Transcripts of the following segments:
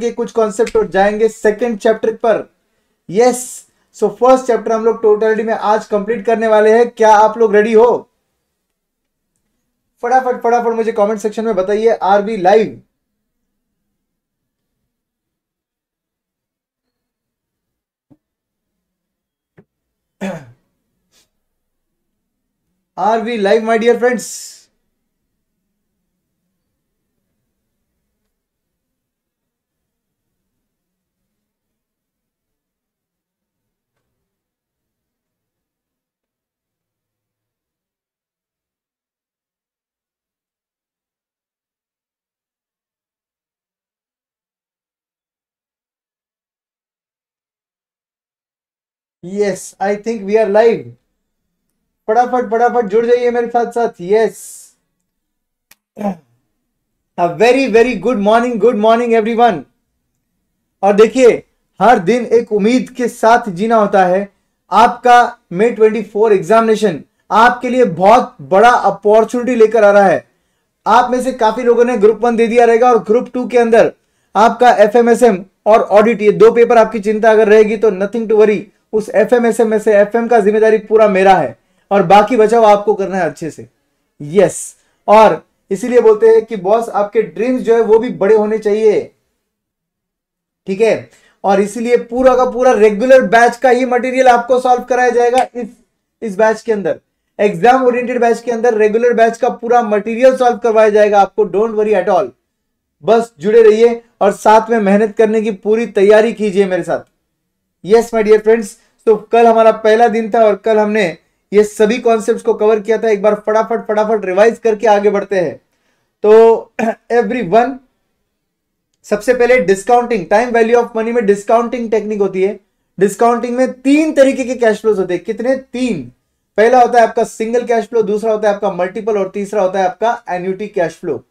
Chapter के कुछ concept और जाएंगे सेकेंड चैप्टर पर यस सो फर्स्ट चैप्टर हम लोग टोटलिटी में आज कंप्लीट करने वाले हैं क्या आप लोग रेडी हो फटाफट फटाफट मुझे कमेंट सेक्शन में बताइए are be live are we live my dear friends yes I think we are live फटाफट फटाफट जुड़ जाइए मेरे साथ साथ yes a very very good morning good morning everyone और देखिए हर दिन एक उम्मीद के साथ जीना होता है आपका मे ट्वेंटी फोर एग्जामिनेशन आपके लिए बहुत बड़ा अपॉर्चुनिटी लेकर आ रहा है आप में से काफी लोगों ने ग्रुप वन दे दिया रहेगा और ग्रुप टू के अंदर आपका एफ और ऑडिट ये दो पेपर आपकी चिंता अगर रहेगी तो नथिंग टू वरी उस F M S M S F M का जिम्मेदारी पूरा मेरा है और बाकी बचाव आपको करना है अच्छे से यस और इसीलिए बोलते हैं कि बॉस आपके ड्रीम्स जो है वो भी बड़े होने चाहिए ठीक है और इसीलिए पूरा का पूरा रेगुलर बैच का ही मटेरियल आपको सॉल्व कराया जाएगा इस इस बैच के अंदर एग्जाम ओरिएंटेड बैच के अंदर रेगुलर बैच का पूरा मटेरियल सॉल्व करवाया जाएगा आपको डोंट वरी एट ऑल बस जुड़े रहिए और साथ में मेहनत करने की पूरी तैयारी कीजिए मेरे साथ यस माय डियर फ्रेंड्स तो कल हमारा पहला दिन था और कल हमने ये सभी कॉन्सेप्ट को कवर किया था एक बार फटाफट फटाफट रिवाइज करके आगे बढ़ते हैं तो एवरी वन सबसे पहले discounting time value of money में डिस्काउंटिंग टेक्निक होती है डिस्काउंटिंग में तीन तरीके के कैश फ्लोज होते हैं कितने तीन पहला होता है आपका सिंगल कैश फ्लो दूसरा होता है आपका मल्टीपल और तीसरा होता है आपका एन्यूटी कैश फ्लो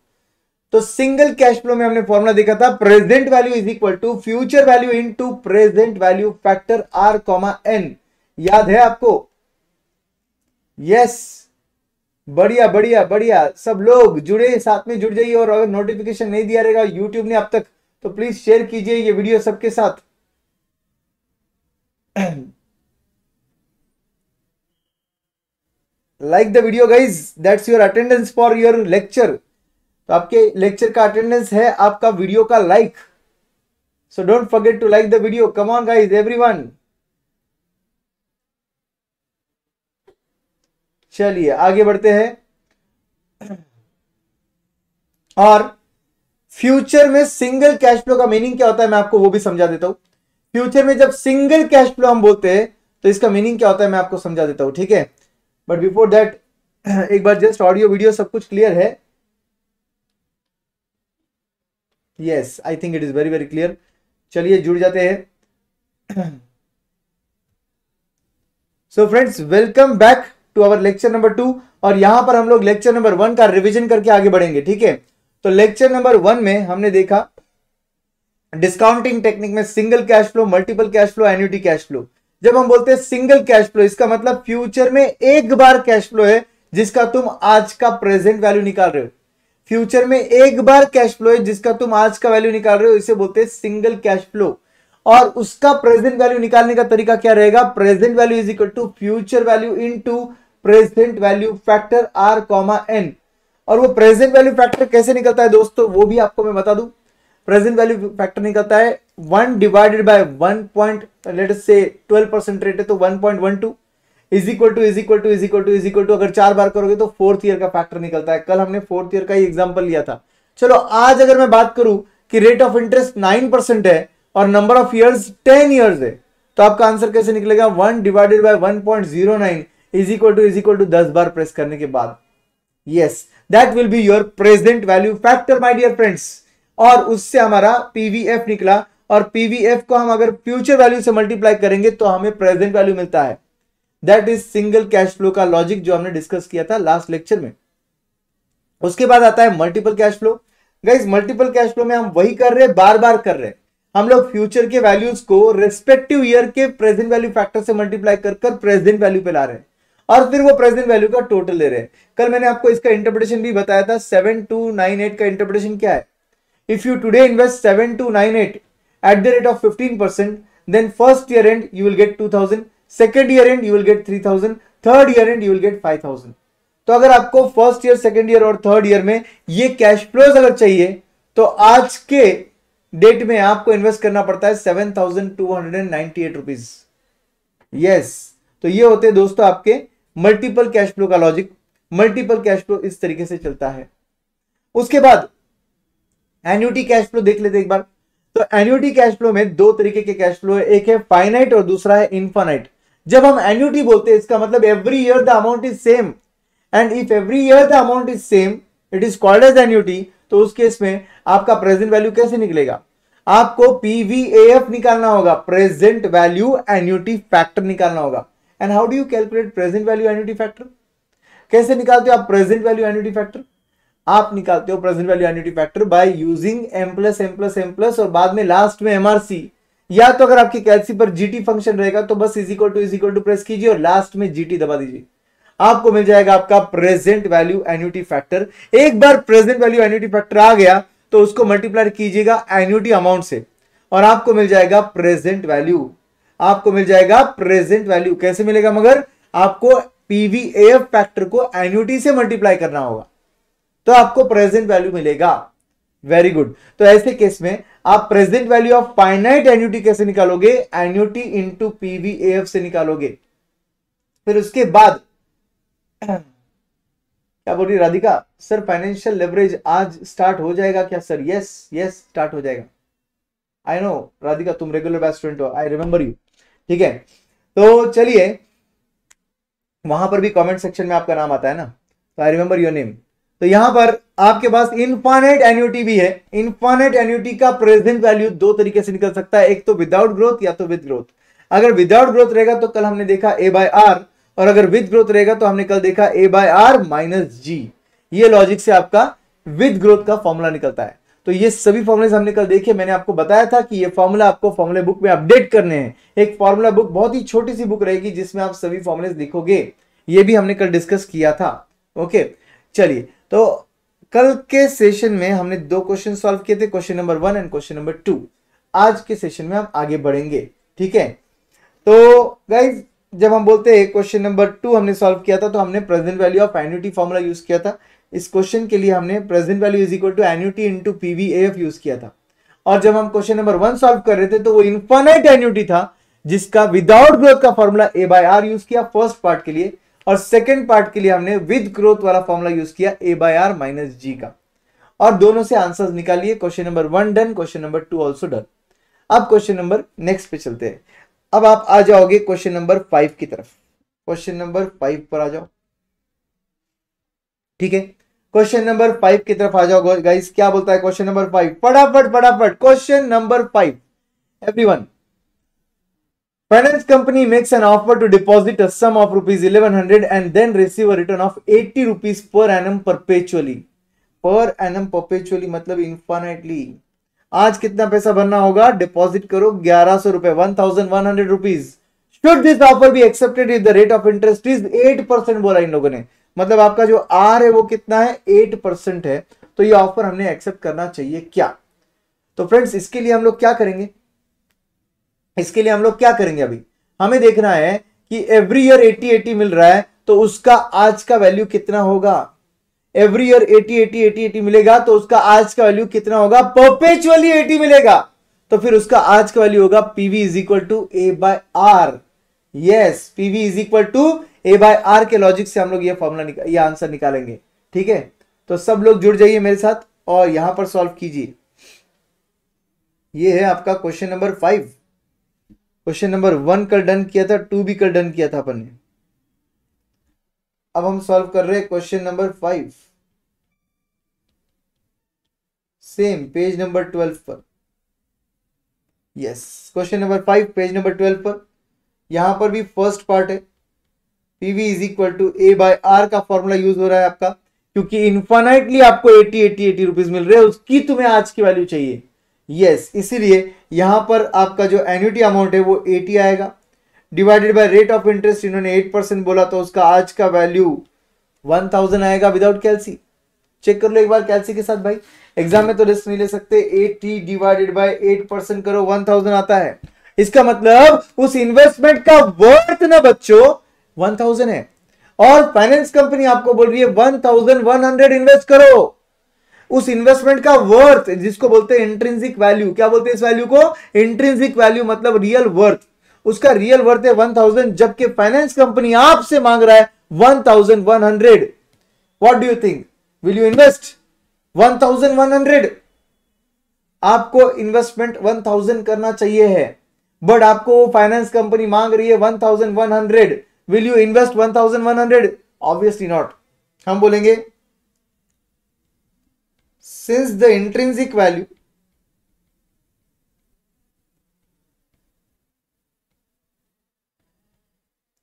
तो सिंगल कैश फ्लो में हमने फॉर्मुला देखा था present value is equal to future value into present value factor R comma N याद है आपको यस बढ़िया बढ़िया बढ़िया सब लोग जुड़े साथ में जुड़ जाइए और अगर नोटिफिकेशन नहीं दिया रहेगा यूट्यूब ने अब तक तो प्लीज शेयर कीजिए ये वीडियो सबके साथ like the video guys that's your attendance for your lecture तो आपके लेक्चर का अटेंडेंस है आपका वीडियो का like so don't forget to like the video come on guys everyone चलिए आगे बढ़ते हैं और फ्यूचर में सिंगल कैश फ्लो का मीनिंग क्या होता है मैं आपको वो भी समझा देता हूं फ्यूचर में जब सिंगल कैश फ्लो हम बोलते हैं तो इसका मीनिंग क्या होता है मैं आपको समझा देता हूं ठीक है बट बिफोर दैट एक बार जस्ट ऑडियो वीडियो सब कुछ क्लियर है yes I think it is very very clear चलिए जुड़ जाते हैं so friends welcome back to our lecture number two और यहां पर हम लोग लेक्चर नंबर वन का रिविजन करके आगे बढ़ेंगे ठीक है तो लेक्चर नंबर वन में हमने देखा डिस्काउंटिंग टेक्निक में single cash flow multiple cash flow annuity cash flow जब हम बोलते हैं सिंगल कैश फ्लो इसका मतलब फ्यूचर में एक बार कैश फ्लो है जिसका तुम आज का प्रेजेंट वैल्यू निकाल रहे हो फ्यूचर में एक बार कैश फ्लो है जिसका तुम आज का वैल्यू निकाल रहे हो इसे बोलते हैं सिंगल कैश फ्लो और उसका प्रेजेंट वैल्यू निकालने का तरीका क्या रहेगा present value is equal to future value into present value factor R comma N और वो प्रेजेंट वैल्यू फैक्टर कैसे निकलता है दोस्तों वो भी आपको मैं बता दू प्रेजेंट वैल्यू फैक्टर निकलता है one divided by one point late say twelve percent rate है तो one point one two is equal to is equal to is equal to is equal to अगर चार बार करोगे तो फोर्थ ईयर का factor निकलता है कल हमने फोर्थ ईयर का ही एग्जाम्पल लिया था चलो आज अगर मैं बात करूं कि rate of interest nine percent है और number of years ten years है तो आपका आंसर कैसे निकलेगा one divided by one point zero nine is equal to is equal to दस बार प्रेस करने के बाद yes that will be your present value factor my dear friends और उससे हमारा पीवीएफ निकला और पीवीएफ को हम अगर फ्यूचर वैल्यू से मल्टीप्लाई करेंगे तो हमें प्रेजेंट वैल्यू मिलता है that is single cash flow का लॉजिक जो हमने डिस्कस किया था लास्ट लेक्चर में उसके बाद आता है multiple cash flow guys multiple cash flow में हम वही कर रहे हैं बार बार कर रहे हैं हम लोग फ्यूचर के वैल्यूज को रेस्पेक्टिव ईयर के प्रेजेंट वैल्यू फैक्टर से मल्टीप्लाई कर कर प्रेजेंट वैल्यू पे ला रहे हैं और फिर वो प्रेजेंट वैल्यू का टोटल ले रहे हैं कल मैंने आपको इसका इंटरप्रिटेशन भी बताया था सेवन टू नाइन एट का इंटरप्रिटेशन क्या है if you today invest seven two nine eight at the rate of fifteen percent then first year end you will get two thousand second year end you will get three thousand third year end you will get five thousand तो अगर आपको first year second year और third year में ये cash flows अगर चाहिए तो आज के डेट में आपको इन्वेस्ट करना पड़ता है seven thousand two hundred and ninety eight rupees yes तो ये होते हैं दोस्तों आपके मल्टीपल कैश फ्लो का लॉजिक मल्टीपल कैश फ्लो इस तरीके से चलता है उसके बाद एन्यूटी कैश फ्लो देख लेते एक बार तो एन्यूटी कैश फ्लो में दो तरीके के कैश फ्लो है एक है फाइनाइट और दूसरा है इन्फानाइट जब हम एन्यूटी बोलते हैं इसका मतलब every year the amount is same and if every year the amount is same it is called as annuity तो उस केस में आपका प्रेजेंट वैल्यू कैसे निकलेगा आपको पीवीएफ निकालना होगा प्रेजेंट वैल्यू एन्यूटी फैक्टर निकालना होगा and how do you calculate present value annuity factor कैसे निकालते हो आप प्रेजेंट वैल्यू एन्यूटी फैक्टर आप निकालते हो present value annuity factor by using M plus M plus M plus और बाद में लास्ट में एमआरसी या तो अगर आपकी कैलसी पर जीटी फंक्शन रहेगा तो बस is equal to is equal to press कीजिए और लास्ट में जीटी दबा दीजिए आपको मिल जाएगा आपका प्रेजेंट वैल्यू एन्यूटी फैक्टर एक बार प्रेजेंट वैल्यू एन्यूटी फैक्टर आ गया तो उसको मल्टीप्लाई कीजिएगा एन्यूटी अमाउंट से और आपको मिल जाएगा प्रेजेंट वैल्यू आपको मिल जाएगा प्रेजेंट वैल्यू कैसे मिलेगा मगर आपको पीवीएफ फैक्टर को एन्यूटी से मल्टीप्लाई करना होगा तो आपको प्रेजेंट वैल्यू मिलेगा वेरी गुड तो ऐसे केस में आप present value of finite annuity कैसे निकालोगे एन्यूटी इंटू पीवीएफ से निकालोगे फिर उसके बाद क्या बोल रही राधिका सर फाइनेंशियल लेवरेज आज स्टार्ट हो जाएगा क्या सर यस यस स्टार्ट हो जाएगा आई नो राधिका तुम रेगुलर बेस्ट स्टूडेंट हो आई रिमेम्बर यू ठीक है तो चलिए वहां पर भी कमेंट सेक्शन में आपका नाम आता है ना तो आई रिमेम्बर योर नेम तो यहां पर आपके पास इन्फानेट एन्यूटी भी है इन्फानेट एन्यूटी का प्रेजेंट वैल्यू दो तरीके से निकल सकता है एक तो विदाउट ग्रोथ या तो विद ग्रोथ अगर विदाउट ग्रोथ रहेगा तो कल हमने देखा ए बाय आर और अगर विद ग्रोथ रहेगा तो हमने कल देखा A by R minus G ये लॉजिक से आपका विद ग्रोथ का फॉर्मूला निकलता है तो ये सभी फॉर्मुले हमने कल देखे मैंने आपको बताया था कि ये फॉर्मूला आपको फॉर्मुले बुक में अपडेट करने हैं एक फॉर्मूला बुक बहुत ही छोटी सी बुक रहेगी जिसमें आप सभी फॉर्मुले लिखोगे ये भी हमने कल डिस्कस किया था ओके चलिए तो कल के सेशन में हमने दो क्वेश्चन सॉल्व किए थे question number one and question number two आज के सेशन में हम आगे बढ़ेंगे ठीक है तो गाइज जब हम बोलते हैं क्वेश्चन नंबर टू हमने सॉल्व किया था तो हमने present value of annuity formula use किया था इस क्वेश्चन के लिए हमने present value is equal to annuity into PVF use किया था और जब हम क्वेश्चन नंबर वन सॉल्व कर रहे थे तो वो इन्फाइनाइट एन्यूटी था जिसका विदाउट ग्रोथ का formula A by R use किया फर्स्ट पार्ट के लिए और सेकेंड पार्ट के लिए हमने विद ग्रोथ वाला फॉर्मुला यूज किया A by R minus G का और दोनों से आंसर निकालिए question number one done question number two also done अब क्वेश्चन नंबर नेक्स्ट पे चलते हैं अब आप आ जाओगे क्वेश्चन नंबर फाइव की तरफ क्वेश्चन नंबर फाइव पर आ जाओ ठीक है क्वेश्चन नंबर फाइव की तरफ आ जाओ गाइस क्या बोलता है क्वेश्चन नंबर फाइव फटाफट फटाफट question number five everyone Finance company makes an offer to deposit a sum of rupees 1100 and then receive a return of 80 rupees per annum perpetually. Per annum perpetually मतलब infinitely. आज कितना पैसा भरना होगा deposit करो ग्यारह सौ रुपए one thousand one hundred rupees should this offer be accepted is the rate of interest is eight percent बोला इन लोगों ने मतलब आपका जो आर है वो कितना है एट परसेंट है तो ये ऑफर हमने एक्सेप्ट करना चाहिए क्या तो फ्रेंड्स इसके लिए हम लोग क्या करेंगे इसके लिए हम लोग क्या करेंगे अभी हमें देखना है कि एवरी ईयर 80 80 मिल रहा है तो उसका आज का वैल्यू कितना होगा एवरी ईयर 80 80 80 80 मिलेगा तो उसका आज का वैल्यू कितना होगा परपेचुअली 80 मिलेगा तो फिर उसका आज का वैल्यू होगा PV is equal to A by R yes PV is equal to A by R के लॉजिक से हम लोग ये फॉर्मूला निका, ये आंसर निकालेंगे ठीक है तो सब लोग जुड़ जाइए मेरे साथ और यहां पर सॉल्व कीजिए ये है आपका question number five question number one कल डन किया था टू भी कल डन किया था अपन ने अब हम सॉल्व कर रहे हैं question number five same page number twelve पर yes question number five page number twelve पर यहां पर भी फर्स्ट पार्ट है PV is equal to A by R का फॉर्मूला यूज हो रहा है आपका क्योंकि इन्फाइनाइटली आपको एटी एटी एटी रुपीज मिल रहे हैं उसकी तुम्हें आज की वैल्यू चाहिए यस इसीलिए यहाँ पर आपका जो एन्यूटी अमाउंट है वो एटी आएगा divided by rate of interest इन्होंने एट परसेंट बोला तो उसका आज का वैल्यू वन थाउजेंड आएगा विदाउट कैलसी चेक कर लो एक बार कैलसी के साथ भाई एग्जाम में तो रिस्क नहीं ले सकते eighty divided by eight percent करो वन थाउजेंड आता है इसका मतलब उस इन्वेस्टमेंट का वर्थ ना बच्चो वन थाउजेंड है और फाइनेंस कंपनी आपको बोल रही है one thousand one hundred invest करो उस इन्वेस्टमेंट का वर्थ जिसको बोलते हैं इंट्रेंसिक वैल्यू क्या बोलते हैं इस वैल्यू को इंट्रेंसिक वैल्यू मतलब रियल वर्थ उसका रियल वर्थ है वन थाउजेंड जबकि फाइनेंस कंपनी आपसे मांग रहा है one thousand one hundred what do you think will you invest one thousand one hundred आपको इन्वेस्टमेंट वन थाउजेंड करना चाहिए है बट आपको फाइनेंस कंपनी मांग रही है one thousand one hundred will you invest one thousand one hundred obviously not हम बोलेंगे since the intrinsic value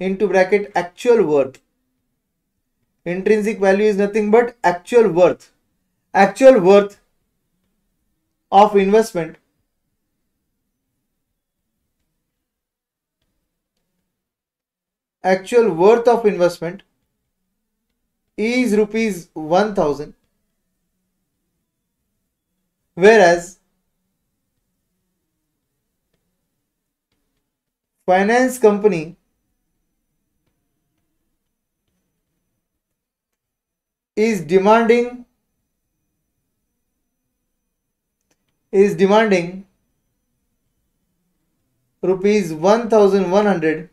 into bracket actual worth intrinsic value is nothing but actual worth actual worth of investment actual worth of investment is rupees 1000 Whereas finance company is demanding is demanding rupees 1100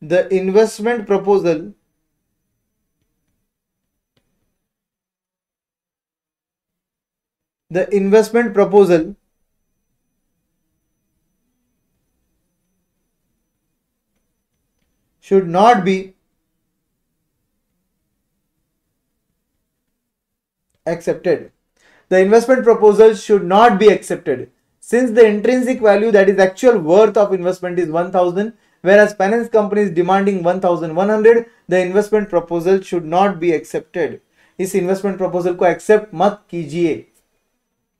the investment proposal the investment proposal should not be accepted. The investment proposal should not be accepted since the intrinsic value that is actual worth of investment is 1000 whereas finance company is demanding 1100 the investment proposal should not be accepted. इस investment proposal को accept मत कीजिए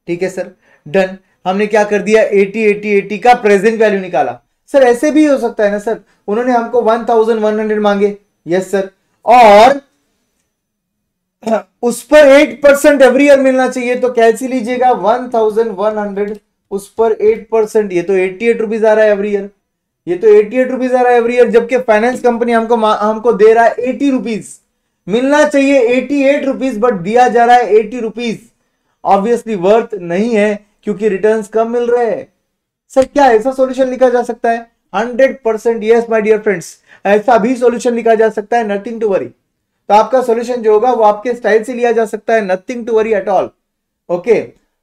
ठीक है sir done हमने क्या कर दिया एटी एटी एटी का प्रेजेंट वैल्यू निकाला सर ऐसे भी हो सकता है ना सर उन्होंने हमको वन थाउजेंड वन हंड्रेड मांगे यस सर और उस पर एट परसेंट एवरी ईयर मिलना चाहिए तो कैसे लीजिएगा वन थाउजेंड वन हंड्रेड उस पर एट परसेंट ये तो एट्टी एट रुपीज आ रहा है एवरी ईयर ये तो एट्टी एट रुपीज आ रहा है एवरी ईयर जबकि फाइनेंस कंपनी हमको हमको दे रहा है एटी रुपीज मिलना चाहिए एटी एट रुपीज बट दिया जा रहा है एटी रुपीज ऑब्वियसली वर्थ नहीं है क्योंकि रिटर्न कम मिल रहे हैं सर क्या ऐसा सोल्यूशन लिखा जा सकता है hundred percent yes my dear friends ऐसा भी सोल्यूशन लिखा जा सकता है नथिंग टू वरी तो आपका सोल्यूशन जो होगा वो आपके स्टाइल से लिया जा सकता है nothing to worry at all okay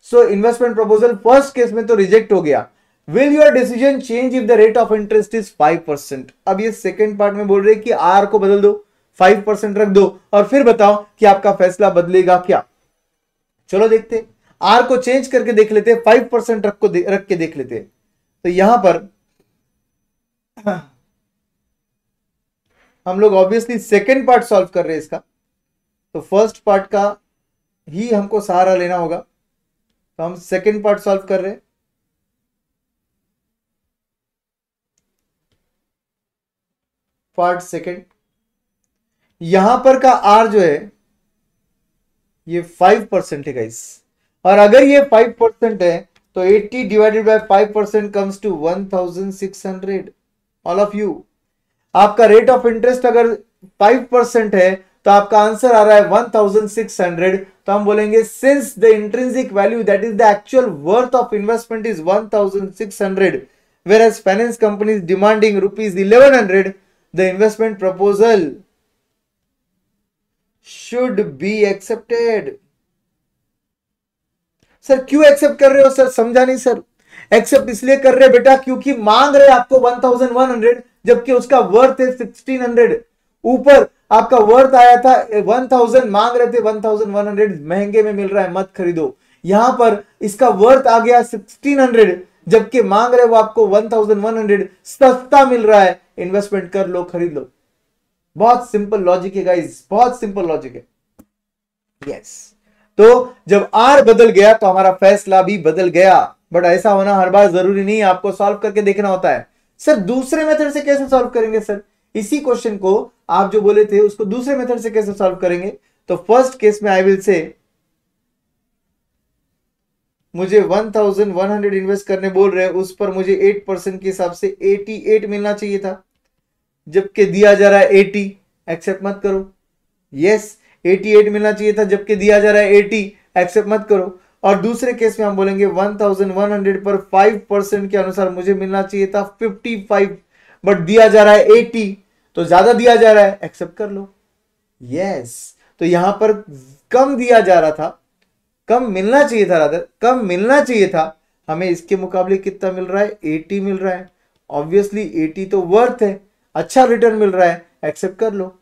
so investment proposal first case में तो रिजेक्ट हो गया will your decision change if the rate of interest is five percent अब ये सेकेंड पार्ट में बोल रहे कि आर को बदल दो फाइव परसेंट रख दो और फिर बताओ कि आपका फैसला बदलेगा क्या चलो देखते आर को चेंज करके देख लेते फाइव परसेंट रख को रख के देख लेते तो यहां पर हम लोग ऑब्वियसली सेकेंड पार्ट सॉल्व कर रहे हैं इसका तो फर्स्ट पार्ट का ही हमको सहारा लेना होगा तो हम सेकेंड पार्ट सॉल्व कर रहे हैं पार्ट सेकेंड यहां पर का आर जो है ये फाइव परसेंट है गाइस और अगर ये फाइव परसेंट है तो eighty divided by five percent comes to one thousand six hundred all of you आपका रेट ऑफ इंटरेस्ट अगर फाइव परसेंट है तो आपका आंसर आ रहा है वन थाउजेंड सिक्स हंड्रेड तो हम बोलेंगे since the intrinsic value that is the actual worth of investment is one thousand six hundred whereas finance demanding rupees eleven hundred the investment proposal should be accepted sir क्यों accept कर रहे हो sir समझा नहीं sir accept इसलिए कर रहे बेटा क्योंकि मांग रहे आपको 1100 जबकि उसका वर्थ है 1600 ऊपर आपका वर्थ आया था 1000 मांग रहे थे 1100 महंगे में मिल रहा है मत खरीदो यहां पर इसका वर्थ आ गया 1600 जबकि मांग रहे वो आपको 1100 सस्ता मिल रहा है इन्वेस्टमेंट कर लो खरीद लो बहुत सिंपल लॉजिक है गाइस बहुत सिंपल लॉजिक है यस yes. तो जब आर बदल गया तो हमारा फैसला भी बदल गया बट ऐसा होना हर बार जरूरी नहीं आपको सॉल्व करके देखना होता है सर दूसरे मेथड से कैसे सॉल्व करेंगे सर इसी क्वेश्चन को आप जो बोले थे उसको दूसरे मेथड से कैसे सॉल्व करेंगे तो फर्स्ट केस में आई विल से मुझे 1100 इन्वेस्ट करने बोल रहे हैं उस पर मुझे 8 परसेंट के हिसाब से 88 मिलना चाहिए था जबकि दिया जा रहा है एटी एक्सेप्ट मत करो यस एटी एट मिलना चाहिए था जबकि दिया जा रहा है एटी एक्सेप्ट मत करो और दूसरे केस में हम बोलेंगे वन थाउजेंड वन हंड्रेड पर फाइव परसेंट के अनुसार मुझे मिलना चाहिए था फिफ्टी फाइव बट दिया जा रहा है एटी तो ज्यादा दिया जा रहा है एक्सेप्ट कर लो यस yes. तो यहां पर कम दिया जा रहा था कम मिलना चाहिए था राधर कम मिलना चाहिए था हमें इसके मुकाबले कितना मिल रहा है एटी मिल रहा है ऑब्वियसली एटी तो वर्थ है अच्छा रिटर्न मिल रहा है एक्सेप्ट कर लो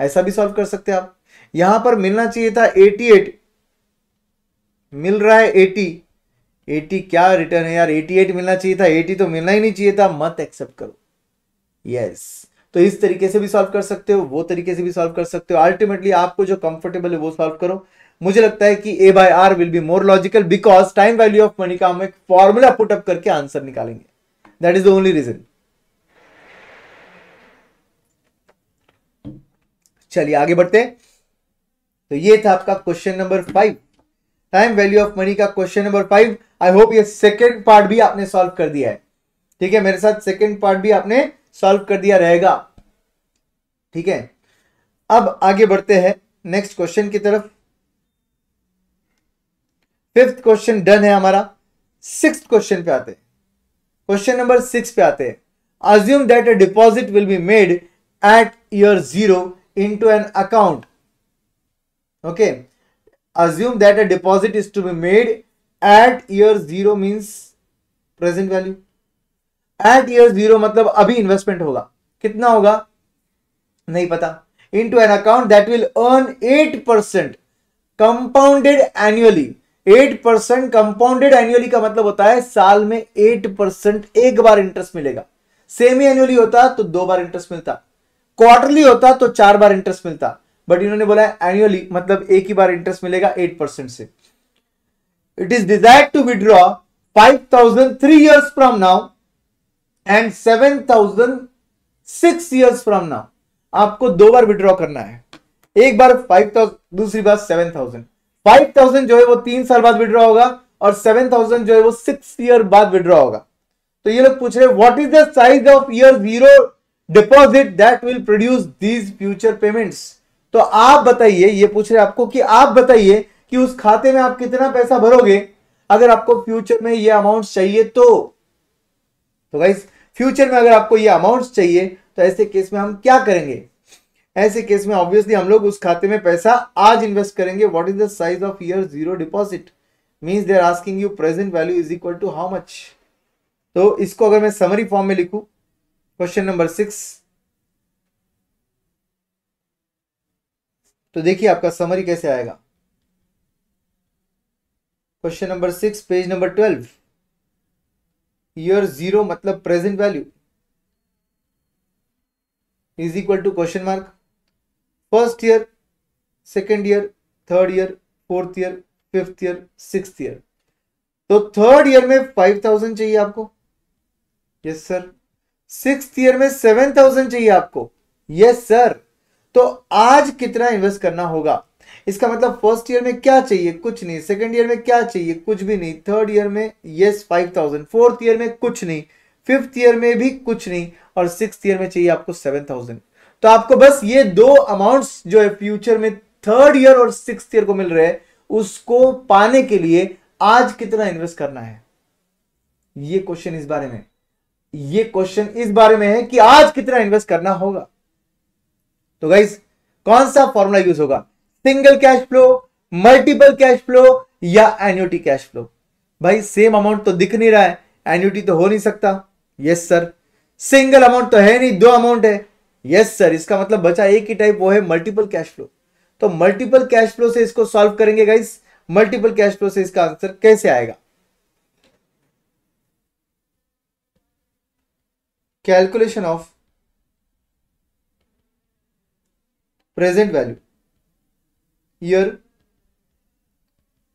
ऐसा भी सॉल्व कर सकते हैं आप यहां पर मिलना चाहिए था 88 मिल रहा है 80 80 क्या रिटर्न है यार 88 मिलना चाहिए था 80 तो मिलना ही नहीं चाहिए था मत एक्सेप्ट करो यस yes. तो इस तरीके से भी सॉल्व कर सकते हो वो तरीके से भी सॉल्व कर सकते हो अल्टीमेटली आपको जो कंफर्टेबल है वो सॉल्व करो मुझे लगता है कि A by R will be more logical because time value of money का हम एक फॉर्मूला पुटअप करके आंसर निकालेंगे that is the only reason चलिए आगे बढ़ते हैं तो ये था आपका question number five time value of money का question number five I hope ये सेकेंड पार्ट भी आपने सॉल्व कर दिया है ठीक है मेरे साथ सेकेंड पार्ट भी आपने सॉल्व कर दिया रहेगा ठीक है अब आगे बढ़ते हैं नेक्स्ट क्वेश्चन की तरफ फिफ्थ क्वेश्चन डन है हमारा सिक्स क्वेश्चन पे आते क्वेश्चन नंबर सिक्स पे आते हैं assume will be made at be zero into an account okay assume that a deposit is to be made at year zero means present value at year zero मतलब अभी investment होगा कितना होगा नहीं पता into an account that will earn eight percent compounded annually eight percent compounded annually का मतलब होता है साल में एट परसेंट एक बार इंटरेस्ट मिलेगा सेमी एनुअली होता तो दो बार इंटरेस्ट मिलता क्वार्टरली होता तो चार बार इंटरेस्ट मिलता बट इन्होंने बोला एनुअली मतलब एक ही बार इंटरेस्ट मिलेगा एट परसेंट से it is desire to withdraw five thousand three years from now and seven thousand six years from now आपको दो बार विड्रॉ करना है एक बार फाइव थाउजेंड दूसरी बार सेवन थाउजेंड फाइव थाउजेंड जो है वो तीन साल बाद विड्रॉ होगा और सेवन थाउजेंड जो है वो सिक्स ईयर बाद विड्रॉ होगा तो ये लोग पूछ रहे what is the size of year zero deposit that will produce these future payments तो आप बताइए ये पूछ रहे आपको कि आप बताइए कि उस खाते में आप कितना पैसा भरोगे अगर आपको फ्यूचर में ये अमाउंट चाहिए तो तो गाइस फ्यूचर में अगर आपको ये अमाउंट चाहिए तो ऐसे केस में हम क्या करेंगे ऐसे केस में ऑब्वियसली हम लोग उस खाते में पैसा आज इन्वेस्ट करेंगे what is the size of year zero deposit means they are asking you present value is equal to how much तो इसको अगर मैं समरी फॉर्म में लिखूं क्वेश्चन नंबर सिक्स तो देखिए आपका समरी कैसे आएगा question number six page number twelve year zero मतलब present value is equal to question mark first year second year third year fourth year fifth year six year तो third year में five thousand चाहिए आपको yes yes, sir six year में seven thousand चाहिए आपको yes sir तो आज कितना इन्वेस्ट करना होगा इसका मतलब फर्स्ट ईयर में क्या चाहिए कुछ नहीं सेकंड ईयर में क्या चाहिए कुछ भी नहीं थर्ड ईयर में yes five thousand fourth year में कुछ नहीं फिफ्थ ईयर में भी कुछ नहीं और सिक्स ईयर में चाहिए आपको सेवन थाउजेंड तो आपको बस ये दो अमाउंट जो है फ्यूचर में थर्ड ईयर और सिक्स ईयर को मिल रहे हैं उसको पाने के लिए आज कितना इन्वेस्ट करना है ये क्वेश्चन इस बारे में ये क्वेश्चन इस बारे में है कि आज कितना इन्वेस्ट करना होगा तो गाइस कौन सा फॉर्मूला यूज होगा single cash flow multiple cash flow या एन्यूटी कैश फ्लो भाई सेम अमाउंट तो दिख नहीं रहा है एन्यूटी तो हो नहीं सकता यस सर सिंगल अमाउंट तो है नहीं दो अमाउंट है यस सर इसका मतलब बचा एक ही टाइप वो है मल्टीपल कैश फ्लो तो मल्टीपल कैश फ्लो से इसको सॉल्व करेंगे गाइस मल्टीपल कैश फ्लो से इसका आंसर कैसे आएगा calculation of present value year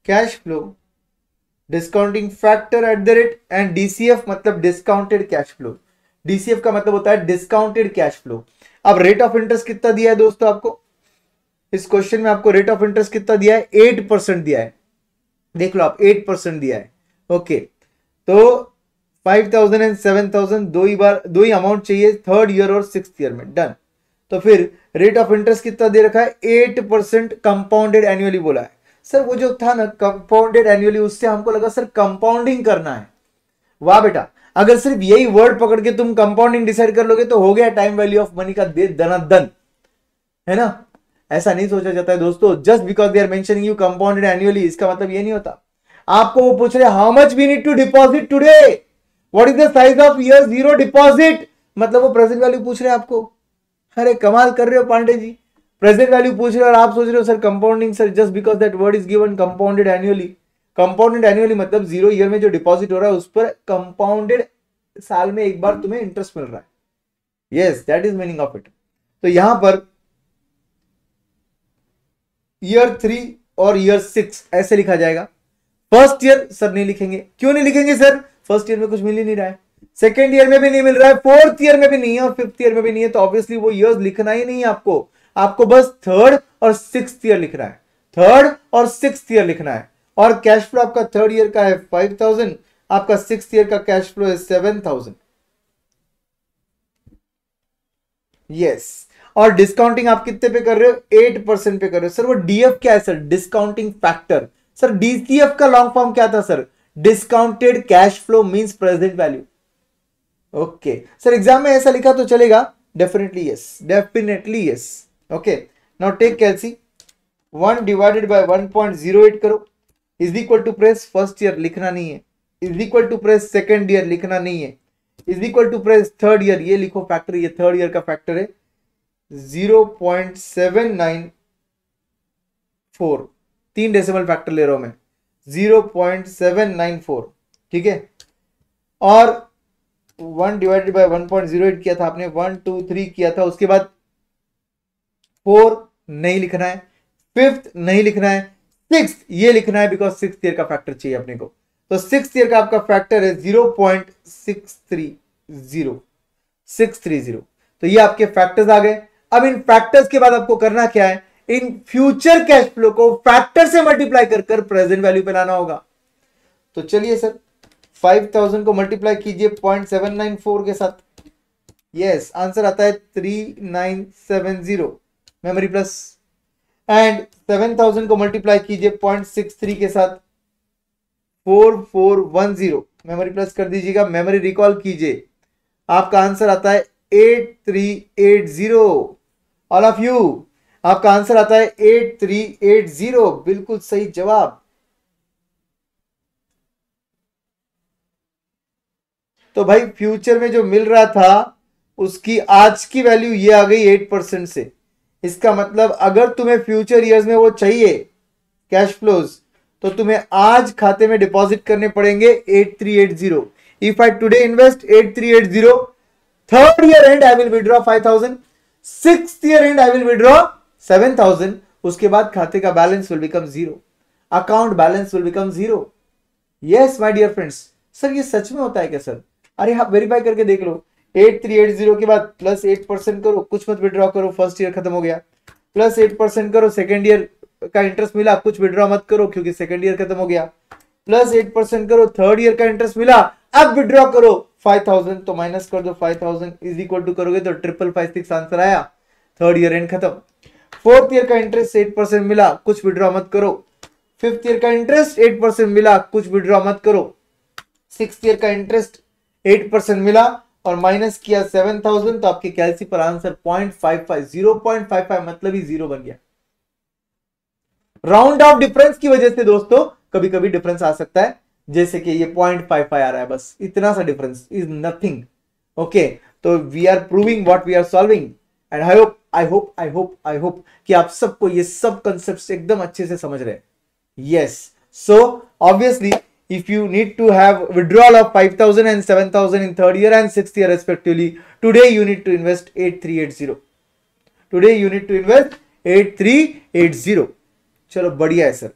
cash flow discounting factor at the rate and DCF मतलब डिस्काउंटेड कैश फ्लो डीसीएफ का मतलब होता है डिस्काउंटेड कैश फ्लो अब रेट ऑफ इंटरेस्ट कितना दिया है दोस्तों आपको इस क्वेश्चन में आपको रेट ऑफ इंटरेस्ट कितना दिया है एट परसेंट दिया है देख लो आप एट परसेंट दिया है ओके तो five thousand and seven thousand दो ही बार दो ही अमाउंट चाहिए थर्ड ईयर और सिक्स ईयर में डन तो फिर रेट ऑफ इंटरेस्ट कितना दे रखा है एट परसेंट कंपाउंडेड एनुअली बोला है सर वो जो था ना कंपाउंडेड एनुअली उससे हमको लगा सर कंपाउंडिंग करना है वाह बेटा अगर सिर्फ यही वर्ड पकड़ के तुम कंपाउंडिंग डिसाइड कर लोगे तो हो गया टाइम वैल्यू ऑफ मनी का दे दना दन है ना ऐसा नहीं सोचा जाता है दोस्तों just because they are mentioning you compounded annually इसका मतलब ये नहीं होता आपको वो पूछ रहे how much we need to deposit today what is the size of year zero deposit मतलब वो प्रेजेंट वैल्यू पूछ रहे हैं आपको अरे कमाल कर रहे हो पांडे जी प्रेजेंट वैल्यू पूछ रहे हो और आप सोच रहे हो sir compounding sir just because that word is given compounded annually compounded annually मतलब जीरो ईयर में जो डिपॉजिट हो रहा है उस पर कंपाउंडेड साल में एक बार तुम्हें इंटरेस्ट मिल रहा है yes that is meaning of it तो यहां पर ईयर थ्री और ईयर सिक्स ऐसे लिखा जाएगा फर्स्ट ईयर सर नहीं लिखेंगे क्यों नहीं लिखेंगे सर फर्स्ट ईयर में कुछ मिल ही नहीं रहा है सेकेंड ईयर में भी नहीं मिल रहा है फोर्थ ईयर में भी नहीं है और फिफ्थ ईयर में भी नहीं है तो ऑब्वियसली वो ईयर लिखना ही नहीं है आपको आपको बस थर्ड और सिक्स ईयर लिखना है थर्ड और सिक्स ईयर लिखना है और कैश फ्लो आपका थर्ड ईयर का है फाइव थाउजेंड आपका सिक्स ईयर का कैश फ्लो है सेवन थाउजेंड यस और डिस्काउंटिंग आप कितने पे कर रहे हो एट परसेंट पे कर रहे हो सर वो डीएफ क्या है sir discounting factor sir DCF का लॉन्ग फॉर्म क्या था sir discounted cash flow means present value okay sir exam में ऐसा लिखा तो चलेगा definitely yes definitely yes okay now take calci one divided by one point zero eight करो is equal to press first year लिखना नहीं है is equal to press second year लिखना नहीं है is equal to press third year ये लिखो factor ये थर्ड ईयर का फैक्टर है zero point seven nine four तीन डेसिमल फैक्टर ले रहा हूं मैं 0.794 ठीक है और वन डिवाइडेड बाय 1.08 किया था आपने वन टू थ्री किया था उसके बाद फोर नहीं लिखना है फिफ्थ नहीं लिखना है सिक्स ये लिखना है बिकॉज सिक्स ईयर का फैक्टर चाहिए अपने को तो सिक्स ईयर का आपका फैक्टर है zero point six three zero six three zero तो ये आपके फैक्टर्स आ गए अब इन फैक्टर्स के बाद आपको करना क्या है इन फ्यूचर कैश फ्लो को फैक्टर से मल्टीप्लाई कर कर प्रेजेंट वैल्यू पे लाना होगा तो चलिए सर 5000 को मल्टीप्लाई कीजिए 0.794 के साथ यस आंसर आता है 3970 मेमोरी प्लस एंड 7000 को मल्टीप्लाई कीजिए 0.63 के साथ 4410 मेमोरी प्लस कर दीजिएगा मेमोरी रिकॉल कीजिए आपका आंसर आता है 8380 ऑल ऑफ यू आपका आंसर आता है एट थ्री एट जीरो बिल्कुल सही जवाब तो भाई फ्यूचर में जो मिल रहा था उसकी आज की वैल्यू ये आ गई एट परसेंट से इसका मतलब अगर तुम्हें फ्यूचर ईयर में वो चाहिए कैश फ्लोज तो तुम्हें आज खाते में डिपॉजिट करने पड़ेंगे eight three eight zero if I today invest eight three eight zero third year end I will withdraw five thousand six year end I will withdraw seven thousand उसके बाद खाते का balance will become zero account balance will become zero yes my dear friends sir ये सच में होता है क्या सर अरे आप वेरीफाई करके देख लो एट थ्री एट जीरो के बाद प्लस एट परसेंट करो कुछ मत विड्रॉ करो फर्स्ट ईयर खत्म हो गया प्लस एट परसेंट करो सेकेंड ईयर का इंटरेस्ट मिला कुछ विड्रॉ मत करो क्योंकि सेकेंड ईयर खत्म हो गया प्लस एट परसेंट करो थर्ड ईयर का इंटरेस्ट मिला अब विड्रॉ करो फाइव थाउजेंड तो माइनस कर दो five thousand is equal to करोगे तो ट्रिपल फाइव सिक्स आंसर आया थर्ड ईयर एंड खत्म फोर्थ ईयर का इंटरेस्ट एट परसेंट मिला कुछ विड्रॉ मत करो फिफ्थ ईयर का इंटरेस्ट एट परसेंट मिला कुछ विड्रॉ मत करो सिक्स ईयर का इंटरेस्ट एट परसेंट मिला और माइनस किया सेवन थाउजेंड तो आपके कैलसी पर answer point five five zero point five five मतलब ही जीरो बन गया राउंड ऑफ डिफरेंस की वजह से दोस्तों कभी कभी डिफरेंस आ सकता है जैसे कि ये पॉइंट फाइव फाइव आ रहा है बस इतना सा डिफरेंस इज नथिंग ओके तो we are proving what we are solving and I hope I hope I hope I hope कि आप सबको ये सब कंसेप्ट एकदम अच्छे से समझ रहे yes so obviously if you need to have withdrawal of 5000 and 7000 in third year and sixth year respectively today you need to invest 8380 today you need to invest 8380 चलो बढ़िया है सर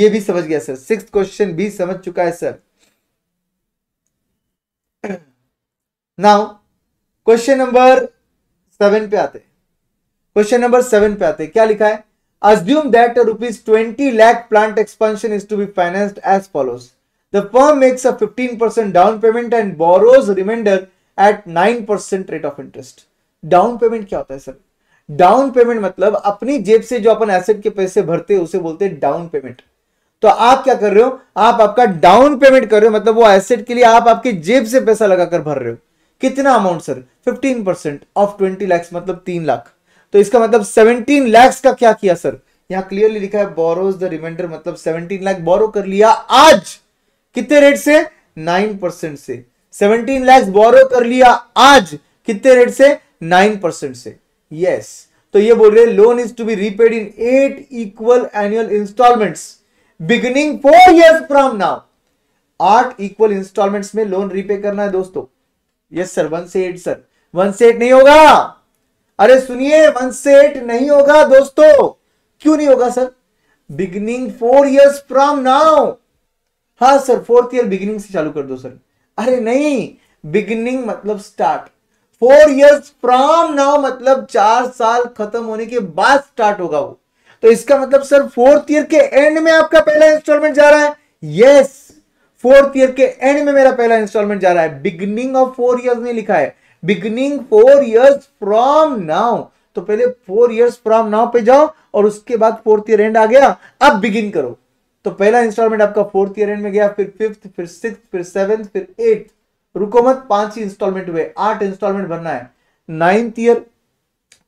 ये भी समझ गया सर सिक्स क्वेश्चन भी समझ चुका है sir now question number seven पे आते हैं क्वेश्चन नंबर सेवन पे आते हैं क्या लिखा है assume assume that rupees 20 lakh plant expansion is to be financed as follows the firm makes percent down payment and borrows remainder at nine percent rate of interest down payment क्या होता है sir down payment मतलब अपनी जेब से जो अपन asset के पैसे भरते हैं उसे बोलते हैं डाउन पेमेंट तो आप क्या कर रहे हो आप आपका डाउन पेमेंट कर रहे हो मतलब वो एसेट के लिए आप आपके जेब से पैसा लगाकर भर रहे हो कितना amount sir fifteen percent of twenty lakhs मतलब तीन लाख तो इसका मतलब 17 लैक्स का क्या किया सर यहां क्लियरली लिखा है बोरोज द रिमाइंडर मतलब 17 लाख बोरो कर लिया आज कितने रेट से 9 परसेंट से 17 लाख बोरो कर लिया आज कितने रेट से 9 परसेंट से यस yes. तो ये बोल रहे loan is to be repaid in eight equal annual instalment beginning four years from now आठ इक्वल इंस्टॉलमेंट्स में लोन रीपे करना है दोस्तों यस सर वन से एट सर वन से एट नहीं होगा अरे सुनिए वन सेट नहीं होगा दोस्तों क्यों नहीं होगा sir beginning four years from now हाँ सर फोर्थ ईयर बिगिनिंग से चालू कर दो सर अरे नहीं बिगिनिंग मतलब start four years from now मतलब चार साल खत्म होने के बाद स्टार्ट होगा वो तो इसका मतलब सर फोर्थ ईयर के एंड में आपका पहला इंस्टॉलमेंट जा रहा है यस फोर्थ ईयर के एंड में मेरा पहला इंस्टॉलमेंट जा रहा है बिगिनिंग ऑफ फोर ईयर में लिखा है beginning four years from now तो पहले फोर इयर्स फ्रॉम नाउ पे जाओ और उसके बाद फोर्थ ईयर एंड आ गया अब बिगिन करो तो पहला इंस्टॉलमेंट आपका फोर्थ ईयर एंड में गया फिर फिफ्थ फिर सिक्स फिर सेवेंथ फिर एट रुको मत पांच ही इंस्टॉलमेंट हुए आठ इंस्टॉलमेंट बनना है ninth year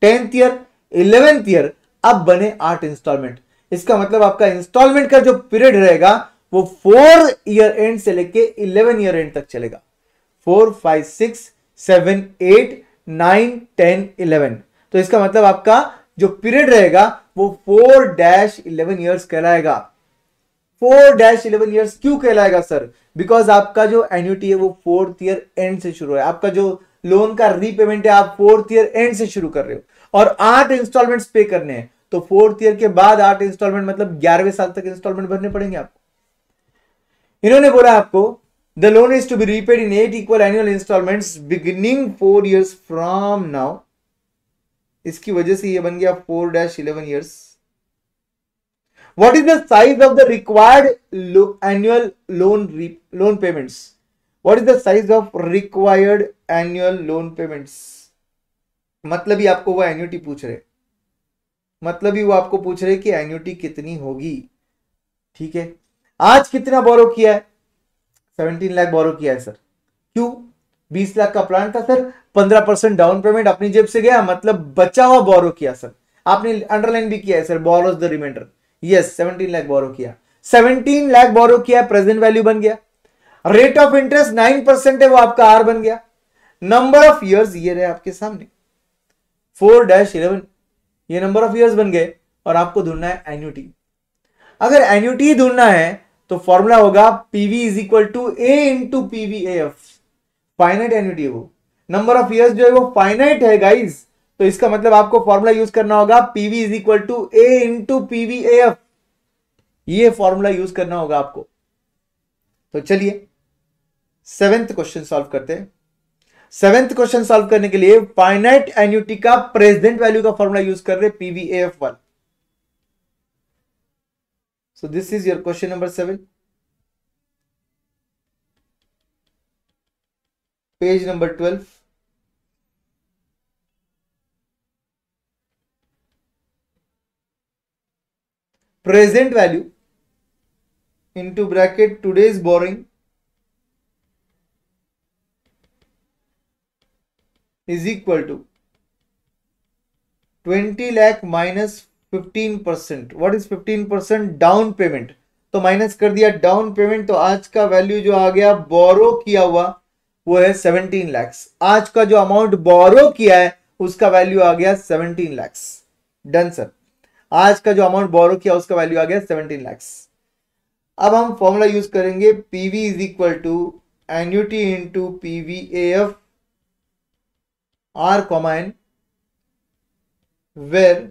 tenth year eleventh year अब बने आठ इंस्टॉलमेंट इसका मतलब आपका इंस्टॉलमेंट का जो पीरियड रहेगा वो फोर ईयर एंड से लेके इलेवन ईयर एंड तक चलेगा four five six seven eight nine ten eleven तो इसका मतलब आपका जो पीरियड रहेगा वो फोर डैश इलेवन ईयर्स कहलाएगा फोर डैश इलेवन ईयर्स क्यों कहलाएगा सर बिकॉज आपका जो एन्यूटी है वो फोर्थ ईयर एंड से शुरू है आपका जो लोन का रीपेमेंट है आप फोर्थ ईयर एंड से शुरू कर रहे हो और आठ इंस्टॉलमेंट पे करने हैं तो फोर्थ ईयर के बाद आठ इंस्टॉलमेंट मतलब ग्यारहवें साल तक इंस्टॉलमेंट भरने पड़ेंगे आपको इन्होंने बोला आपको The loan is to be repaid in eight equal annual installments beginning four years from now. इसकी वजह से ये बन गया four dash eleven years what is the size of the required annual loan loan payments what is the size of required annual loan payments मतलब ही आपको वो एन्यूटी पूछ रहे मतलब ही वो आपको पूछ रहे कि एन्यूटी कितनी होगी ठीक है आज कितना बोरो किया है सेवनटीन लाख बोरो किया है सर क्यों बीस लाख का प्लान था सर पंद्रह परसेंट डाउन पेमेंट अपनी जेब से गया मतलब बचा हुआ बोरो किया सर आपने अंडरलाइन भी किया है sir borrow the remainder yes seventeen lakh borrow किया सेवनटीन लाख बोरो किया प्रेजेंट वैल्यू बन गया rate of interest nine percent है वो आपका आर बन गया नंबर ऑफ ईयर्स ये रहे आपके सामने फोर डैश इलेवन ये नंबर ऑफ ईयर्स बन गए और आपको ढूंढना है एन्यूटी अगर एन्यूटी ढूंढना है तो फॉर्मूला होगा PV is equal to A into PV F finite annuity वो नंबर ऑफ ईयर्स जो है वो फाइनाइट है गाइज तो इसका मतलब आपको फॉर्मूला यूज करना होगा PV is equal to A into PV F ये फॉर्मूला यूज करना होगा आपको तो चलिए सेवेंथ क्वेश्चन सॉल्व करते हैं सेवेंथ क्वेश्चन सॉल्व करने के लिए फाइनाइट एन्यूटी का प्रेजेंट वैल्यू का फॉर्मूला यूज कर रहे PVF one So this is your question number 7. Page number 12. Present value into bracket today's borrowing is equal to 20 lakh minus 15% what is 15% down payment तो minus कर दिया down payment तो आज का value जो आ गया बोरो किया हुआ वो है 17 लाख आज का जो अमाउंट बोरो किया है उसका वैल्यू आ गया 17 लाख डन सर आज का जो अमाउंट बोरो किया उसका वैल्यू आ गया 17 लाख अब हम फॉर्मूला यूज करेंगे PV is equal to annuity into PV F R comma N where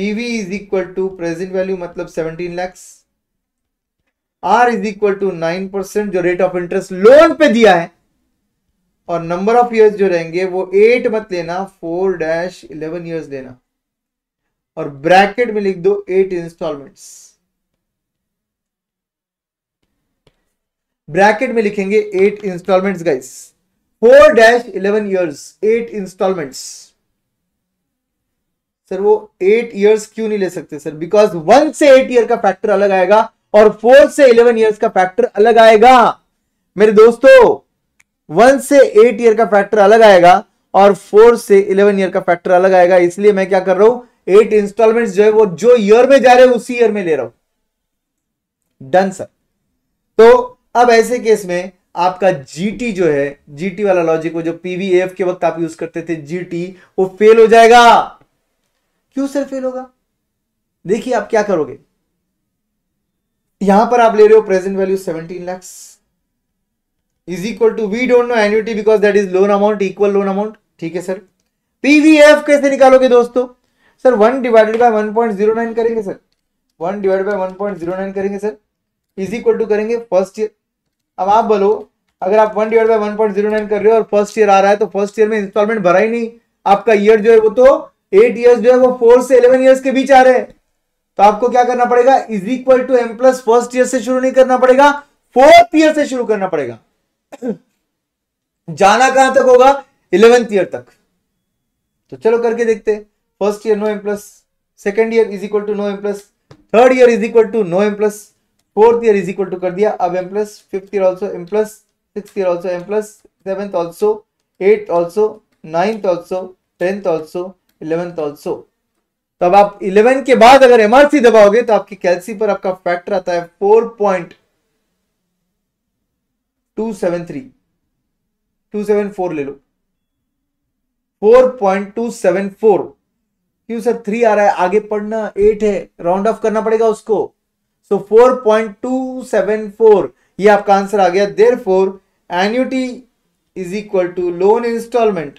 PV is equal to present value मतलब seventeen lakhs R is equal to nine percent जो रेट ऑफ इंटरेस्ट लोन पे दिया है और number of years जो रहेंगे वो eight मत लेना फोर डैश इलेवन ईयर्स लेना और ब्रैकेट में लिख दो एट इंस्टॉलमेंट्स ब्रैकेट में लिखेंगे eight instalments guys four dash eleven years eight instalments sir वो एट ईयर्स क्यों नहीं ले सकते सर बिकॉज वन से एट ईयर का फैक्टर अलग आएगा और फोर से इलेवन ईयर्स का फैक्टर अलग आएगा मेरे दोस्तों वन से एट ईयर का फैक्टर अलग आएगा और फोर से इलेवन ईयर का फैक्टर अलग आएगा इसलिए मैं क्या कर रहा हूं एट इंस्टॉलमेंट जो है वो जो ईयर में जा रहे हैं उसी ईयर में ले रहा हूं डन सर तो अब ऐसे केस में आपका जीटी जो है जीटी वाला लॉजिक वो जो पीवीएफ के वक्त आप यूज करते थे जीटी वो फेल हो जाएगा क्यों सर फेल होगा देखिए आप क्या करोगे यहां पर आप ले रहे हो present value seventeen lakhs is equal to we don't know annuity because that is loan amount equal loan amount ठीक है सर पीवीएफ कैसे निकालोगे दोस्तों sir one divided by one point zero nine करेंगे sir one divide by one point zero nine करेंगे sir is equal to करेंगे first year अब आप बोलो अगर आप one divide by one point zero nine कर रहे हो और फर्स्ट ईयर आ रहा है तो फर्स्ट ईयर में इंस्टॉलमेंट भरा ही नहीं आपका ईयर जो है वो तो एट ईयर्स जो है वो फोर से इलेवन ईयर्स के बीच आ रहे हैं तो आपको क्या करना पड़ेगा is equal to M plus first year से शुरू नहीं करना पड़ेगा फोर्थ ईयर से शुरू करना पड़ेगा जाना कहां तक होगा इलेवेंथ ईयर तक तो चलो करके देखते first year no M plus second year is equal to no M plus third year is equal to no M plus fourth year is equal to कर दिया अब M plus fifth year also M plus six year also M plus seventh also eight also ninth also tenth also eleventh also तो अब आप eleven के बाद अगर MRC दबाओगे तो आपकी कैल्सी पर आपका फैक्टर आता है four point two seven three two seven four ले लो four point two seven four क्यों सर थ्री आ रहा है आगे पढ़ना एट है राउंड ऑफ करना पड़ेगा उसको so four point two seven four ये आपका आंसर आ गया there four annuity is equal to loan instalment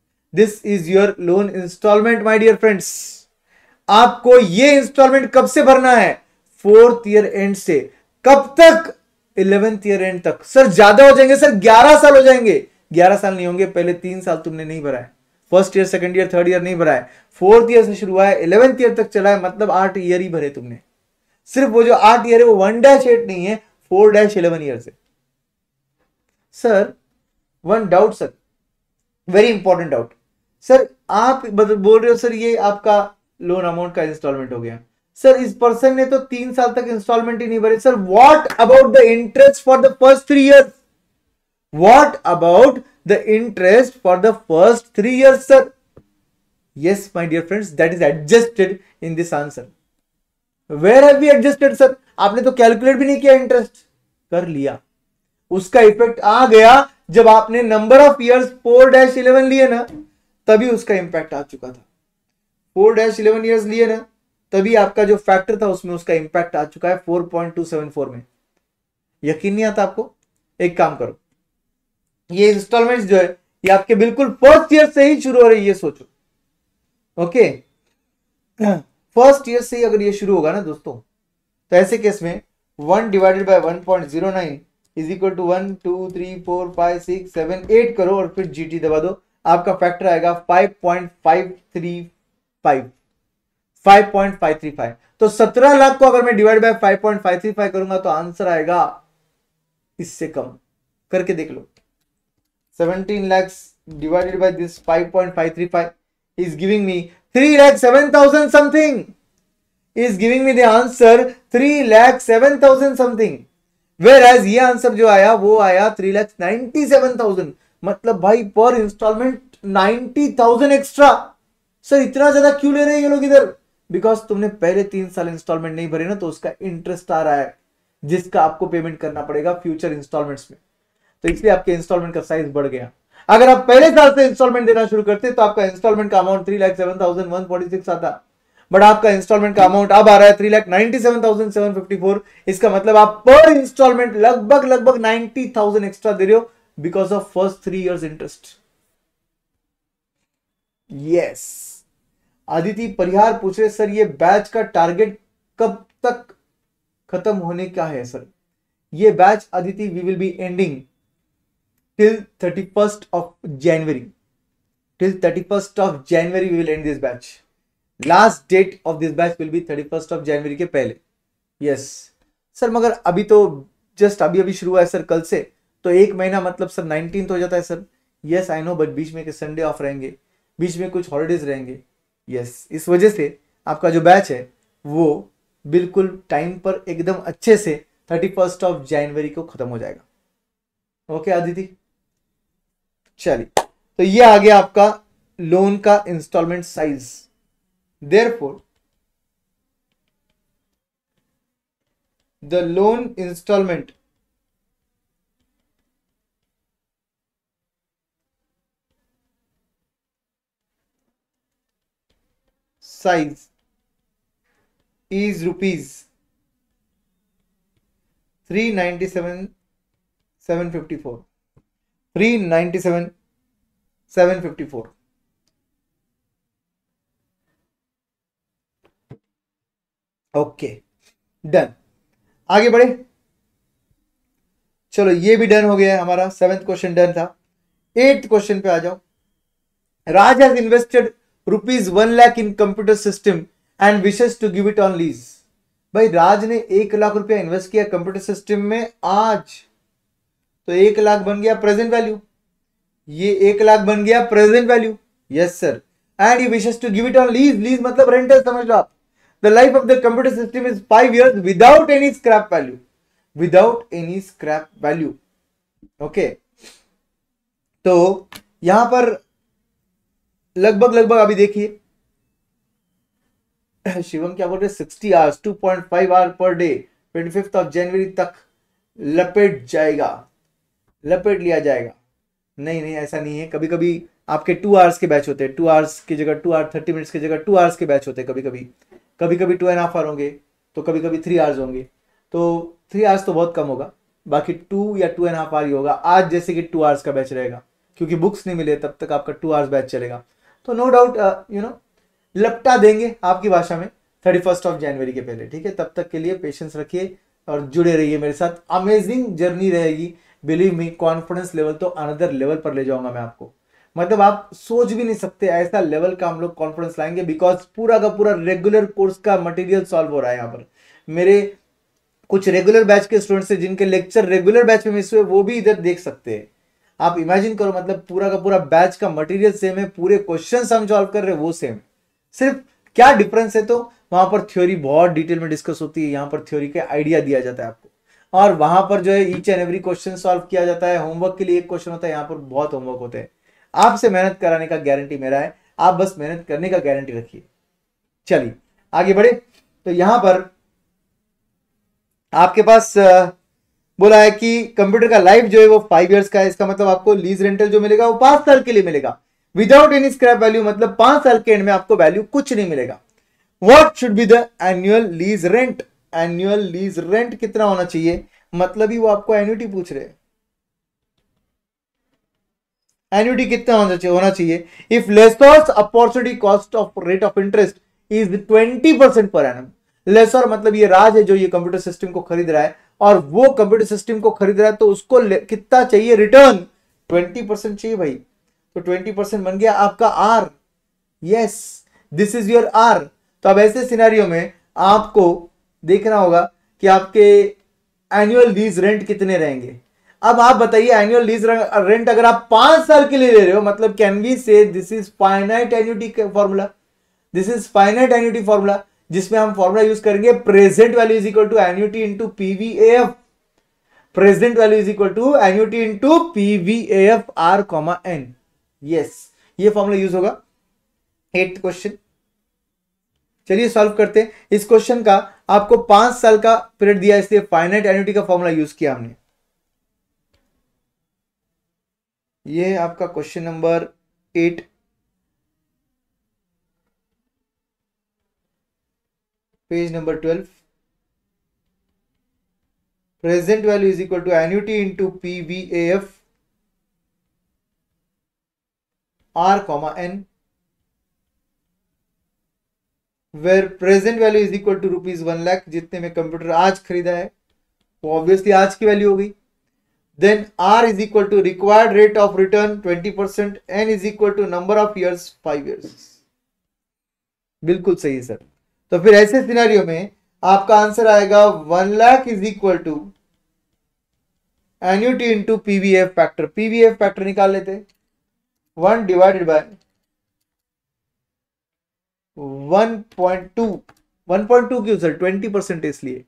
this is your loan instalment my dear friends आपको ये इंस्टॉलमेंट कब से भरना है फोर्थ ईयर एंड से कब तक इलेवेंथ ईयर एंड तक सर ज्यादा हो जाएंगे सर ग्यारह साल हो जाएंगे ग्यारह साल नहीं होंगे पहले तीन साल तुमने नहीं भरा है first year second year third year नहीं भरा है फोर्थ ईयर से शुरू हुआ है इलेवेंथ ईयर तक चला है मतलब आठ ईयर ही भरे तुमने सिर्फ वो जो आठ ईयर है वो वन डैश एट नहीं है फोर डैश इलेवन ईयर से sir one doubt sir very important doubt sir आप मतलब बोल रहे हो सर ये आपका लोन अमाउंट का इंस्टॉलमेंट हो गया सर इस पर्सन ने तो तीन साल तक इंस्टॉलमेंट ही नहीं भरे sir what about the interest for the first three year what about the interest for the first three year sir yes my dear friends that is adjusted in this answer where have we adjusted sir आपने तो calculate भी नहीं किया interest कर लिया उसका effect आ गया जब आपने number of years four dash eleven लिए ना तभी उसका इम्पैक्ट आ चुका था फोर डैश इलेवन ईयर्स लिए ना तभी आपका जो फैक्टर था उसमें उसका इम्पैक्ट आ चुका है four point two seven four में यकीन नहीं आता आपको एक काम करो ये इंस्टॉलमेंट जो है ये आपके बिल्कुल फर्स्ट ईयर से ही शुरू हो रही है सोचो ओके फर्स्ट ईयर से ही अगर ये शुरू होगा ना दोस्तों तो ऐसे केस में one divided by one point zero nine is equal to one two three four five six seven eight करो और फिर जीटी दबा दो आपका फैक्टर आएगा five point five three five five point five three five तो सत्रह लाख को अगर मैं divide by five point five three five करूंगा तो आंसर आएगा इससे कम करके देख लो seventeen lakhs divided by this five point five three five is giving me three lakh seven thousand something is giving me the three lakh seven thousand something whereas ये answer जो आया वो आया three lakh ninety seven thousand मतलब भाई पर instalment ninety thousand extra sir इतना ज्यादा क्यों ले रहे हैं ये लोग इधर बिकॉज तुमने पहले तीन साल इंस्टॉलमेंट नहीं भरे ना तो उसका इंटरेस्ट आ रहा है जिसका आपको पेमेंट करना पड़ेगा फ्यूचर इंस्टॉलमेंट्स में तो इसलिए आपके इंस्टॉलमेंट का साइज बढ़ गया अगर आप पहले साल से इंस्टॉलमेंट देना शुरू करते तो आपका इंस्टॉलमेंट का amount three lakh seven thousand one forty six आता बट आपका इंस्टॉलमेंट का अमाउंट अब आ रहा है three lakh ninety seven thousand seven fifty four इसका मतलब आप पर इंस्टॉलमेंट लगभग लगभग नाइनटी थाउजेंड एक्स्ट्रा दे रहे हो because of first three years interest yes Aditi Parihar पूछ रहे सर ये बैच का टारगेट कब तक खत्म होने का है सर ये batch Aditi we will be ending till thirty first of January till thirty first of January we will end this batch last date of this batch will be thirty first of January के पहले yes yes. Sir मगर अभी तो just अभी अभी शुरू हुआ है सर कल से तो एक महीना मतलब सर नाइनटीन तो हो जाता है sir yes I know but बीच में संडे ऑफ रहेंगे बीच में कुछ हॉलीडेज रहेंगे यस इस वजह से आपका जो बैच है वो बिल्कुल टाइम पर एकदम अच्छे से थर्टी फर्स्ट ऑफ जनवरी को खत्म हो जाएगा ओके आदिति चलिए तो ये आ गया आपका लोन का instalment size there four the loan instalment size is rupees seven seven fifty four okay done आगे बढ़े चलो ये भी डन हो गया हमारा सेवेंथ क्वेश्चन डन था एट्थ क्वेश्चन पे आ जाओ Raj has invested rupees one lakh in computer system and wishes to give it on lease भाई राज ने एक लाख रुपया इन्वेस्ट किया कंप्यूटर सिस्टम में आज तो एक लाख बन गया प्रेजेंट वैल्यू ये एक लाख बन गया present value yes sir and you wishes to give it on lease lease मतलब रेंटल समझ लो आप the life of the computer system is five years without any scrap value without any scrap value okay तो यहां पर लगभग लगभग अभी देखिए शिवम क्या बोल रहे sixty hours two point five hour per day twenty fifth of January तक लपेट जाएगा लपेट लिया जाएगा नहीं नहीं ऐसा नहीं है कभी कभी आपके टू आवर्स के बैच होते हैं टू आवर्स की जगह टू आवर थर्टी मिनट्स की जगह टू आवर्स के बैच होते हैं कभी कभी कभी कभी टू एंड हाफ आवर होंगे तो कभी कभी थ्री आवर्स होंगे तो थ्री आवर्स तो बहुत कम होगा बाकी टू या टू एंड हाफ आवर ही होगा आज जैसे कि टू आवर्स का बैच रहेगा क्योंकि बुक्स नहीं मिले तब तक आपका टू आवर्स बैच चलेगा तो नो डाउट यू नो लपटा देंगे आपकी भाषा में थर्टी फर्स्ट ऑफ जनवरी के पहले ठीक है तब तक के लिए पेशेंस रखिए और जुड़े रहिए मेरे साथ अमेजिंग जर्नी रहेगी बिलीव मी कॉन्फिडेंस लेवल तो अनदर लेवल पर ले जाऊंगा मैं आपको मतलब आप सोच भी नहीं सकते ऐसा लेवल का हम लोग कॉन्फिडेंस लाएंगे बिकॉज पूरा का पूरा रेगुलर कोर्स का मटेरियल सॉल्व हो रहा है यहाँ पर मेरे कुछ रेगुलर बैच के स्टूडेंट्स हैं जिनके लेक्चर रेगुलर बैच में मिस हुए वो भी इधर देख सकते हैं आप इमेजिन करो मतलब पूरा का पूरा बैच का मटेरियल सेम है पूरे क्वेश्चन हम सॉल्व कर रहे हैं वो सेम सिर्फ क्या डिफरेंस है तो वहां पर थ्योरी बहुत डिटेल में डिस्कस होती है यहाँ पर थ्योरी के आइडिया दिया जाता है आपको और वहां पर जो है each and every question solve किया जाता है होमवर्क के लिए एक क्वेश्चन होता है यहाँ पर बहुत होमवर्क होते हैं आपसे मेहनत कराने का गारंटी मेरा है आप बस मेहनत करने का गारंटी रखिए चलिए आगे बढ़े तो यहां पर आपके पास बोला है कि कंप्यूटर का लाइफ जो है वो फाइव ईयर्स का है इसका मतलब आपको लीज रेंटल जो मिलेगा वो पांच साल के लिए मिलेगा विदाउट एनी स्क्रैप वैल्यू मतलब पांच साल के एंड में आपको वैल्यू कुछ नहीं मिलेगा what should be the annual lease rent annual lease rent कितना होना चाहिए मतलब ही वो आपको एन्यूटी पूछ रहे एन्यूटी कितना होना चाहिए होना चाहिए if lessor's opportunity cost of rate of interest is twenty percent per annum lessor मतलब ये राज है जो ये कंप्यूटर सिस्टम को खरीद रहा है और वो कंप्यूटर सिस्टम को खरीद रहा है तो उसको कितना चाहिए रिटर्न ट्वेंटी परसेंट चाहिए भाई तो ट्वेंटी परसेंट बन गया आपका R yes this is your R तो अब ऐसे सिनेरियो में आपको देखना होगा कि आपके एनुअल लीज रेंट कितने रहेंगे अब आप बताइए एनुअल लीज रेंट अगर आप पांच साल के लिए ले रहे हो मतलब can we say this is finite annuity formula this is finite annuity formula जिसमें हम फॉर्मूला यूज करेंगे present value is equal to annuity into PVF present value is equal to annuity into PVF R comma N yes ये formula use होगा eight question चलिए solve करते हैं इस question का आपको पांच साल का पीरियड दिया इसलिए फाइनाइट एन्यूटी का फॉर्मूला यूज किया हमने ये आपका question number eight page number twelve present value is equal to annuity into P V F R comma N where present value is equal to rupees one lakh जितने में computer आज खरीदा है वो ऑब्वियसली आज की वैल्यू होगी then R is equal to required rate of return twenty percent N is equal to number of years five years बिल्कुल सही है सर तो फिर ऐसे सिनेरियो में आपका आंसर आएगा one lakh is equal to annuity into PVF factor PVF factor निकाल लेते one divided by one point two one point two क्यों सर ट्वेंटी परसेंट इसलिए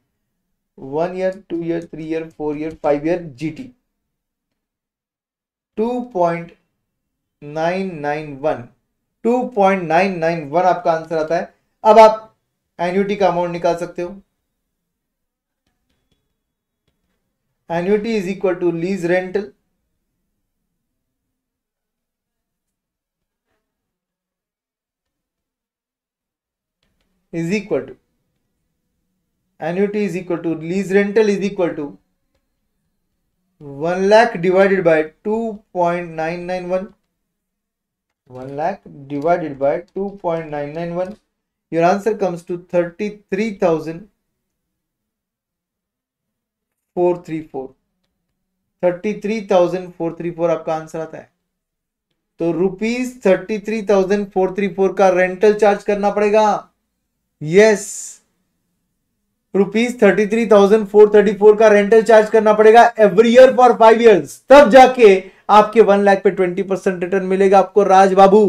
one year two year three year four year five year GT two point nine nine one two point nine nine one आपका answer आता है अब आप annuity का amount निकाल सकते हो annuity is equal to lease rental is equal to annuity is equal to lease rental is equal to one lakh divided by two point nine nine one one lakh divided by two point nine nine one your answer comes to three four आपका answer आता है तो rupees thirty three thousand four three four का rental charge करना पड़ेगा yes rupees thirty three thousand four thirty four का rental charge करना पड़ेगा every year for five years तब जाके आपके वन लाख पे ट्वेंटी परसेंट रिटर्न मिलेगा आपको राज बाबू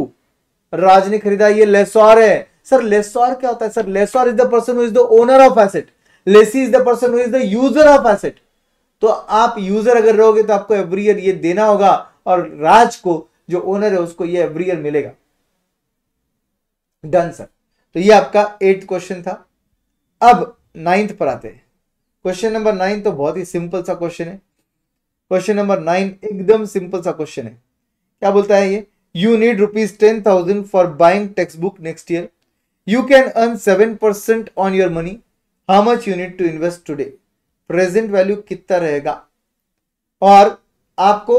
राज ने खरीदा ये लेसॉर है सर लेसोर क्या होता है sir lessor is the person is the owner of asset lessee is the person is the user of asset तो आप यूजर अगर रहोगे तो आपको एवरी ईयर ये देना होगा और राज को जो ओनर है उसको ये एवरी ईयर मिलेगा डन सर तो ये आपका एट्थ क्वेश्चन था अब नाइन्थ पर आते हैं क्वेश्चन नंबर नाइन तो बहुत ही सिंपल सा क्वेश्चन है क्वेश्चन नंबर नाइन एकदम सिंपल सा क्वेश्चन है क्या बोलता है ये you need rupees ten thousand for buying text book next year You can earn 7% on your money. How much you need to invest today? Present value कितना रहेगा और आपको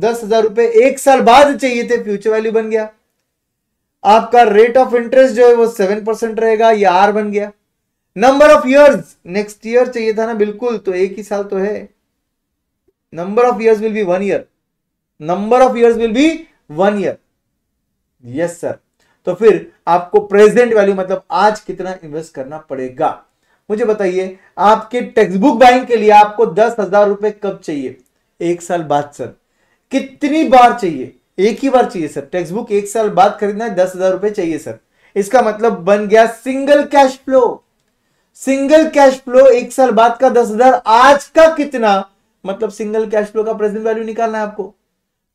दस हजार रुपये एक साल बाद चाहिए थे फ्यूचर वैल्यू बन गया आपका रेट ऑफ इंटरेस्ट जो है वो सेवन परसेंट रहेगा ये आर बन गया number of years next year चाहिए था ना बिल्कुल तो एक ही साल तो है number of years will be one year number of years will be one year yes sir तो फिर आपको प्रेजेंट वैल्यू मतलब आज कितना इन्वेस्ट करना पड़ेगा मुझे बताइए आपके टेक्सट बुक बाइंग के लिए आपको दस हजार रुपए कब चाहिए एक साल बाद सर कितनी बार चाहिए एक ही बार चाहिए सर टेक्स बुक एक साल बाद खरीदना है दस हजार रुपए चाहिए सर इसका मतलब बन गया single cash flow single cash flow एक साल बाद का दस हजार आज का कितना मतलब सिंगल कैश फ्लो का प्रेजेंट वैल्यू निकालना है आपको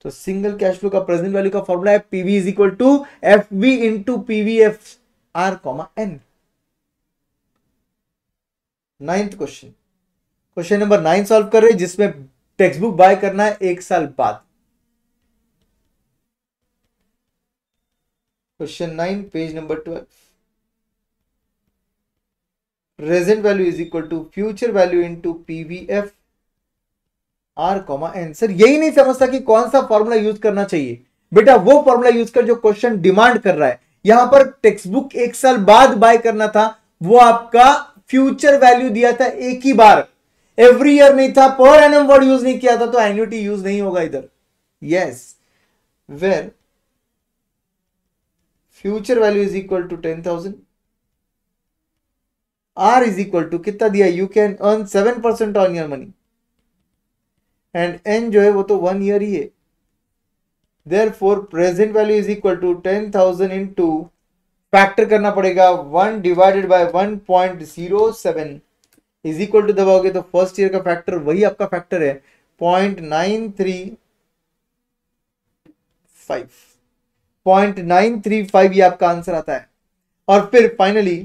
तो सिंगल कैश फ्लो का प्रेजेंट वैल्यू का फॉर्मूला है PV is equal to F B into PV F R comma N ninth question question number nine solve कर रहे हैं जिसमें टेक्स्ट बुक बाय करना है एक साल बाद question nine page number twelve present value is equal to future value into PVF R comma N sir यही नहीं समझता कि कौन सा फॉर्मूला यूज करना चाहिए बेटा वो फॉर्मूला यूज कर जो क्वेश्चन डिमांड कर रहा है यहां पर टेक्स्ट बुक एक साल बाद बाय करना था वो आपका फ्यूचर वैल्यू दिया था एक ही बार एवरी ईयर नहीं था पर एम वर्ड यूज नहीं किया था तो एन्यूटी यूज नहीं होगा इधर yes where future value is equal to ten thousand R is equal to कितना दिया you can earn seven percent on your money and N जो है वो तो वन ईयर ही है therefore present value is equal to ten thousand into factor करना पड़ेगा one divided by one point zero seven is equal to दबाओगे तो फर्स्ट ईयर का फैक्टर वही आपका फैक्टर है point nine three five point nine three five ये आपका आंसर आता है और फिर finally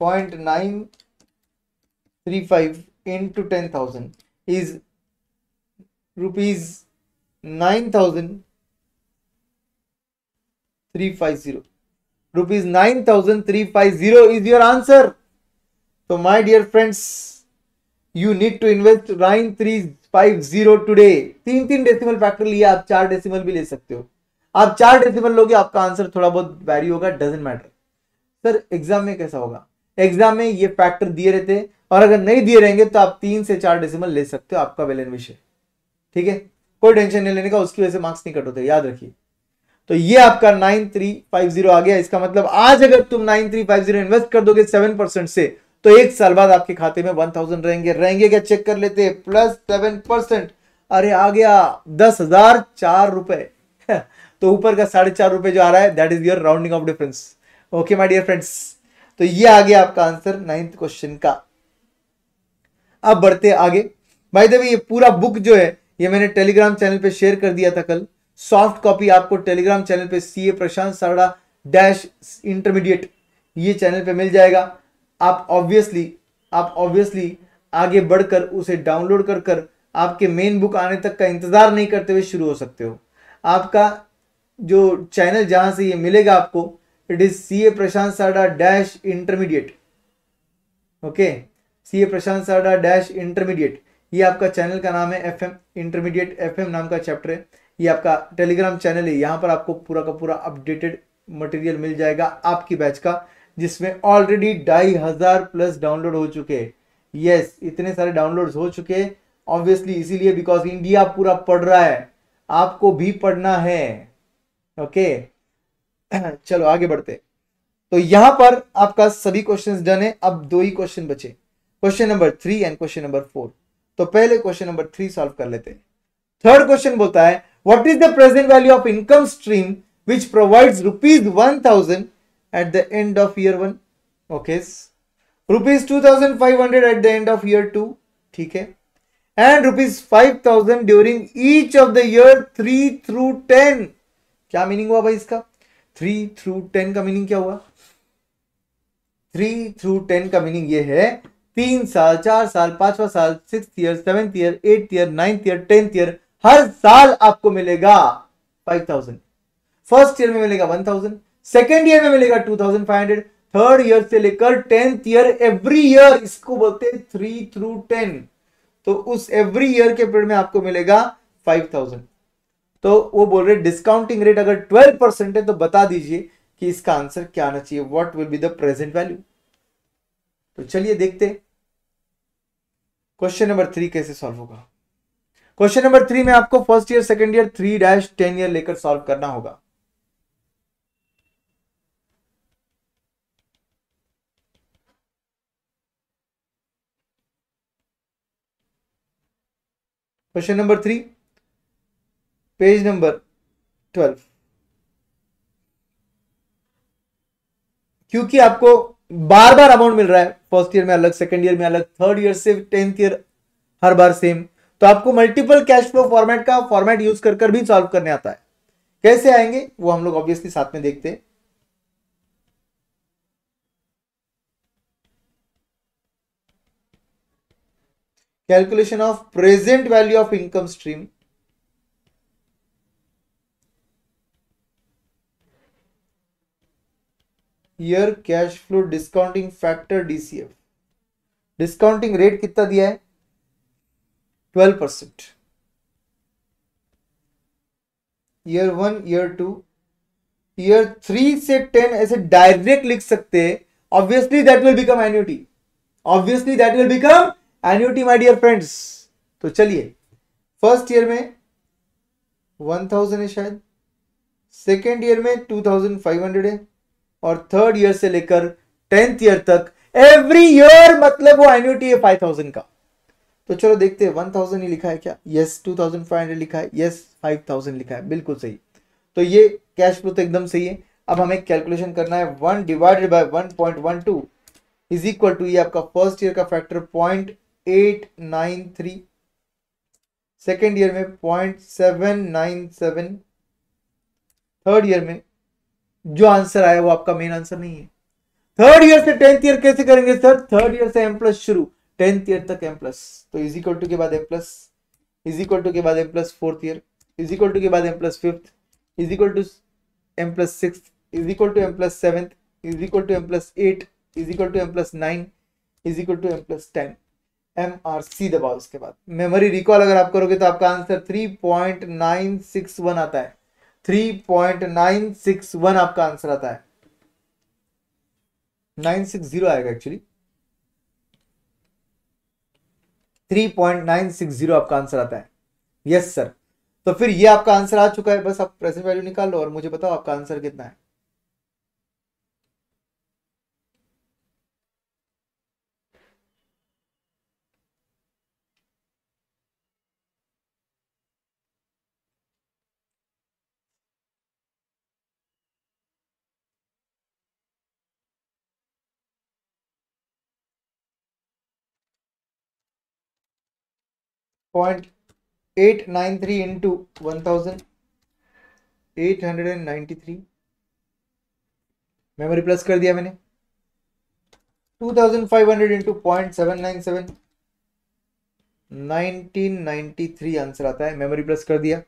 point nine three five into ten thousand is rupees zero. rupees zero is your answer so my dear friends you need to invest zero today तीन तीन decimal factor लिए आप चार decimal भी ले सकते हो आप चार डेसिमल लोगे आपका आंसर थोड़ा बहुत वैरी होगा डजेंट मैटर सर एग्जाम में कैसा होगा एग्जाम में ये फैक्टर दिए रहते और अगर नहीं दिए रहेंगे तो आप तीन से चार डेसिमल ले सकते हो आपका वेल एन विषय ठीक है कोई टेंशन नहीं लेने का उसकी वजह से मार्क्स नहीं कट होते याद रखिए तो ये आपका 9350 आ गया इसका मतलब आज अगर तुम 9350 इन्वेस्ट कर दोगे 7% से तो एक साल बाद आपके खाते में 1000 रहेंगे रहेंगे क्या चेक कर लेते प्लस सेवन परसेंट अरे आ गया दस हजार चार रुपए तो ऊपर का साढ़े चार रुपए जो आ रहा है that is your rounding off difference okay my dear friends तो ये आ गया आपका आंसर नाइन्थ क्वेश्चन का अब बढ़ते आगे भाई देवी ये पूरा बुक जो है ये मैंने टेलीग्राम चैनल पे शेयर कर दिया था कल सॉफ्ट कॉपी आपको टेलीग्राम चैनल पे सी ए प्रशांत सारा डैश इंटरमीडिएट ये चैनल पे मिल जाएगा आप ऑब्वियसली आप ऑब्वियसली आगे बढ़कर उसे डाउनलोड कर कर आपके मेन बुक आने तक का इंतज़ार नहीं करते हुए शुरू हो सकते हो आपका जो चैनल जहाँ से ये मिलेगा आपको it is C A Prashant Sarda dash intermediate okay C A Prashant Sarda dash intermediate ये आपका चैनल का नाम है F M intermediate F M नाम का चैप्टर है ये आपका टेलीग्राम चैनल है यहाँ पर आपको पूरा का पूरा अपडेटेड मटेरियल मिल जाएगा आपकी बैच का जिसमें ऑलरेडी ढाई हज़ार प्लस डाउनलोड हो चुके हैं यस इतने सारे डाउनलोड्स हो चुके हैं ऑब्वियसली इसीलिए बिकॉज इंडिया पूरा पढ़ रहा है आपको भी पढ़ना है ओके चलो आगे बढ़ते तो यहां पर आपका सभी क्वेश्चंस डन है अब दो ही क्वेश्चन बचे question number three and question number four तो पहले क्वेश्चन नंबर थ्री सॉल्व कर लेते हैं थर्ड क्वेश्चन बोलता है what is the present value of income stream which provide rupees one thousand at the end of year one okay rupees two thousand five hundred at the end of year two ठीक है and rupees five thousand during each of the year three through ten क्या meaning हुआ भाई इसका three through ten का meaning क्या हुआ three through ten का मीनिंग ये है तीन साल चार साल पांचवा साल six year seventh year eight year ninth year tenth year हर साल आपको मिलेगा फाइव थाउजेंड फर्स्ट ईयर में मिलेगा वन थाउजेंड सेकेंड ईयर में मिलेगा two thousand five hundred third year से लेकर टेंथ ईयर एवरी ईयर इसको बोलते हैं थ्री थ्रू टेन तो उस एवरी ईयर के पीरियड में आपको मिलेगा फाइव थाउजेंड तो वो बोल रहे डिस्काउंटिंग रेट अगर ट्वेल्व परसेंट है तो बता दीजिए कि इसका आंसर क्या आना चाहिए what will be the present value तो चलिए देखते क्वेश्चन नंबर थ्री कैसे सॉल्व होगा क्वेश्चन नंबर थ्री में आपको first year second year three dash ten year लेकर सॉल्व करना होगा question number three page number twelve क्योंकि आपको बार बार अमाउंट मिल रहा है फर्स्ट ईयर में अलग सेकेंड ईयर में अलग थर्ड ईयर से टेंथ ईयर हर बार सेम तो आपको मल्टीपल कैश फ्लो फॉर्मेट का फॉर्मेट यूज कर कर भी सॉल्व करने आता है कैसे आएंगे वो हम लोग ऑब्वियसली साथ में देखते हैं calculation of present value of income stream year cash flow discounting factor DCF discounting rate कितना दिया है twelve percent year one year two year three से टेन ऐसे डायरेक्ट लिख सकते हैं obviously that will become annuity obviously that will become annuity my dear friends तो चलिए फर्स्ट ईयर में वन थाउजेंड है शायद सेकेंड ईयर में टू थाउजेंड फाइव हंड्रेड है और थर्ड ईयर से लेकर टेंथ ईयर तक एवरी ईयर मतलब वो एन्यूटी है फाइव थाउजेंड का तो चलो देखते हैं वन थाउजेंड ही लिखा है क्या yes two thousand five hundred लिखा है यस फाइव थाउजेंड लिखा है बिल्कुल सही तो ये कैश फ्लो तो एकदम सही है अब हमें कैलकुलेशन करना है one divided by one point one two is equal to ये आपका फर्स्ट ईयर का factor point eight nine three second year में point seven nine seven third year में जो आंसर आया वो आपका मेन आंसर नहीं है थर्ड ईयर से टेंथ ईयर कैसे करेंगे सर थर्ड ईयर से एम प्लस शुरू टेंथ ईयर तक एम प्लस तो इज इक्वल टू के बाद M plus is equal to के बाद M plus fourth year is equal to के बाद M plus fifth is equal to M plus six is equal to M plus seventh is equal to M plus eight is equal to M plus nine is equal to M plus ten M R C दबाओ उसके बाद memory recall अगर आप करोगे तो आपका answer three point nine six one आता है 3.961 आपका आंसर आता है 960 आएगा एक्चुअली 3.960 आपका आंसर आता है यस yes, सर तो फिर ये आपका आंसर आ चुका है बस आप प्रेजेंट वैल्यू निकाल लो और मुझे बताओ आपका आंसर कितना है point eight nine three into one thousand eight hundred and ninety three memory plus कर दिया मैंने two thousand five hundred into point seven nine seven nineteen ninety three answer आता है मेमोरी प्लस कर दिया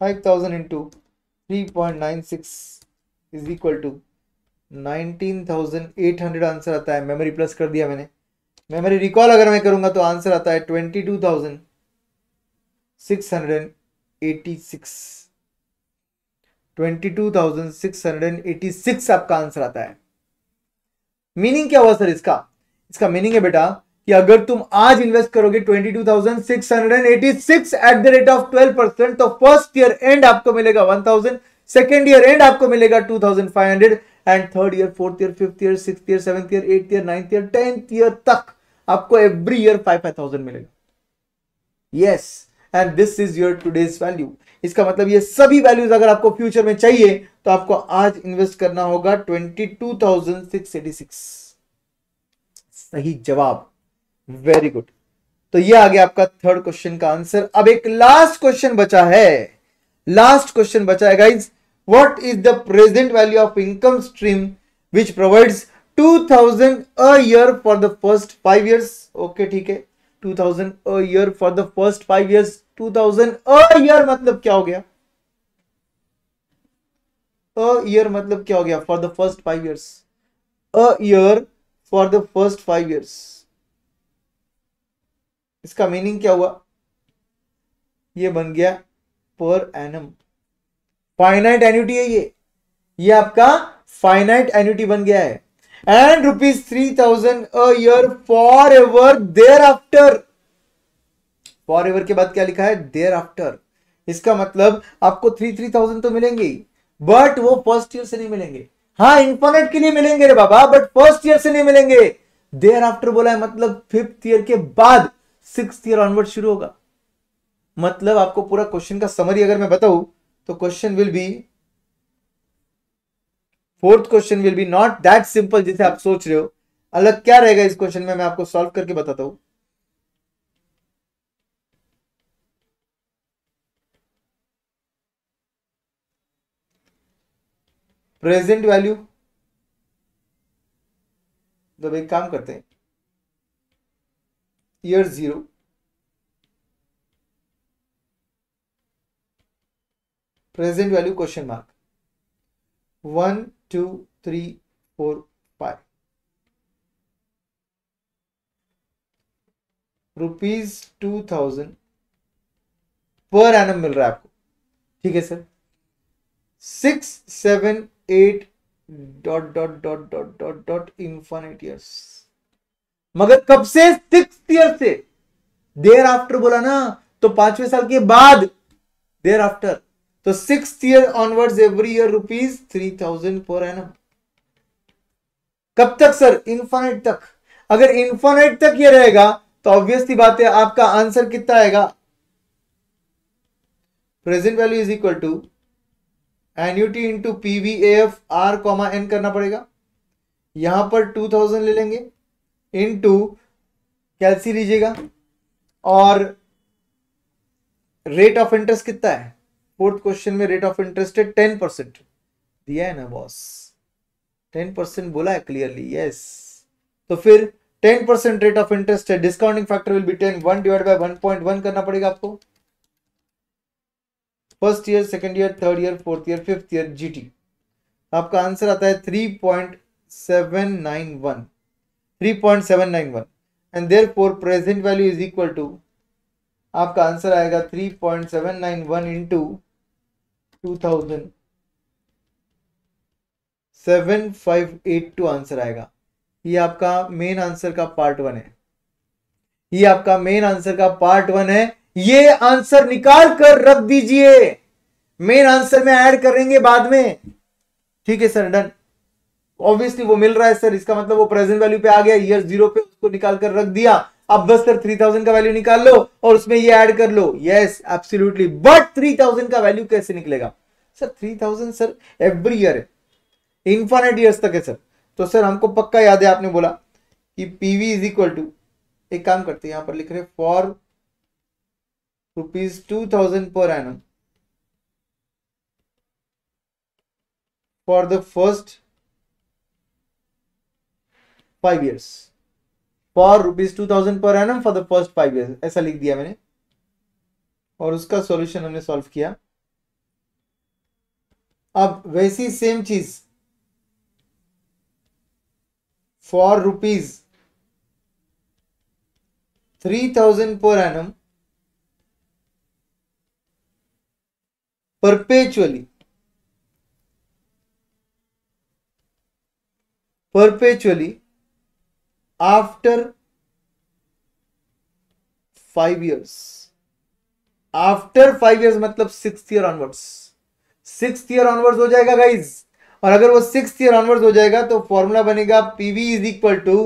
five thousand into three point nine six is equal to nineteen thousand eight hundred answer आता है memory plus कर दिया मैंने memory recall अगर मैं करूंगा तो आंसर आता है twenty two thousand six hundred eighty six twenty two thousand six hundred eighty six आपका आंसर आता है मीनिंग क्या हुआ सर इसका इसका मीनिंग है बेटा कि अगर तुम आज इन्वेस्ट करोगे twenty two thousand six hundred eighty six at the rate of twelve percent तो फर्स्ट ईयर एंड आपको मिलेगा one thousand second year end आपको मिलेगा two thousand five hundred and third year fourth year fifth year six year seventh year eight year ninth year tenth year तक आपको every year five five thousand मिलेगा yes and this is your today's value इसका मतलब ये सभी values अगर आपको future में चाहिए तो आपको आज इन्वेस्ट करना होगा twenty two thousand six eighty six सही जवाब वेरी गुड तो ये आ गया आपका थर्ड क्वेश्चन का आंसर अब एक लास्ट क्वेश्चन बचा है लास्ट क्वेश्चन बचा है guys what is the present value of income stream which provides two thousand a year for the first five years okay ठीक है two thousand a year for the first five years two thousand a year मतलब क्या हो गया a year मतलब क्या हो गया for the first five years a year for the first five years इसका मीनिंग क्या हुआ ये बन गया पर एनम फाइनाइट एन्यूटी है ये ये आपका फाइनाइट एन्यूटी बन गया है and thousand a year for ever thereafter for ever के बाद क्या लिखा है देर आफ्टर इसका मतलब आपको थ्री थ्री थाउजेंड तो मिलेंगे बट वो फर्स्ट ईयर से नहीं मिलेंगे हाँ इंफोनेट के लिए मिलेंगे रे बाबा बट फर्स्ट ईयर से नहीं मिलेंगे देर आफ्टर बोला है मतलब फिफ्थ ईयर के बाद सिक्स ईयर ऑनवर्ड शुरू होगा मतलब आपको पूरा क्वेश्चन का समरी अगर मैं बताऊं तो question will be fourth question will be not that simple जिसे आप सोच रहे हो अलग क्या रहेगा इस क्वेश्चन में मैं आपको सॉल्व करके बताता हूं प्रेजेंट वैल्यू जब एक काम करते हैं year zero present value question mark one two, three, four, five. Rupees two thousand per annum मिल रहा है आपको ठीक है sir six seven eight dot dot dot dot dot dot infinite years मगर कब से सिक्स ईयर से देर आफ्टर बोला ना तो पांचवें साल के बाद देर आफ्टर तो six year onwards every year rupees three thousand four है ना कब तक सर इन्फाइट तक अगर इन्फाइट तक ये रहेगा तो ऑब्वियसली बात है आपका आंसर कितना आएगा present value is equal to annuity into PV F R comma N करना पड़ेगा यहां पर टू थाउजेंड ले लेंगे इंटू कैलसी लीजिएगा और रेट ऑफ इंटरेस्ट कितना है फोर्थ क्वेश्चन में रेट ऑफ इंटरेस्ट है टेन परसेंट दिया है ना बॉस टेन परसेंट बोला है क्लियरली यस yes. तो फिर ten percent rate of interest है discounting factor will be ten one divide by one point one करना पड़ेगा आपको first year second year third year fourth year fifth year जी आपका आंसर आता है three point seven nine one three point seven nine one and therefore present value is equal to आपका answer आएगा three point seven nine one into seven five eight to answer आएगा ये आपका main answer का part one है ये आपका main answer का पार्ट वन है ये आंसर निकाल कर रख दीजिए मेन आंसर में ऐड करेंगे बाद में ठीक है सर डन ऑब्वियसली वो मिल रहा है सर इसका मतलब वो प्रेजेंट वैल्यू पे आ गया ईयर जीरो पे उसको निकाल कर रख दिया अब बस सर थ्री थाउजेंड का वैल्यू निकाल लो और उसमें ये ऐड कर लो yes absolutely but three thousand का वैल्यू कैसे निकलेगा sir three thousand sir every year है इंफानेट ईयर्स तक है सर तो सर हमको पक्का याद है आपने बोला कि पीवी इज इक्वल टू एक काम करते हैं यहां पर लिख रहे for rupees two thousand per annum for the first five years for rupees two thousand per annum for the first five year ऐसा लिख दिया मैंने और उसका सॉल्यूशन हमने सॉल्व किया अब वैसी सेम चीज for rupees three thousand per annum perpetually perpetually after five years after five years मतलब six year onwards six year onwards हो जाएगा गाइज और अगर वो सिक्स ईयर ऑनवर्ड्स हो जाएगा तो फॉर्मूला बनेगा PV is equal to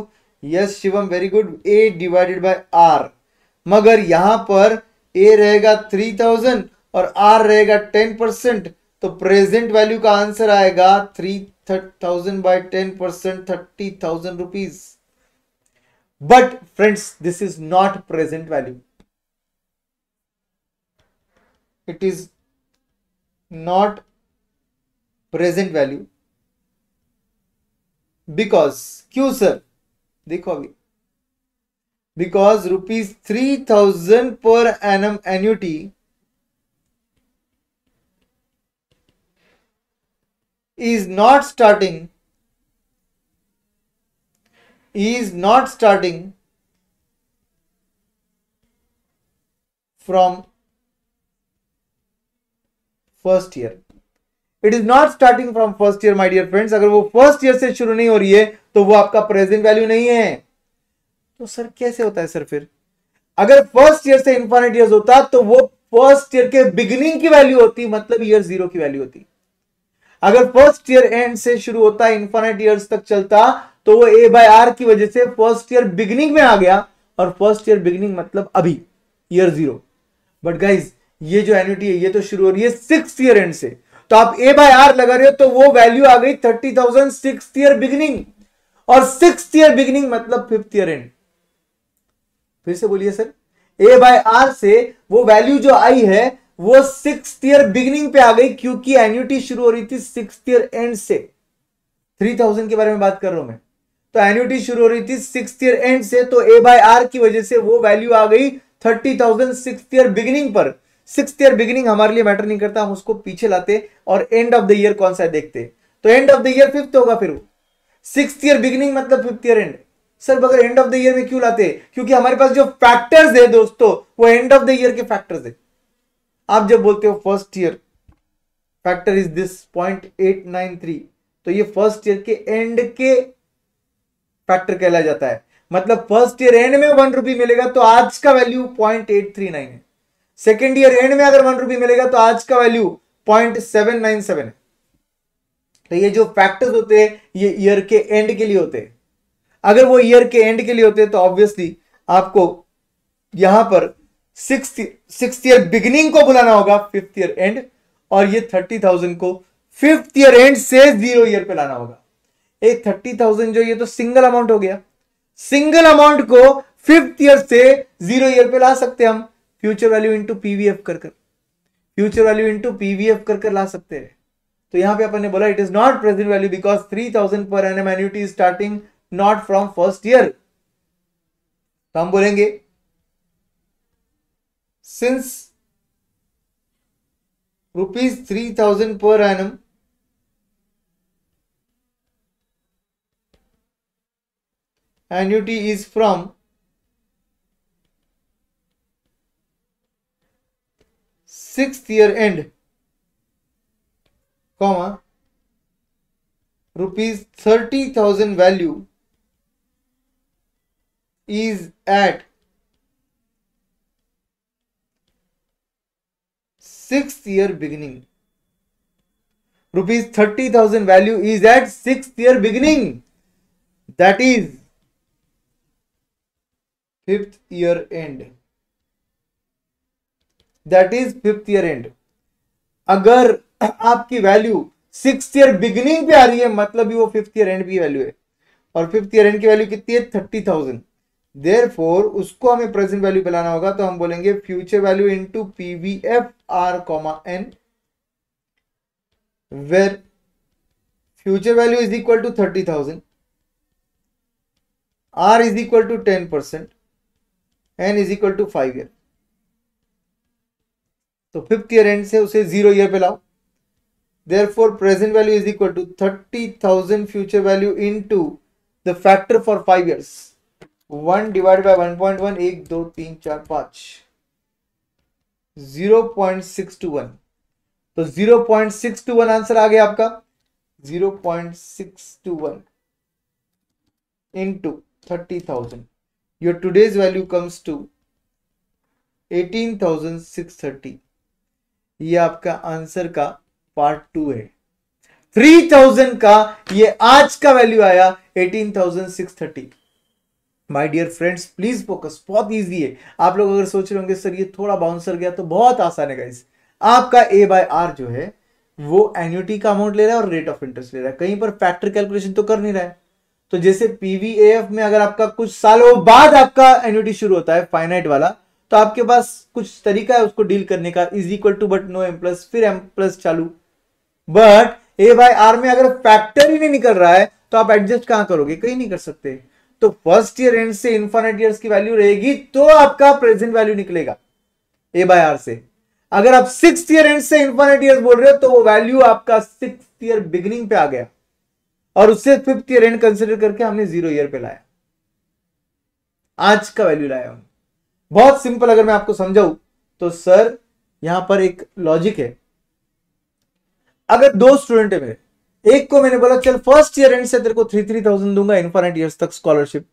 yes Shivam very good A divided by R मगर यहां पर ए रहेगा थ्री थाउजेंड और आर रहेगा टेन परसेंट तो प्रेजेंट वैल्यू का आंसर आएगा three thousand by ten percent thirty thousand rupees But friends, this is not present value. It is not present value because Q sir, देखो अभी because rupees 3000 per annum annuity is not starting is not starting from first year it is not starting from first year my dear friends अगर वो first year से शुरू नहीं हो रही है तो वो आपका प्रेजेंट वैल्यू नहीं है तो सर कैसे होता है सर फिर अगर फर्स्ट ईयर से इंफाइनेट ईयर होता तो वो फर्स्ट ईयर के बिगिनिंग की वैल्यू होती मतलब ईयर जीरो की वैल्यू होती अगर फर्स्ट ईयर एंड से शुरू होता इंफाइनेट ईयर तक चलता तो वो ए बाय आर की वजह से फर्स्ट ईयर बिगिनिंग में आ गया और फर्स्ट ईयर बिगनिंग मतलब अभी ईयर जीरो बट गाइज ये जो एन्यूटी है ये तो शुरू हो रही है सिक्स ईयर एंड से तो आप ए बाय आर लगा रहे हो तो वो वैल्यू आ गई thirty thousand six year beginning और सिक्स ईयर बिगनिंग मतलब फिफ्थ ईयर एंड फिर से बोलिए सर ए बाय आर से वो वैल्यू जो आई है वो सिक्स ईयर बिगिनिंग पे आ गई क्योंकि एन्यूटी शुरू हो रही थी सिक्स ईयर एंड से थ्री थाउजेंड के बारे में बात कर रहा हूं मैं तो एन्यूटी शुरू हो रही थी सिक्स ईयर एंड से तो ए बाय आर की वजह से वो वैल्यू आ गई thirty thousand six year beginning पर सिक्स ईयर बिगिनिंग हमारे लिए मैटर नहीं करता हम उसको पीछे लाते और एंड ऑफ द ईयर कौन सा है देखते तो end of the year fifth होगा फिर सिक्स ईयर बिगिनिंग मतलब फिफ्थ ईयर एंड सर अगर एंड ऑफ द ईयर में क्यों लाते क्योंकि हमारे पास जो फैक्टर्स है दोस्तों वो एंड ऑफ द ईयर के फैक्टर्स है आप जब बोलते हो first year factor is this point eight nine three तो ये फर्स्ट ईयर के एंड के फैक्टर कहला जाता है मतलब फर्स्ट ईयर एंड में वन रुपी मिलेगा तो आज का value point eight three nine है सेकेंड ईयर एंड में अगर वन रुपी मिलेगा तो आज का value point seven nine seven है तो ये जो फैक्टर्स होते हैं ये ईयर के एंड के लिए होते हैं अगर वो ईयर के एंड के लिए होते हैं तो ऑब्वियसली आपको यहां पर सिक्स सिक्स ईयर बिगिनिंग को बुलाना होगा फिफ्थ ईयर एंड और ये थर्टी थाउजेंड को फिफ्थ ईयर एंड से जीरो ईयर पे लाना होगा थर्टी थाउजेंड जो ये तो सिंगल अमाउंट हो गया सिंगल अमाउंट को फिफ्थ ईयर से जीरो ईयर पे ला सकते हम फ्यूचर वैल्यू इंटू पीवीएफ कर कर फ्यूचर वैल्यू इंटू पीवीएफ कर कर ला सकते हैं तो यहां पे अपन ने बोला it is not present value because three thousand per an annuity starting not from first year तो हम बोलेंगे since rupees three thousand per annum annuity is from sixth year end comma rupees 30000 value is at sixth year beginning rupees 30000 value is at sixth year beginning that is fifth year end that is fifth year end अगर आपकी value six year beginning पे आ रही है मतलब भी वो fifth year end की value है और फिफ्थ ईयर एंड की वैल्यू कितनी है थर्टी थाउजेंड देर फोर उसको हमें प्रेजेंट वैल्यू बनाना होगा तो हम बोलेंगे future value to P V F R comma N where future value is equal to thirty thousand R is equal to ten percent N is equal to five year तो fifth year end से उसे zero year पे लाओ therefore present value is equal to thirty thousand future value into the factor for five year one divide by one point one एक दो तीन चार पांच zero point six two one तो zero point six two one answer आ गया आपका zero point six two one two thirty thousand your today's value comes to 18,630 ये आपका आंसर का पार्ट टू है 3,000 का ये आज का वैल्यू आया 18,630 my dear friends please focus बहुत इजी है आप लोग अगर सोच रहे होंगे सर ये थोड़ा बाउंसर गया तो बहुत आसान है गाइस आपका ए बाय आर जो है वो एन्यूटी का अमाउंट ले रहा है और रेट ऑफ इंटरेस्ट ले रहा है कहीं पर फैक्टर कैलकुलेशन तो कर नहीं रहा है तो जैसे पीवीएफ में अगर आपका कुछ सालों बाद आपका एन्यूटी शुरू होता है फाइनाइट वाला तो आपके पास कुछ तरीका है उसको डील करने का is equal to but no M plus फिर एम प्लस चालू बट ए बाई आर में अगर फैक्टर ही नहीं निकल रहा है तो आप एडजस्ट कहां करोगे कहीं नहीं कर सकते तो फर्स्ट ईयर एंड से इन्फाइनाइट ईयर्स की वैल्यू रहेगी तो आपका प्रेजेंट वैल्यू निकलेगा ए बाय आर से अगर आप सिक्स ईयर एंड से इन्फाइनाइट ईयर बोल रहे हो तो वो वैल्यू आपका सिक्स ईयर बिगिनिंग पे आ गया और उससे फिफ्थ ईयर एंड कंसिडर करके हमने जीरो ईयर पे लाया आज का वैल्यू लाया हमने बहुत सिंपल अगर मैं आपको समझाऊ तो सर यहां पर एक लॉजिक है अगर दो स्टूडेंट है मेरे एक को मैंने बोला चल फर्स्ट ईयर एंड से तेरे को थ्री थ्री थाउजेंड दूंगा इनफाइनेट ईयर तक स्कॉलरशिप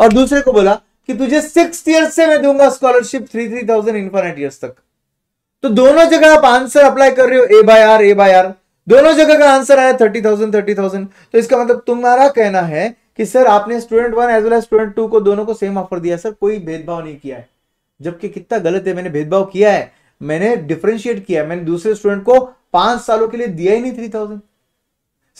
और दूसरे को बोला कि तुझे सिक्स ईयर से मैं दूंगा scholarship three three thousand infinite year तक तो दोनों जगह आप आंसर अप्लाई कर रहे हो A by R A by R दोनों जगह का आंसर आया थर्टी थाउजेंड थर्टी थाउजेंड तो इसका मतलब तुम्हारा कहना है कि सर आपने student one as well as student two को दोनों को सेम ऑफर दिया सर कोई भेदभाव नहीं किया है जबकि कितना गलत है मैंने भेदभाव किया है मैंने डिफ्रेंशिएट किया मैंने दूसरे स्टूडेंट को पांच सालों के लिए दिया ही नहीं थ्री थाउजेंड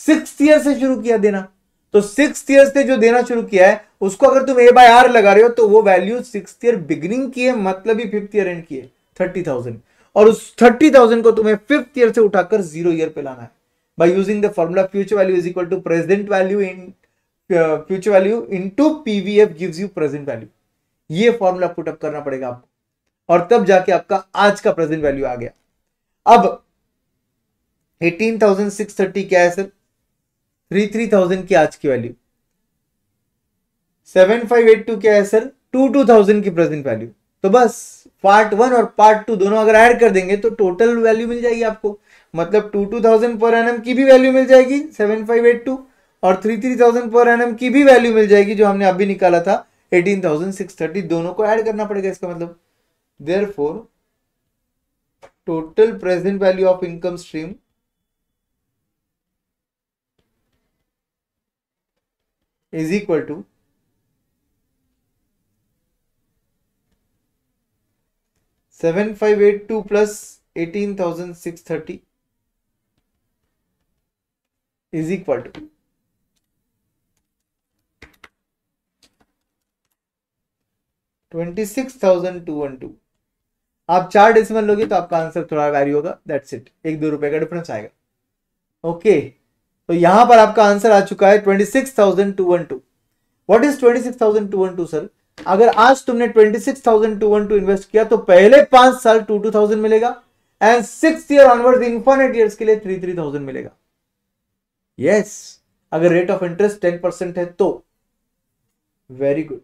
सिक्स ईयर से शुरू किया देना तो सिक्स ईयर से जो देना शुरू किया है उसको अगर तुम ए बाय आर लगा रहे हो तो वो वैल्यू सिक्स ईयर बिगिनिंग की है मतलब ही फिफ्थ ईयर एंड की है थर्टी थाउजेंड और उस थर्टी थाउजेंड को तुम्हें फिफ्थ ईयर से उठाकर जीरो ईयर पे लाना है by using the formula future value is equal to present value in future value into PVF gives you present value ये फॉर्मूला पुटअप करना पड़ेगा आपको और तब जाके आपका आज का प्रेजेंट वैल्यू आ गया अब 18,630 क्या है सर 33,000 की आज की वैल्यू 7582 क्या है सर 22,000 की प्रेजेंट वैल्यू तो बस पार्ट वन और पार्ट टू दोनों अगर ऐड कर देंगे तो टोटल वैल्यू मिल जाएगी आपको मतलब two two thousand per an की भी वैल्यू मिल जाएगी सेवन फाइव एट टू और three three thousand per an की भी वैल्यू मिल जाएगी जो हमने अभी निकाला था एटीन थाउजेंड सिक्स थर्टी दोनों को ऐड करना पड़ेगा इसका मतलब therefore total present value of income stream is equal to seven five eight two plus eighteen thousand six thirty is equal to twenty six thousand two one two आप चार decimal लोगे तो आपका answer थोड़ा vary होगा that's it एक दो रुपए का डिफरेंस आएगा ओके okay. तो यहां पर आपका आंसर आ चुका है twenty six thousand two one two what is twenty six thousand two one two sir अगर आज तुमने twenty six thousand two one two invest किया तो पहले पांच साल टू टू थाउजेंड मिलेगा and six year onward infinite years के लिए थ्री थ्री थाउजेंड मिलेगा यस yes, अगर rate of interest ten percent है तो वेरी गुड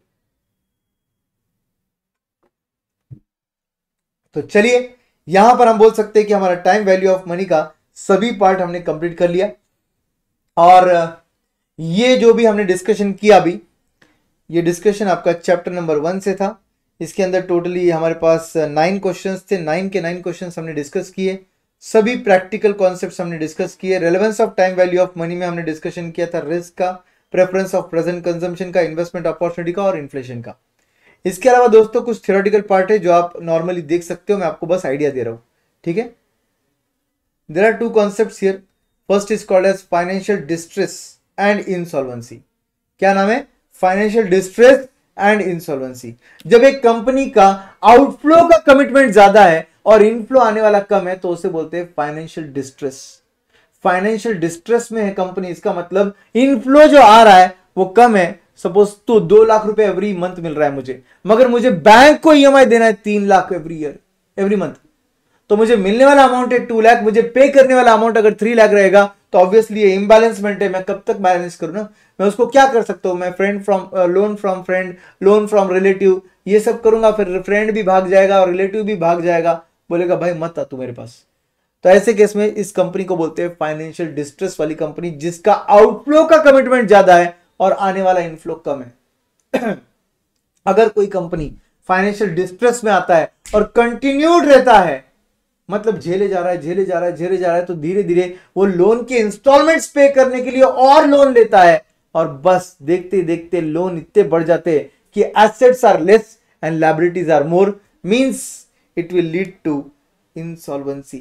तो चलिए यहां पर हम बोल सकते हैं कि हमारा टाइम वैल्यू ऑफ मनी का सभी पार्ट हमने कंप्लीट कर लिया और ये जो भी हमने डिस्कशन किया अभी ये डिस्कशन आपका चैप्टर नंबर वन से था इसके अंदर टोटली हमारे पास नाइन uh, क्वेश्चंस थे नाइन के नाइन क्वेश्चंस हमने डिस्कस किए सभी प्रैक्टिकल कॉन्सेप्ट हमने डिस्कस किए relevance of time value of money में हमने डिस्कशन किया था रिस्क का प्रेफरेंस ऑफ प्रेजेंट कंजम्पशन का इन्वेस्टमेंट अपॉर्चुनिटी का और इन्फ्लेशन का इसके अलावा दोस्तों कुछ थियोरटिकल पार्ट है जो आप नॉर्मली देख सकते हो मैं आपको बस आइडिया दे रहा हूँ ठीक है there are two concept first is called as financial distress and insolvency क्या नाम है फाइनेंशियल डिस्ट्रेस एंड इंसॉल्वेंसी जब एक कंपनी का आउटफ्लो का कमिटमेंट ज्यादा है और इनफ्लो आने वाला कम है तो उसे बोलते हैं फाइनेंशियल डिस्ट्रेस फाइनेंशियल डिस्ट्रेस में है कंपनी इसका मतलब इनफ्लो जो आ रहा है वो कम है सपोज तो दो लाख रुपए एवरी मंथ मिल रहा है मुझे मगर मुझे बैंक को ईएमआई e देना है तीन lakh every year every month तो मुझे मिलने वाला अमाउंट है टू लाख मुझे पे करने वाला अमाउंट अगर थ्री लाख रहेगा तो ऑब्वियसली ये इम्बैलेंसमेंट है मैं कब तक बैलेंस करूँ ना मैं उसको क्या कर सकता हूँ मैं friend from loan from friend loan from relative ये सब करूंगा फिर फ्रेंड भी भाग जाएगा और रिलेटिव भी भाग जाएगा बोलेगा भाई मत आ तू मेरे पास तो ऐसे केस में इस कंपनी को बोलते हैं फाइनेंशियल डिस्ट्रेस वाली कंपनी जिसका आउटफ्लो का कमिटमेंट ज्यादा है और आने वाला इनफ्लो कम है अगर कोई कंपनी फाइनेंशियल डिस्ट्रेस में आता है और कंटिन्यूड रहता है मतलब झेले जा रहा है झेले जा रहा है झेले जा रहा है तो धीरे धीरे वो लोन के इंस्टॉलमेंट्स पे करने के लिए और लोन लेता है और बस देखते देखते लोन इतने बढ़ जाते कि assets are less and liabilities are more means it will lead to insolvency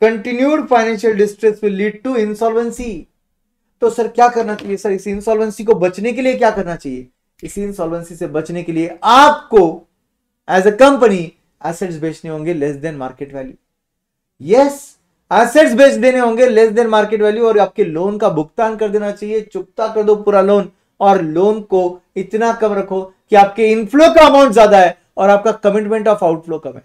continued financial distress will lead to insolvency तो सर क्या करना चाहिए सर इस इंसॉल्वेंसी को बचने के लिए क्या करना चाहिए इसी इंसॉल्वेंसी से बचने के लिए आपको एज ए कंपनी एसेट्स बेचने होंगे less than market value yes assets बेच देने होंगे लेस देन मार्केट वैल्यू और आपके लोन का भुगतान कर देना चाहिए चुपता कर दो पूरा लोन और लोन को इतना कम रखो कि आपके इनफ्लो का अमाउंट ज्यादा है और आपका कमिटमेंट ऑफ आउटफ्लो कम है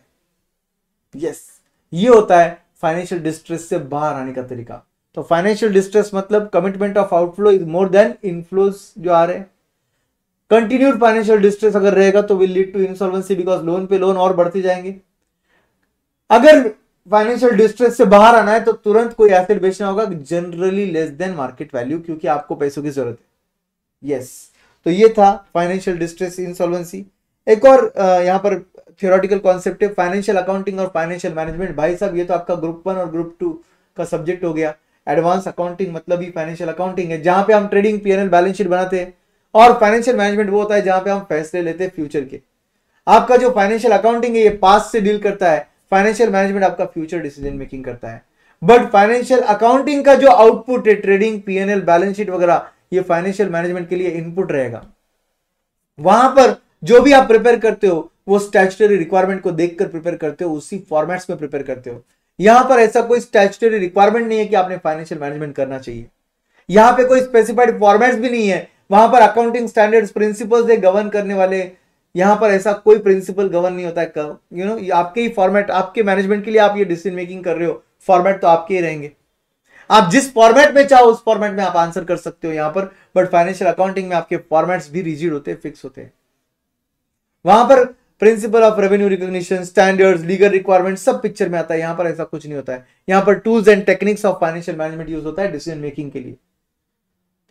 यस ये होता है फाइनेंशियल डिस्ट्रेस से बाहर आने का तरीका तो फाइनेंशियल डिस्ट्रेस मतलब commitment of outflow is more than inflows जो आ रहे हैं कंटिन्यूड फाइनेंशियल डिस्ट्रेस अगर रहेगा तो will lead to insolvency because loan पे लोन और बढ़ते जाएंगे अगर फाइनेंशियल डिस्ट्रेस से बाहर आना है तो तुरंत कोई एसेट बेचना होगा generally less than market value क्योंकि आपको पैसों की जरूरत है यस yes. तो ये था फाइनेंशियल डिस्ट्रेस इंसॉल्वेंसी एक और यहाँ पर थियोरटिकल कॉन्सेप्ट है फाइनेंशियल अकाउंटिंग और फाइनेंशियल मैनेजमेंट भाई साहब ये तो आपका ग्रुप वन और ग्रुप टू का सब्जेक्ट हो गया एडवांस अकाउंटिंग मतलब ही फाइनेंशियल अकाउंटिंग है जहां पे हम ट्रेडिंग पीएनएल बैलेंस शीट बनाते हैं और फाइनेंशियल मैनेजमेंट वो होता है जहां पे हम फैसले लेते हैं फ्यूचर के आपका जो फाइनेंशियल अकाउंटिंग है ये पास से डील करता है फाइनेंशियल मैनेजमेंट आपका फ्यूचर डिसीजन मेकिंग करता है बट फाइनेंशियल अकाउंटिंग का जो आउटपुट है ट्रेडिंग पीएनएल बैलेंस शीट वगैरह ये फाइनेंशियल मैनेजमेंट के लिए इनपुट रहेगा वहां पर जो भी आप प्रिपेयर करते हो वो स्टैचुटरी रिक्वायरमेंट को देखकर प्रिपेयर करते हो उसी फॉर्मेट्स में प्रिपेयर करते हो यहां पर ऐसा कोई स्टैचुटरी रिक्वायरमेंट नहीं है कि आपने फाइनेंशियल मैनेजमेंट करना चाहिए यहां पे कोई स्पेसिफाइड फॉर्मेट्स भी नहीं है वहां पर अकाउंटिंग स्टैंडर्ड्स प्रिंसिपल्स दे गवर्न करने वाले यहां पर ऐसा कोई प्रिंसिपल गवर्न नहीं होता है यू नो आपके ही फॉर्मेट आपके मैनेजमेंट के लिए आप ये डिसीजन मेकिंग कर रहे हो फॉर्मेट तो आपके ही रहेंगे आप जिस फॉर्मेट में चाहो उस फॉर्मेट में आप आंसर कर सकते हो यहां पर बट फाइनेंशियल अकाउंटिंग में आपके फॉर्मेट्स भी रिजिड होते हैं फिक्स होते हैं वहां पर principle of revenue recognition standards legal requirement सब पिक्चर में आता है यहां पर ऐसा कुछ नहीं होता है यहां पर tools and techniques of financial management use होता है डिसीजन मेकिंग के लिए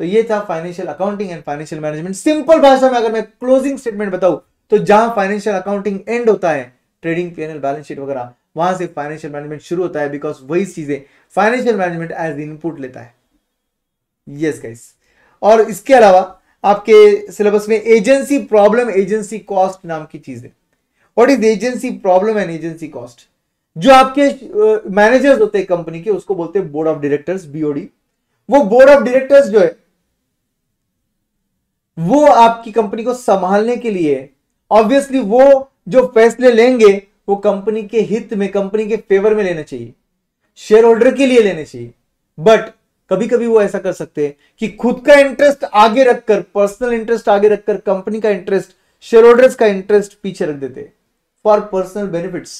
तो ये था financial accounting and financial management simple भाषा में अगर मैं क्लोजिंग स्टेटमेंट बताऊं तो जहां फाइनेंशियल अकाउंटिंग एंड होता है ट्रेडिंग पीएनएल बैलेंस शीट वगैरह वहां से फाइनेंशियल मैनेजमेंट शुरू होता है बिकॉज वही चीजें फाइनेंशियल मैनेजमेंट एज इनपुट लेता है यस yes, गाइस और इसके अलावा आपके सिलेबस में एजेंसी प्रॉब्लम एजेंसी कॉस्ट नाम की चीज है what is agency problem and agency cost जो आपके मैनेजर्स uh, होते हैं कंपनी के उसको बोलते हैं बोर्ड ऑफ डायरेक्टर्स बीओडी वो बोर्ड ऑफ डायरेक्टर्स जो है वो आपकी कंपनी को संभालने के लिए ऑब्वियसली वो जो फैसले लेंगे वो कंपनी के हित में कंपनी के फेवर में लेने चाहिए शेयर होल्डर के लिए लेने चाहिए बट कभी कभी वो ऐसा कर सकते हैं कि खुद का इंटरेस्ट आगे रखकर पर्सनल इंटरेस्ट आगे रखकर कंपनी का इंटरेस्ट शेयर होल्डर्स का इंटरेस्ट पीछे रख देते फॉर पर्सनल बेनिफिट्स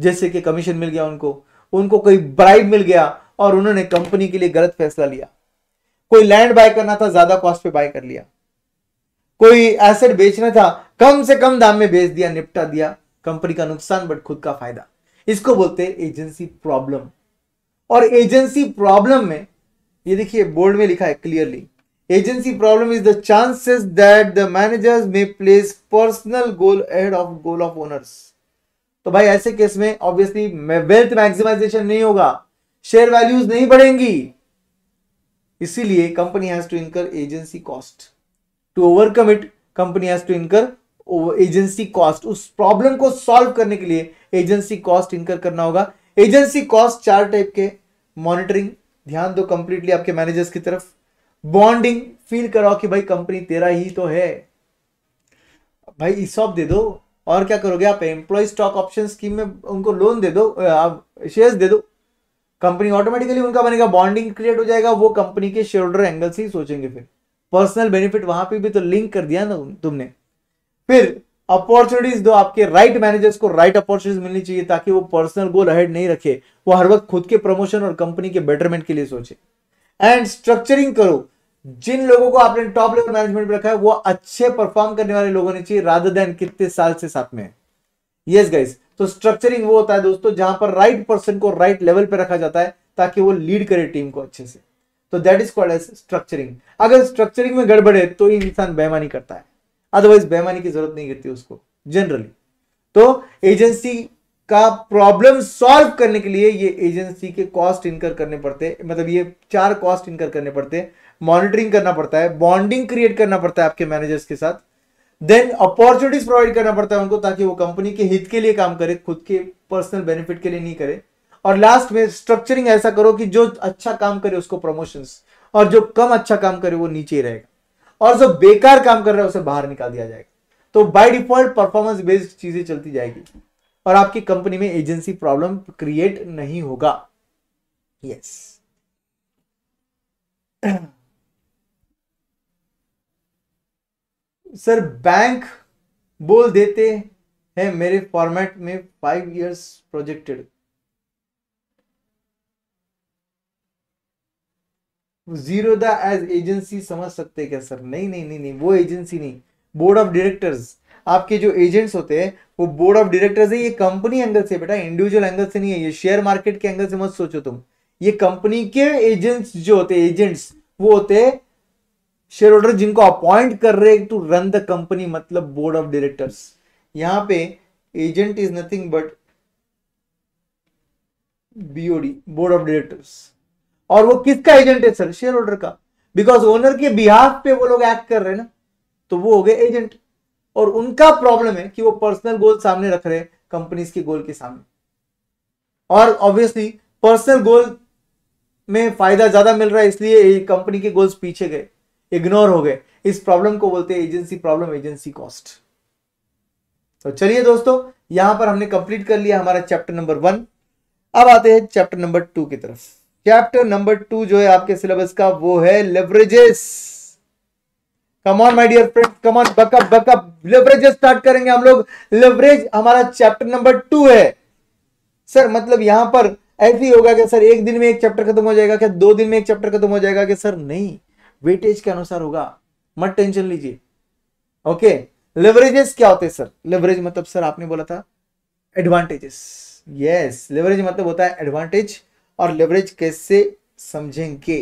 जैसे कि कमीशन मिल गया उनको उनको कोई ब्राइब मिल गया और उन्होंने कंपनी के लिए गलत फैसला लिया कोई लैंड बाय करना था ज्यादा कॉस्ट पे बाय कर लिया कोई एसेट बेचना था कम से कम दाम में बेच दिया निपटा दिया कंपनी का नुकसान बट खुद का फायदा इसको बोलते हैं एजेंसी प्रॉब्लम और एजेंसी प्रॉब्लम में ये देखिए बोर्ड में लिखा है clearly agency problem is the chances that the managers may place personal goal ahead of goal of owners तो भाई ऐसे केस में ऑब्वियसली वेल्थ मैक्सिमाइजेशन नहीं होगा शेयर वैल्यूज नहीं बढ़ेंगी इसीलिए company has to incur agency cost to overcome it company has to incur agency cost उस प्रॉब्लम को सॉल्व करने के लिए एजेंसी कॉस्ट इनकर करना होगा एजेंसी कॉस्ट चार टाइप के मॉनिटरिंग ध्यान दो कंप्लीटली आपके मैनेजर्स की तरफ बॉन्डिंग फील कराओ कि भाई कंपनी तेरा ही तो है भाई ईसॉप दे दो और क्या करोगे आप एम्प्लॉय स्टॉक ऑप्शन स्कीम में उनको लोन दे दो आप शेयर्स दे दो कंपनी ऑटोमेटिकली उनका बनेगा बॉन्डिंग क्रिएट हो जाएगा वो कंपनी के शेयर होल्डर एंगल से ही सोचेंगे फिर पर्सनल बेनिफिट वहां पे भी तो लिंक कर दिया ना तुमने फिर अपॉर्चुनिटीज दो आपके राइट right मैनेजर्स को राइट right अपॉर्चुनिटीज मिलनी चाहिए ताकि वो पर्सनल गोल अहेड नहीं रखे वो हर वक्त खुद के प्रमोशन और कंपनी के बेटरमेंट के लिए सोचे एंड स्ट्रक्चरिंग करो जिन लोगों को आपने टॉप लेवल मैनेजमेंट में रखा है वो अच्छे परफॉर्म करने वाले लोगों ने चाहिए राधर देन कितने साल से साथ में यस गाइस तो स्ट्रक्चरिंग वो होता है दोस्तों जहां पर राइट पर्सन को राइट लेवल पर रखा जाता है ताकि वो लीड करे टीम को अच्छे से तो that is called as structuring अगर स्ट्रक्चरिंग में गड़बड़े तो इंसान बेमानी करता है अदरवाइज बेमानी की जरूरत नहीं करती उसको जनरली तो एजेंसी का प्रॉब्लम सॉल्व करने के लिए ये एजेंसी के कॉस्ट इनकर करने पड़ते मतलब ये चार कॉस्ट इनकर करने पड़ते मॉनिटरिंग करना पड़ता है बॉन्डिंग क्रिएट करना पड़ता है आपके मैनेजर्स के साथ देन अपॉर्चुनिटीज प्रोवाइड करना पड़ता है उनको ताकि वो कंपनी के हित के लिए काम करे खुद के पर्सनल बेनिफिट के लिए नहीं करे और लास्ट में स्ट्रक्चरिंग ऐसा करो कि जो अच्छा काम करे उसको प्रमोशन और जो कम अच्छा काम करे वो नीचे ही रहेगा और जो बेकार काम कर रहा है उसे बाहर निकाल दिया जाएगा तो बाय डिफॉल्ट परफॉर्मेंस बेस्ड चीजें चलती जाएगी और आपकी कंपनी में एजेंसी प्रॉब्लम क्रिएट नहीं होगा यस सर बैंक बोल देते हैं मेरे फॉर्मेट में five years projected Zerodha as agency समझ सकते क्या सर नहीं नहीं नहीं नहीं वो एजेंसी नहीं बोर्ड ऑफ डायरेक्टर्स आपके जो एजेंट्स होते हैं वो बोर्ड ऑफ डायरेक्टर्स है ये कंपनी एंगल से बेटा इंडिविजुअल एंगल से नहीं है ये शेयर मार्केट के एंगल से मत सोचो तुम ये कंपनी के एजेंट्स जो होते हैं एजेंट्स वो होते हैं शेयर होल्डर जिनको अपॉइंट कर रहे टू रन द कंपनी मतलब बोर्ड ऑफ डायरेक्टर्स यहाँ पे agent is nothing but BOD board of directors और वो किसका एजेंट है सर शेयर होल्डर का बिकॉज ओनर के बिहाफ पे वो लोग एक्ट कर रहे हैं ना तो वो हो गए एजेंट और उनका प्रॉब्लम है कि वो पर्सनल गोल सामने रख रहे हैं कंपनीज के गोल के सामने और ऑब्वियसली पर्सनल गोल में फायदा ज्यादा मिल रहा है इसलिए कंपनी के गोल्स पीछे गए इग्नोर हो गए इस प्रॉब्लम को बोलते हैं एजेंसी प्रॉब्लम एजेंसी कॉस्ट तो चलिए दोस्तों यहां पर हमने कंप्लीट कर लिया हमारा चैप्टर नंबर वन अब आते हैं चैप्टर नंबर टू की तरफ चैप्टर नंबर टू जो है आपके सिलेबस का वो है leverages come on my dear friend come on buck up buck up leverages start करेंगे हम लोग लेवरेज हमारा चैप्टर नंबर टू है सर मतलब यहां पर ऐसे ही होगा कि सर एक दिन में एक चैप्टर खत्म हो जाएगा क्या दो दिन में एक चैप्टर खत्म हो जाएगा कि सर नहीं वेटेज के अनुसार होगा मत टेंशन लीजिए ओके लेवरेजेस क्या होते हैं सर लेवरेज मतलब सर आपने बोला था एडवांटेजेस यस लेवरेज मतलब होता है एडवांटेज और लेवरेज कैसे समझेंगे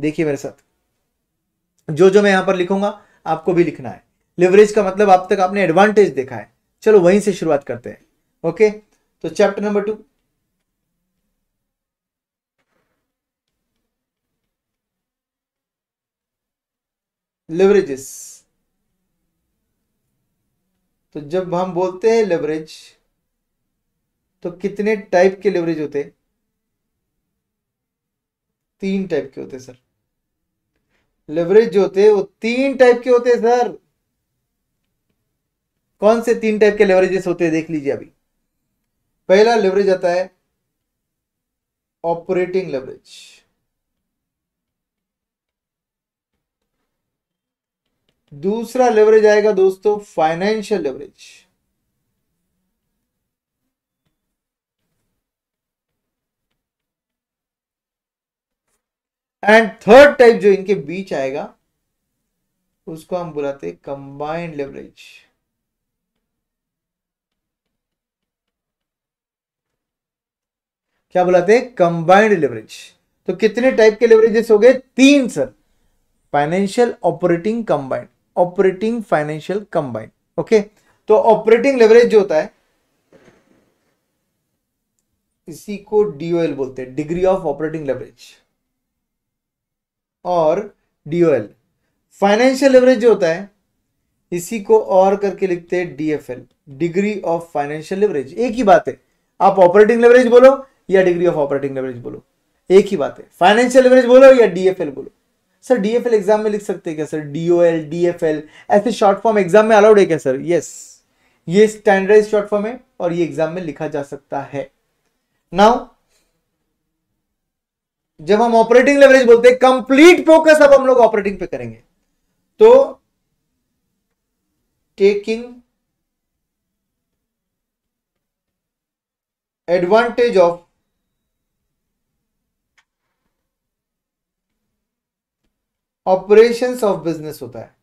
देखिए मेरे साथ जो जो मैं यहां पर लिखूंगा आपको भी लिखना है लेवरेज का मतलब आप तक आपने एडवांटेज देखा है चलो वहीं से शुरुआत करते हैं ओके तो चैप्टर नंबर टू लेवरेजेस तो जब हम बोलते हैं लेवरेज तो कितने टाइप के लेवरेज होते हैं तीन टाइप के होते हैं सर लेवरेज जो होते हैं वो तीन टाइप के होते हैं सर कौन से तीन टाइप के लेवरेजेस होते हैं देख लीजिए अभी पहला लेवरेज आता है ऑपरेटिंग लेवरेज दूसरा लेवरेज आएगा दोस्तों financial leverage and third type जो इनके बीच आएगा उसको हम बुलाते हैं कंबाइंड लेवरेज क्या बुलाते हैं कंबाइंड लेवरेज तो कितने टाइप के लेवरेजेस हो गए तीन sir financial operating combined operating financial combined okay तो ऑपरेटिंग लेवरेज जो होता है इसी को डीओएल बोलते हैं डिग्री ऑफ ऑपरेटिंग लेवरेज और एल फाइनेंशियल लेवरेज जो होता है इसी को और करके लिखते हैं DFL degree of financial leverage एक ही बात है आप ऑपरेटिंग लेवरेज बोलो या डिग्री ऑफ ऑपरेटिंग लेवरेज बोलो एक ही बात है फाइनेंशियल लेवरेज बोलो या डीएफएल बोलो सर डीएफएल एग्जाम में लिख सकते हैं क्या सर डीओएल डीएफएल ऐसे शॉर्ट फॉर्म एग्जाम में अलाउड है क्या सर यस ये स्टैंडर्डाइज शॉर्ट फॉर्म है और ये एग्जाम में लिखा जा सकता है नाउ जब हम ऑपरेटिंग लेवरेज बोलते हैं कंप्लीट फोकस अब हम लोग ऑपरेटिंग पे करेंगे तो taking advantage of operations of business होता है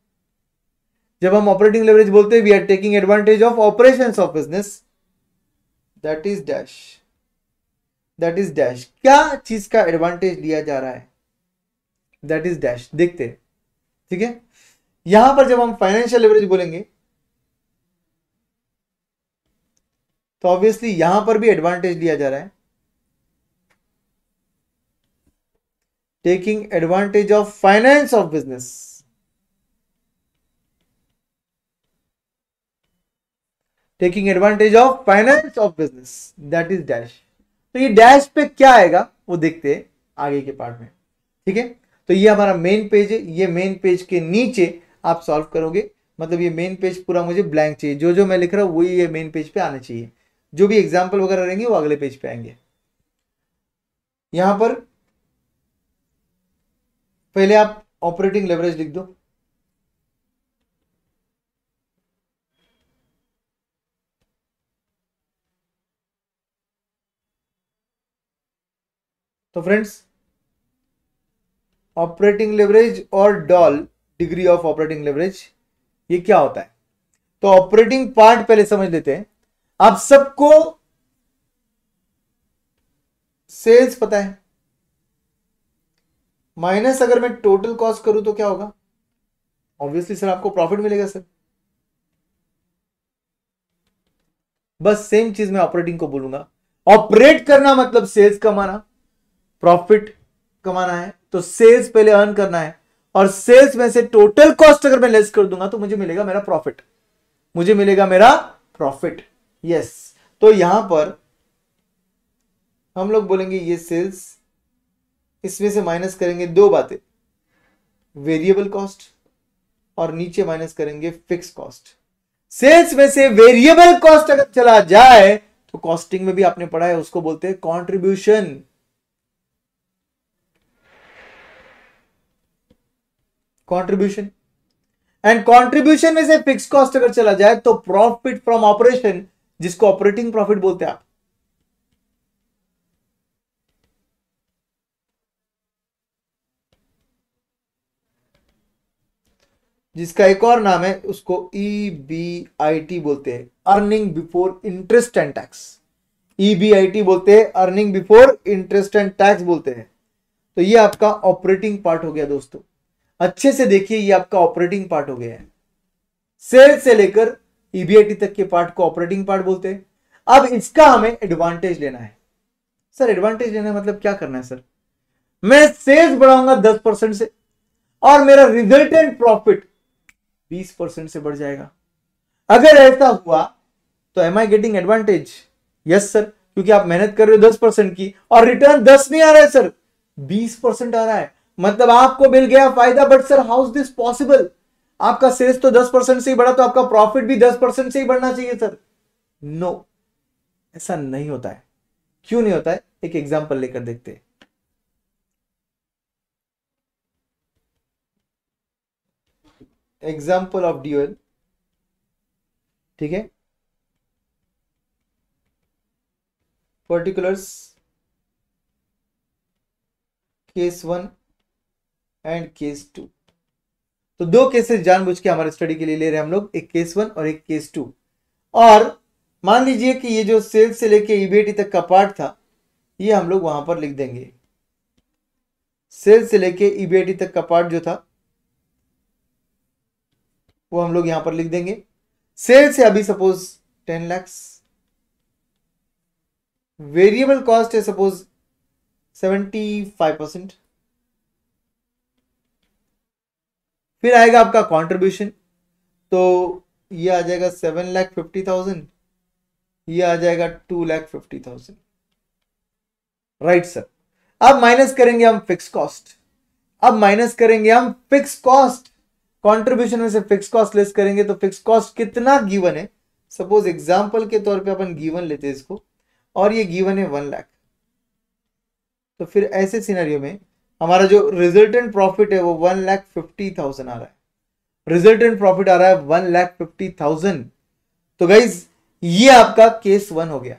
जब हम ऑपरेटिंग लेवरेज बोलते हैं we are taking advantage of operations of business that is dash that is dash क्या चीज का एडवांटेज लिया जा रहा है दैट इज डैश देखते हैं ठीक है यहां पर जब हम फाइनेंशियल लेवरेज बोलेंगे तो ऑब्वियसली यहां पर भी एडवांटेज लिया जा रहा है taking advantage of finance of business taking advantage of finance of business that is dash तो ये डैश पे क्या आएगा वो देखते हैं आगे के पार्ट में ठीक है तो ये हमारा मेन पेज है ये मेन पेज के नीचे आप सॉल्व करोगे मतलब ये मेन पेज पूरा मुझे ब्लैंक चाहिए जो जो मैं लिख रहा हूँ वही ये मेन पेज पे आना चाहिए जो भी एग्जाम्पल वगैरह रहेंगे वो अगले पेज पे आएंगे यहां पर पहले आप ऑपरेटिंग लेवरेज लिख दो तो फ्रेंड्स ऑपरेटिंग लेवरेज और DOL degree of operating leverage ये क्या होता है तो ऑपरेटिंग पार्ट पहले समझ लेते हैं आप सबको सेल्स पता है माइनस अगर मैं टोटल कॉस्ट करूं तो क्या होगा ऑब्वियसली सर आपको प्रॉफिट मिलेगा सर बस सेम चीज मैं ऑपरेटिंग को बोलूंगा ऑपरेट करना मतलब सेल्स कमाना प्रॉफिट कमाना है तो सेल्स पहले अर्न करना है और सेल्स में से टोटल कॉस्ट अगर मैं लेस कर दूंगा तो मुझे मिलेगा मेरा प्रॉफिट मुझे मिलेगा मेरा प्रॉफिट यस तो यहां पर हम लोग बोलेंगे ये सेल्स इसमें से माइनस करेंगे दो बातें वेरिएबल कॉस्ट और नीचे माइनस करेंगे फिक्स कॉस्ट सेल्स में से वेरिएबल कॉस्ट अगर चला जाए तो कॉस्टिंग में भी आपने पढ़ा है उसको बोलते हैं कॉन्ट्रीब्यूशन कॉन्ट्रीब्यूशन एंड कॉन्ट्रीब्यूशन में से फिक्स कॉस्ट अगर चला जाए तो प्रॉफिट फ्रॉम ऑपरेशन जिसको ऑपरेटिंग प्रॉफिट बोलते हैं आप जिसका एक और नाम है उसको ई बी आई टी बोलते हैं earning before interest and tax E B I T बोलते हैं earning before interest and tax बोलते हैं तो ये आपका ऑपरेटिंग पार्ट हो गया दोस्तों अच्छे से देखिए ये आपका ऑपरेटिंग पार्ट हो गया है सेल से लेकर ईबीआईटी e तक के पार्ट को ऑपरेटिंग पार्ट बोलते हैं अब इसका हमें एडवांटेज लेना है सर एडवांटेज लेना मतलब क्या करना है सर मैं सेल्स बढ़ाऊंगा दस परसेंट से और मेरा रिजल्टेंट प्रॉफिट बीस परसेंट से बढ़ जाएगा अगर ऐसा हुआ तो am I getting advantage yes sir क्योंकि आप मेहनत कर रहे हो दस परसेंट की और रिटर्न दस नहीं आ रहा है सर बीस परसेंट आ रहा है मतलब आपको मिल गया फायदा but sir how is this possible आपका सेल्स तो दस परसेंट से ही बढ़ा तो आपका प्रॉफिट भी दस परसेंट से ही बढ़ना चाहिए सर नो no, ऐसा नहीं होता है क्यों नहीं होता है एक एग्जाम्पल लेकर देखते हैं एग्जाम्पल ऑफ ड्यूएल ठीक है particulars case one and case two तो दो केसेस जानबूझ के हमारे स्टडी के लिए ले रहे हैं हम लोग एक केस वन और एक केस टू और मान लीजिए कि ये जो सेल्स से लेके ईबीटी e तक का पार्ट था ये हम लोग वहां पर लिख देंगे सेल्स से लेके ईबीटी e तक का पार्ट जो था वो हम लोग यहां पर लिख देंगे सेल से अभी suppose ten lakhs variable cost है सपोज सेवेंटी फाइव परसेंट फिर आएगा आपका कॉन्ट्रीब्यूशन तो ये आ जाएगा सेवन लैख फिफ्टी थाउजेंड ये आ जाएगा two lakh fifty thousand right sir अब माइनस करेंगे हम फिक्स कॉस्ट अब माइनस करेंगे हम फिक्स कॉस्ट कॉन्ट्रीब्यूशन में से फिक्स कॉस्ट लेस करेंगे तो फिक्स कॉस्ट कितना गिवन है सपोज एग्जाम्पल के तौर पे अपन गिवन लेते हैं इसको और ये गिवन है वन लाख तो फिर ऐसे सिनेरियो में हमारा जो रिजल्टेंट प्रॉफिट है वो वन लाख फिफ्टी थाउजेंड आ रहा है रिजल्टेंट प्रॉफिट आ रहा है वन लाख फिफ्टी थाउजेंड तो गाइज ये आपका केस वन हो गया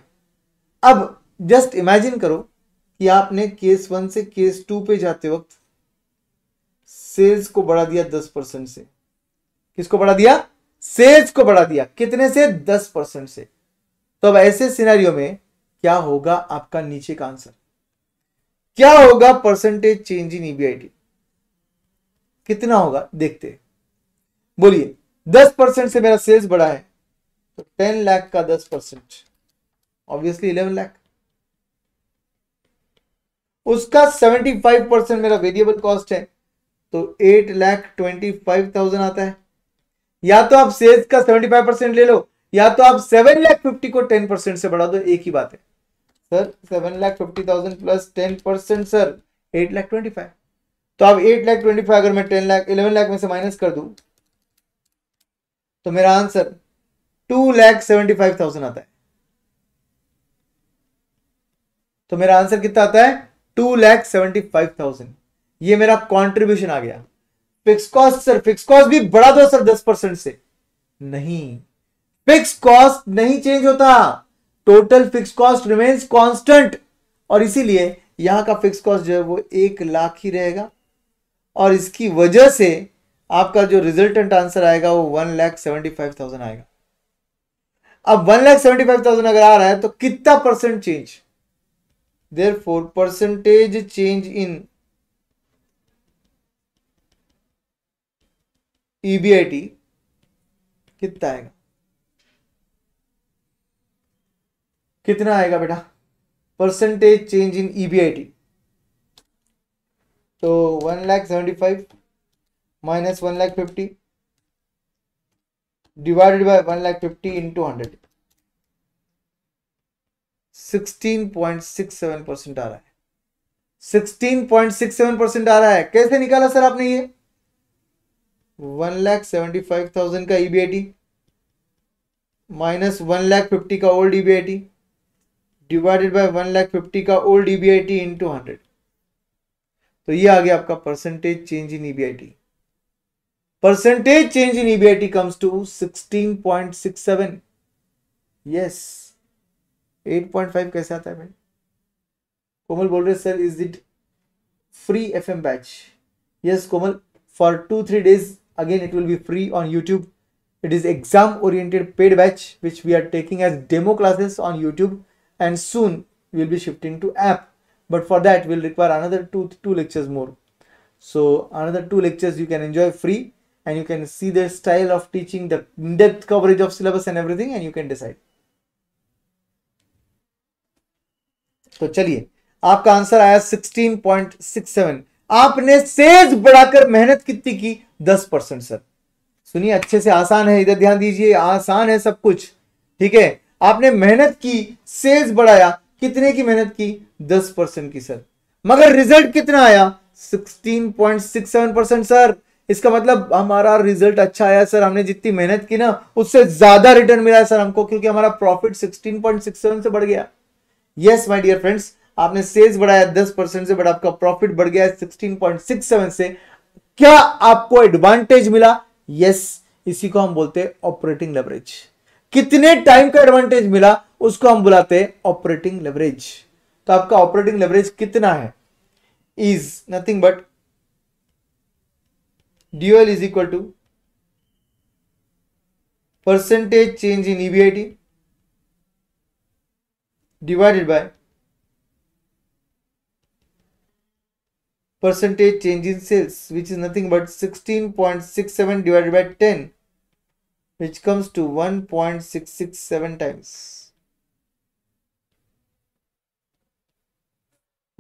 अब जस्ट इमेजिन करो कि आपने केस वन से केस टू पे जाते वक्त सेल्स को बढ़ा दिया दस परसेंट से किसको बढ़ा दिया सेल्स को बढ़ा दिया कितने से दस परसेंट से तो अब ऐसे सिनेरियो में क्या होगा आपका नीचे का आंसर क्या होगा परसेंटेज चेंज इन ईबीआईटी कितना होगा देखते बोलिए दस परसेंट से मेरा सेल्स बढ़ा है तो टेन लाख का दस परसेंट ऑब्वियसली इलेवन लाख उसका सेवेंटी फाइव परसेंट मेरा वेरिएबल कॉस्ट है तो eight lakh twenty five thousand आता है या तो आप सेल्स का सेवेंटी फाइव परसेंट ले लो या तो आप सेवन लाख फिफ्टी को टेन परसेंट से बढ़ा दो एक ही बात है sir seven lakh fifty thousand plus ten percent sir eight lakh twenty five तो अब एट लाख ट्वेंटी फाइव अगर मैं टेन लाख इलेवन लाख में से माइनस कर दूं तो मेरा answer two lakh seventy five thousand आता है तो मेरा आंसर कितना आता है two lakh seventy five thousand ये मेरा कॉन्ट्रीब्यूशन आ गया fix cost sir fix cost भी बढ़ा दो सर दस परसेंट से नहीं फिक्स कॉस्ट नहीं चेंज होता total fix cost remains constant और इसीलिए यहां का फिक्स कॉस्ट जो है वो एक लाख ही रहेगा और इसकी वजह से आपका जो रिजल्टेंट आंसर आएगा वो one lakh seventy five thousand आएगा अब one lakh seventy five thousand अगर आ रहा है तो कितना percent change therefore percentage change in EBIT कितना आएगा कितना आएगा बेटा परसेंटेज चेंज इन ईबीआईटी तो one lakh seventy five minus one lakh fifty divided by one lakh fifty into hundred sixteen point six seven percent आ रहा है sixteen point six seven percent आ रहा है कैसे निकाला सर आपने ये one lakh seventy five thousand का T minus one lakh fifty का old T e divided by one lakh fifty का ओल्ड इन टू हंड्रेड तो ये आ गया आपका percentage change in E B I T percentage change in EBIT comes to sixteen point six seven yes eight point five कैसे आता है भाई कोमल बोल रहे sir is it free F M batch yes Komal for two three days again it will be free on YouTube it is exam oriented paid batch which we are taking as demo classes on YouTube and soon we will be shifting to app but for that we'll require another two two lectures more so another two lectures you can enjoy free and you can see the style of teaching the in depth coverage of syllabus and everything and you can decide तो चलिए आपका answer आया 16.67 आपने says बढ़ाकर मेहनत कितनी की 10 percent sir सुनिए अच्छे से आसान है इधर ध्यान दीजिए आसान है सब कुछ ठीक है आपने मेहनत की सेल्स बढ़ाया कितने की मेहनत की दस परसेंट की सर मगर रिजल्ट कितना आया sixteen point six seven percent sir इसका मतलब हमारा रिजल्ट अच्छा आया सर हमने जितनी मेहनत की ना उससे ज्यादा रिटर्न मिला है सर हमको क्योंकि हमारा प्रॉफिट 16.67 से बढ़ गया यस माय डियर फ्रेंड्स आपने सेल्स बढ़ाया 10 परसेंट से बट आपका प्रॉफिट बढ़ गया 16.67 से क्या आपको एडवांटेज मिला यस yes, इसी को हम बोलते हैं ऑपरेटिंग लेवरेज कितने टाइम का एडवांटेज मिला उसको हम बुलाते हैं ऑपरेटिंग लेवरेज तो आपका ऑपरेटिंग लेवरेज कितना है is nothing but DOL is equal to percentage change in EBIT change in sales which is nothing but sixteen point six 16.67 divided by 10 which comes to 1.667 times.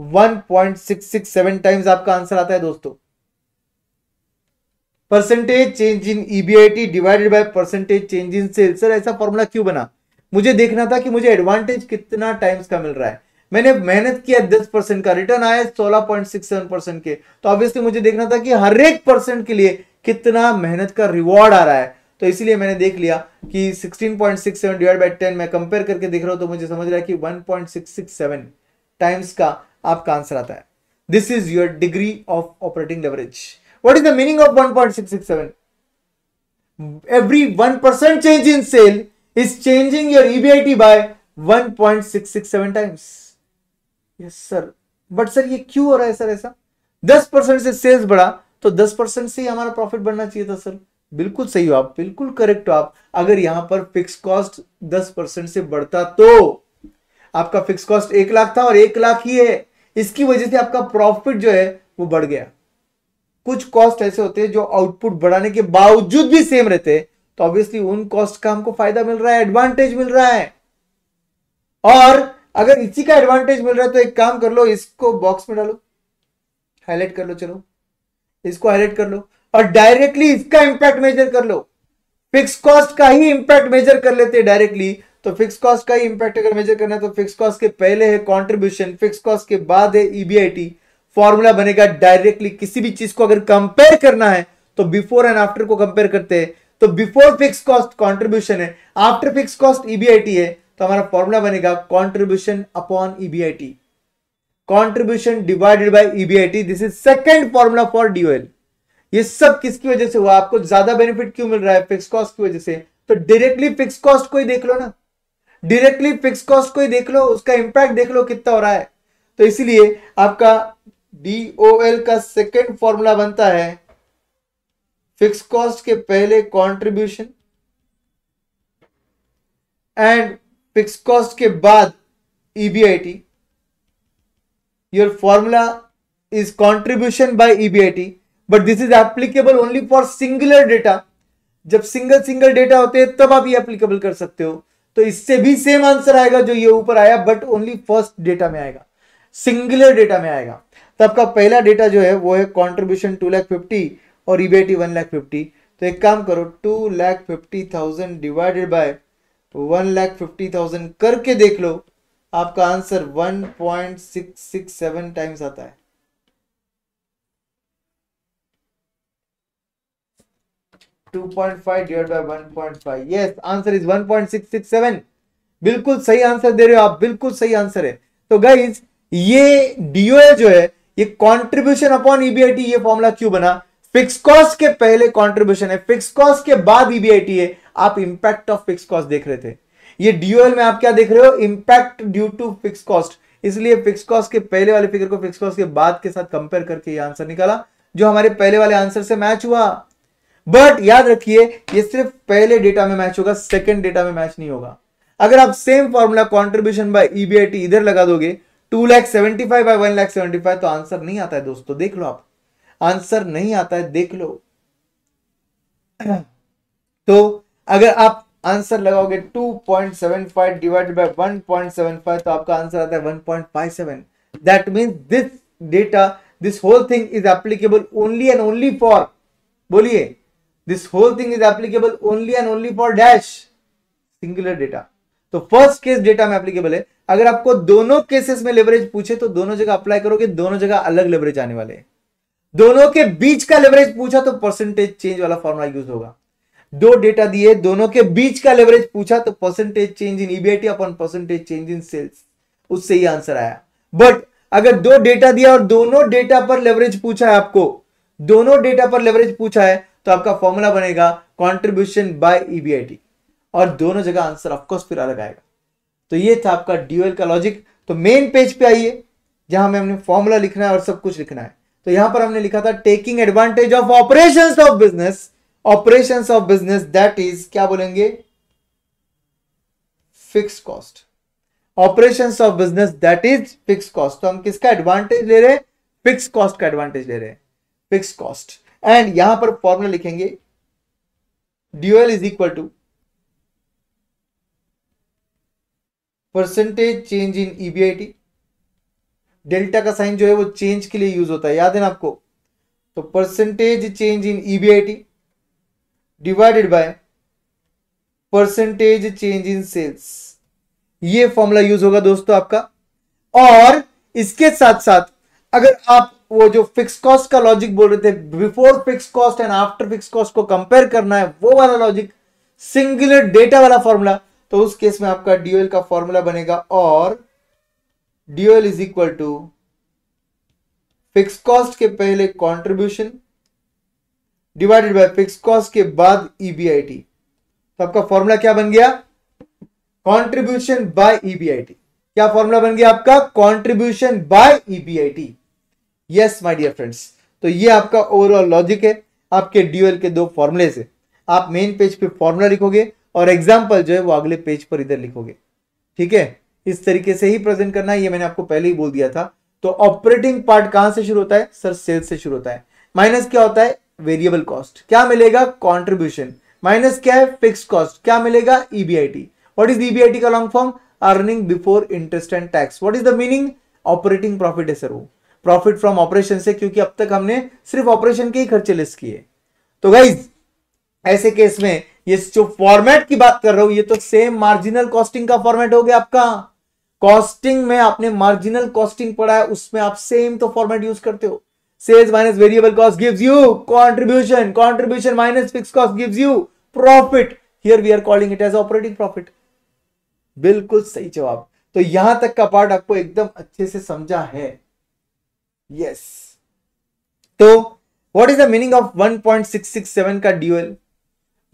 1.667 times आपका answer आता है दोस्तों percentage change in EBIT divided by percentage change in sale sir ऐसा formula क्यों बना मुझे देखना था कि मुझे एडवांटेज कितना टाइम्स का मिल रहा है मैंने मेहनत किया दस परसेंट का रिटर्न आया सोलह पॉइंट सिक्स सेवन परसेंट के तो ऑब्वियसली मुझे देखना था कि हर एक परसेंट के लिए कितना मेहनत का रिवॉर्ड आ रहा है तो इसीलिए मैंने देख लिया कि 16.67 डिवाइड बाई 10 मैं कंपेयर करके देख रहा हूं तो मुझे समझ रहा है कि 1.667 टाइम्स का आपका आंसर आता है this is your degree of operating leverage what is the meaning of 1.667 every 1% change in sale is changing your EBIT by 1.667 times yes sir but sir ये क्यों हो रहा है सर ऐसा दस परसेंट से सेल्स बढ़ा तो दस परसेंट से ही हमारा प्रॉफिट बढ़ना चाहिए था सर बिल्कुल सही हो आप बिल्कुल करेक्ट हो आप अगर यहां पर फिक्स कॉस्ट दस परसेंट से बढ़ता तो आपका फिक्स कॉस्ट एक लाख था और एक लाख ही है इसकी वजह से आपका प्रॉफिट जो है वो बढ़ गया कुछ कॉस्ट ऐसे होते हैं जो आउटपुट बढ़ाने के बावजूद भी सेम रहते हैं तो ऑब्वियसली उन कॉस्ट का हमको फायदा मिल रहा है एडवांटेज मिल रहा है और अगर इसी का एडवांटेज मिल रहा है तो एक काम कर लो इसको बॉक्स में डालो हाईलाइट कर लो चलो इसको हाईलाइट कर लो और डायरेक्टली इसका इंपैक्ट मेजर कर लो फिक्स कॉस्ट का ही इंपैक्ट मेजर कर लेते हैं डायरेक्टली तो फिक्स कॉस्ट का ही इंपैक्ट अगर मेजर करना है तो फिक्स कॉस्ट के पहले है कॉन्ट्रीब्यूशन फिक्स कॉस्ट के बाद है ईबीआईटी e फॉर्मूला बनेगा डायरेक्टली किसी भी चीज को अगर कंपेयर करना है तो बिफोर एंड आफ्टर को कंपेयर करते हैं तो बिफोर फिक्स कॉस्ट कॉन्ट्रीब्यूशन है आफ्टर फिक्स कॉस्ट ईबीआईटी है तो हमारा फॉर्मूला बनेगा contribution upon EBIT contribution divided by EBIT this is second formula for DOL ये सब किसकी वजह से हुआ आपको ज्यादा बेनिफिट क्यों मिल रहा है फिक्स कॉस्ट की वजह से तो डायरेक्टली फिक्स कॉस्ट को ही देख लो ना डायरेक्टली फिक्स कॉस्ट को ही देख लो उसका इंपैक्ट देख लो कितना हो रहा है तो इसीलिए आपका डीओएल का सेकेंड फॉर्मूला बनता है फिक्स कॉस्ट के पहले कॉन्ट्रीब्यूशन एंड फिक्स कॉस्ट के बाद EBIT your formula is contribution by EBIT but this is applicable only for singular data जब सिंगल सिंगल डेटा होते हैं तब आप ये एप्लीकेबल कर सकते हो तो इससे भी सेम आंसर आएगा जो ये ऊपर आया बट ओनली फर्स्ट डेटा में आएगा सिंगुलर डेटा में आएगा तो आपका पहला डेटा जो है वो है कॉन्ट्रीब्यूशन टू लैख फिफ्टी और रिबेटी वन लैख फिफ्टी तो एक काम करो two lakh fifty thousand divided by one lakh fifty thousand करके देख लो आपका answer one point six six seven times आता है 2.5 divided by 1.5 yes answer is 1.667 बिल्कुल सही आंसर दे रहे हो आप बिल्कुल सही आंसर है तो गाइज ये डीओ जो है ये कॉन्ट्रीब्यूशन अपॉन ईबीआईटी ये फॉर्मुला क्यों बना फिक्स कॉस्ट के पहले कॉन्ट्रीब्यूशन है फिक्स कॉस्ट के बाद ईबीआईटी e है आप इंपैक्ट ऑफ फिक्स कॉस्ट देख रहे थे ये डीओएल में आप क्या देख रहे हो impact due to fix cost इसलिए फिक्स कॉस्ट के पहले वाले फिगर को फिक्स कॉस्ट के बाद के साथ कंपेयर करके ये आंसर निकाला जो हमारे पहले वाले आंसर से मैच हुआ बट याद रखिए ये सिर्फ पहले डेटा में मैच होगा सेकेंड डेटा में मैच नहीं होगा अगर आप same formula contribution by EBIT इधर लगा दोगे two lakh seventy five by one lakh seventy five तो आंसर नहीं आता है दोस्तों देख लो आप आंसर नहीं आता है देख लो तो अगर आप आंसर लगाओगे 2.75 पॉइंट बाय 1.75 तो आपका आंसर आता है 1.57 that means this data this whole thing is applicable only and only for बोलिए this whole thing is applicable only and only for dash singular data तो फर्स्ट केस डेटा में applicable है अगर आपको दोनों केसेस में लेवरेज पूछे तो दोनों जगह अप्लाई करोगे दोनों जगह अलग लेवरेज आने वाले हैं दोनों के बीच का लेवरेज पूछा तो परसेंटेज चेंज वाला फॉर्मुला यूज होगा दो डेटा दिए दोनों के बीच का लेवरेज पूछा तो percentage change in EBIT upon percentage change in sales उससे ही आंसर आया बट अगर दो डेटा दिया और दोनों डेटा पर लेवरेज पूछा है आपको दोनों डेटा पर लेवरेज पूछा है तो आपका फॉर्मूला बनेगा कॉन्ट्रीब्यूशन बाय e और दोनों जगह आंसर ऑफकोर्स फिर अलग आएगा तो ये था आपका ड्यूएल का लॉजिक तो मेन पेज पे आइए जहां हमें फॉर्मूला लिखना है और सब कुछ लिखना है तो यहां पर हमने लिखा था taking advantage of operation of business operation of business that is क्या बोलेंगे fix cost operation of business that is fix cost तो हम किसका एडवांटेज ले रहे हैं फिक्स कॉस्ट का एडवांटेज ले रहे हैं फिक्स कॉस्ट एंड यहां पर फॉर्मूला लिखेंगे DOL is equal to percentage change in EBIT delta का साइन जो है वो चेंज के लिए यूज होता है याद है ना आपको तो percentage change in EBIT divided by percentage change in sales ये फॉर्मूला यूज होगा दोस्तों आपका और इसके साथ साथ अगर आप वो जो फिक्स कॉस्ट का लॉजिक बोल रहे थे before fix cost and after fix cost को कंपेयर करना है वो वाला लॉजिक सिंगुलर डेटा वाला फॉर्मूला तो उस केस में आपका डीओएल का फॉर्मूला बनेगा और DOL is equal to fix cost के पहले contribution divided by fix cost के बाद ईबीआईटी e तो आपका फॉर्मूला क्या बन गया कॉन्ट्रीब्यूशन बाय ईबीआईटी क्या फॉर्मूला बन गया आपका contribution by EBIT yes my dear friends तो ये आपका ओवरऑल लॉजिक है आपके ड्यूएल के दो फॉर्मुले से आप मेन पेज पे फॉर्मूला लिखोगे और एग्जाम्पल जो है वो अगले पेज पर इधर लिखोगे ठीक है इस तरीके से ही प्रेजेंट करना है ये मैंने आपको पहले ही बोल दिया था तो ऑपरेटिंग पार्ट कहां से शुरू होता है सर सेल्स से शुरू होता है माइनस क्या होता है वेरिएबल कॉस्ट क्या मिलेगा कॉन्ट्रीब्यूशन माइनस क्या है फिक्स कॉस्ट क्या मिलेगा ईबीआईटी व्हाट इज ईबीआईटी का long form earning before interest and tax what is the meaning operating profit है सर वो प्रॉफिट फ्रॉम ऑपरेशन से क्योंकि अब तक हमने सिर्फ ऑपरेशन के ही खर्चे लिस्ट किए तो गाइज ऐसे केस में ये जो फॉर्मेट की बात कर रहा हूं ये तो सेम मार्जिनल कॉस्टिंग का फॉर्मेट हो गया आपका कॉस्टिंग में आपने मार्जिनल कॉस्टिंग पढ़ा है उसमें आप सेम तो फॉर्मेट यूज करते हो sales minus variable cost gives you contribution contribution minus fix cost gives you profit here we are calling it as operating profit बिल्कुल सही जवाब तो यहां तक का पार्ट आपको एकदम अच्छे से समझा है यस तो what is the meaning of 1.667 का ड्यूएल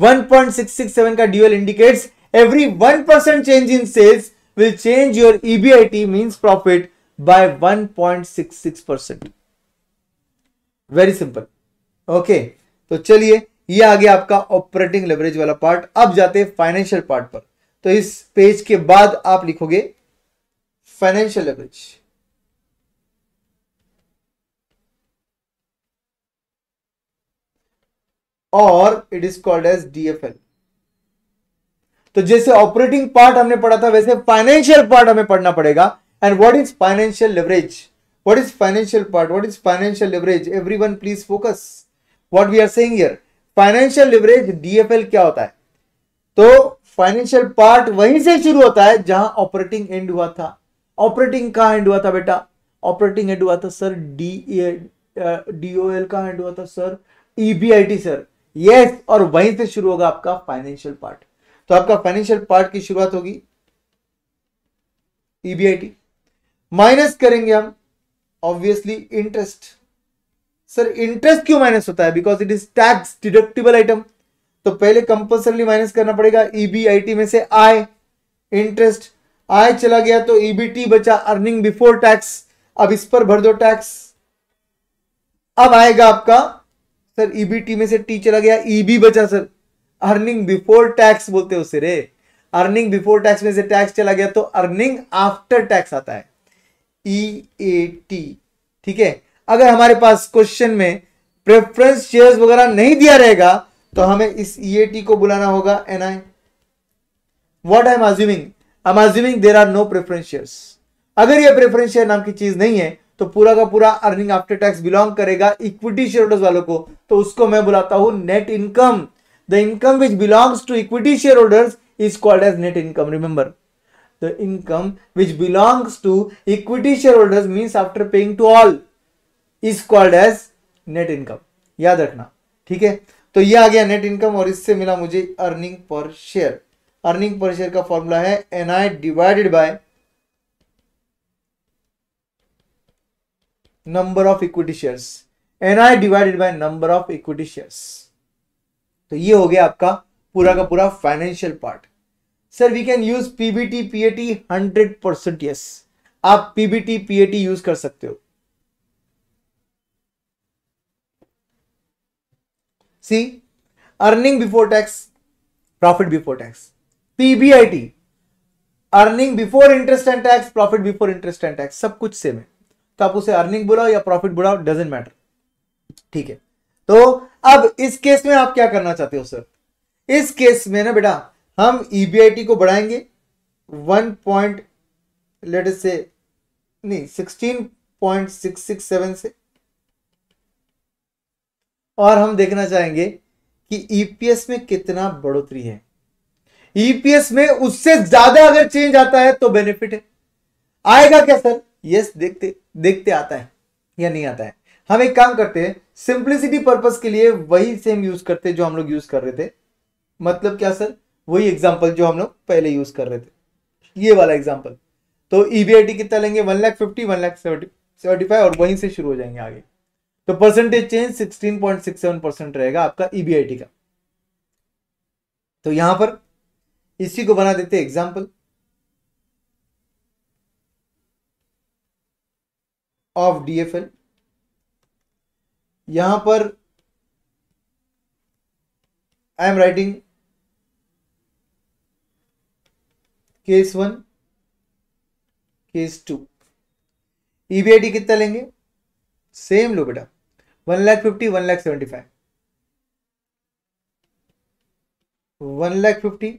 1.667 का DOL indicates every 1% change in sales will change your EBIT means profit by 1.66%. Very simple okay तो चलिए ये आ गया आपका ऑपरेटिंग लेवरेज वाला पार्ट अब जाते हैं फाइनेंशियल पार्ट पर तो इस पेज के बाद आप लिखोगे फाइनेंशियल लेवरेज और it is called as DFL तो जैसे ऑपरेटिंग पार्ट हमने पढ़ा था वैसे फाइनेंशियल पार्ट हमें पढ़ना पड़ेगा and what is financial leverage what is financial part what is financial leverage everyone please focus what we are saying here financial leverage dfl क्या होता है तो फाइनेंशियल पार्ट वहीं से शुरू होता है जहां ऑपरेटिंग एंड हुआ था ऑपरेटिंग कहा एंड हुआ था बेटा ऑपरेटिंग एंड हुआ था सर डी डीओएल कहा एंड हुआ था सर ईबीआईटी सर यस और वहीं से शुरू होगा आपका फाइनेंशियल पार्ट तो आपका फाइनेंशियल पार्ट की शुरुआत होगी ईबीआईटी e माइनस करेंगे हम ऑब्वियसली इंटरेस्ट सर इंटरेस्ट क्यों माइनस होता है because it is tax deductible item तो पहले कंपल्सरली माइनस करना पड़ेगा ईबीआईटी e में से आय इंटरेस्ट आय चला गया तो ईबीटी e बचा अर्निंग बिफोर टैक्स अब इस पर भर दो टैक्स अब आएगा आपका सर ईबीटी e में से टी चला गया ईबी e बचा सर अर्निंग बिफोर टैक्स बोलते हो उसे रे अर्निंग बिफोर टैक्स में से टैक्स चला गया तो अर्निंग आफ्टर टैक्स आता है ई ए टी ठीक है अगर हमारे पास क्वेश्चन में प्रेफरेंस शेयर्स वगैरह नहीं दिया रहेगा तो हमें इस ई ए टी को बुलाना होगा NI what I am assuming I am assuming there are no preference shares अगर ये प्रेफरेंस शेयर नाम की चीज नहीं है तो पूरा का पूरा अर्निंग आफ्टर टैक्स बिलोंग करेगा इक्विटी शेयर होल्डर्स वालों को तो उसको मैं बुलाता हूं net income the income which belongs to equity share holders is called as net income remember income which belongs to equity share holders means after paying to all is called as net income याद रखना ठीक है तो ये आ गया net income और इससे मिला मुझे earning per share earning per share का फॉर्मूला है NI divided by number of equity shares NI divided by number of equity shares तो ये हो गया आपका पूरा का पूरा financial part sir we can use PBT PAT hundred percent yes आप पीबीटी पीएटी यूज कर सकते हो see earning before tax profit before tax PBIT earning before interest and tax profit before interest and tax सब कुछ same है तो आप उसे अर्निंग बुलाओ या प्रॉफिट बुलाओ डजेंट मैटर ठीक है तो अब इस केस में आप क्या करना चाहते हो सर इस केस में ना बेटा हम ईबीआईटी e को बढ़ाएंगे वन पॉइंट लेट से नहीं sixteen point six six seven से और हम देखना चाहेंगे कि ईपीएस e में कितना बढ़ोतरी है ईपीएस e में उससे ज्यादा अगर चेंज आता है तो बेनिफिट है आएगा क्या सर यस देखते देखते आता है या नहीं आता है हम एक काम करते हैं सिंप्लिसिटी पर्पज के लिए वही सेम यूज करते जो हम लोग यूज कर रहे थे मतलब क्या सर वही एग्जाम्पल जो हम लोग पहले यूज कर रहे थे ये वाला एग्जाम्पल तो ईबीआईटी e कितना लेंगे one lakh fifty one lakh seventy seventy five और वहीं से शुरू हो जाएंगे आगे तो percentage change sixteen point six seven percent रहेगा आपका ईबीआईटी e का तो यहां पर इसी को बना देते एग्जाम्पल ऑफ डीएफएल यहां पर I am writing case one case two EBIT कितना लेंगे सेम लो बेटा one lakh fifty one lakh seventy five one lakh fifty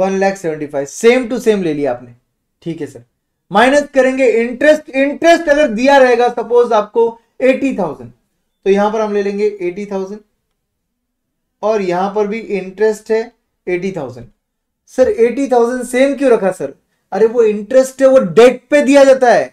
one lakh seventy five same to same ले लिया आपने ठीक है सर माइनस करेंगे इंटरेस्ट इंटरेस्ट अगर दिया रहेगा सपोज आपको एटी थाउजेंड तो यहां पर हम ले लेंगे एटी थाउजेंड और यहां पर भी इंटरेस्ट है eighty thousand sir eighty thousand same क्यों रखा सर अरे वो इंटरेस्ट है वो डेट पे दिया जाता है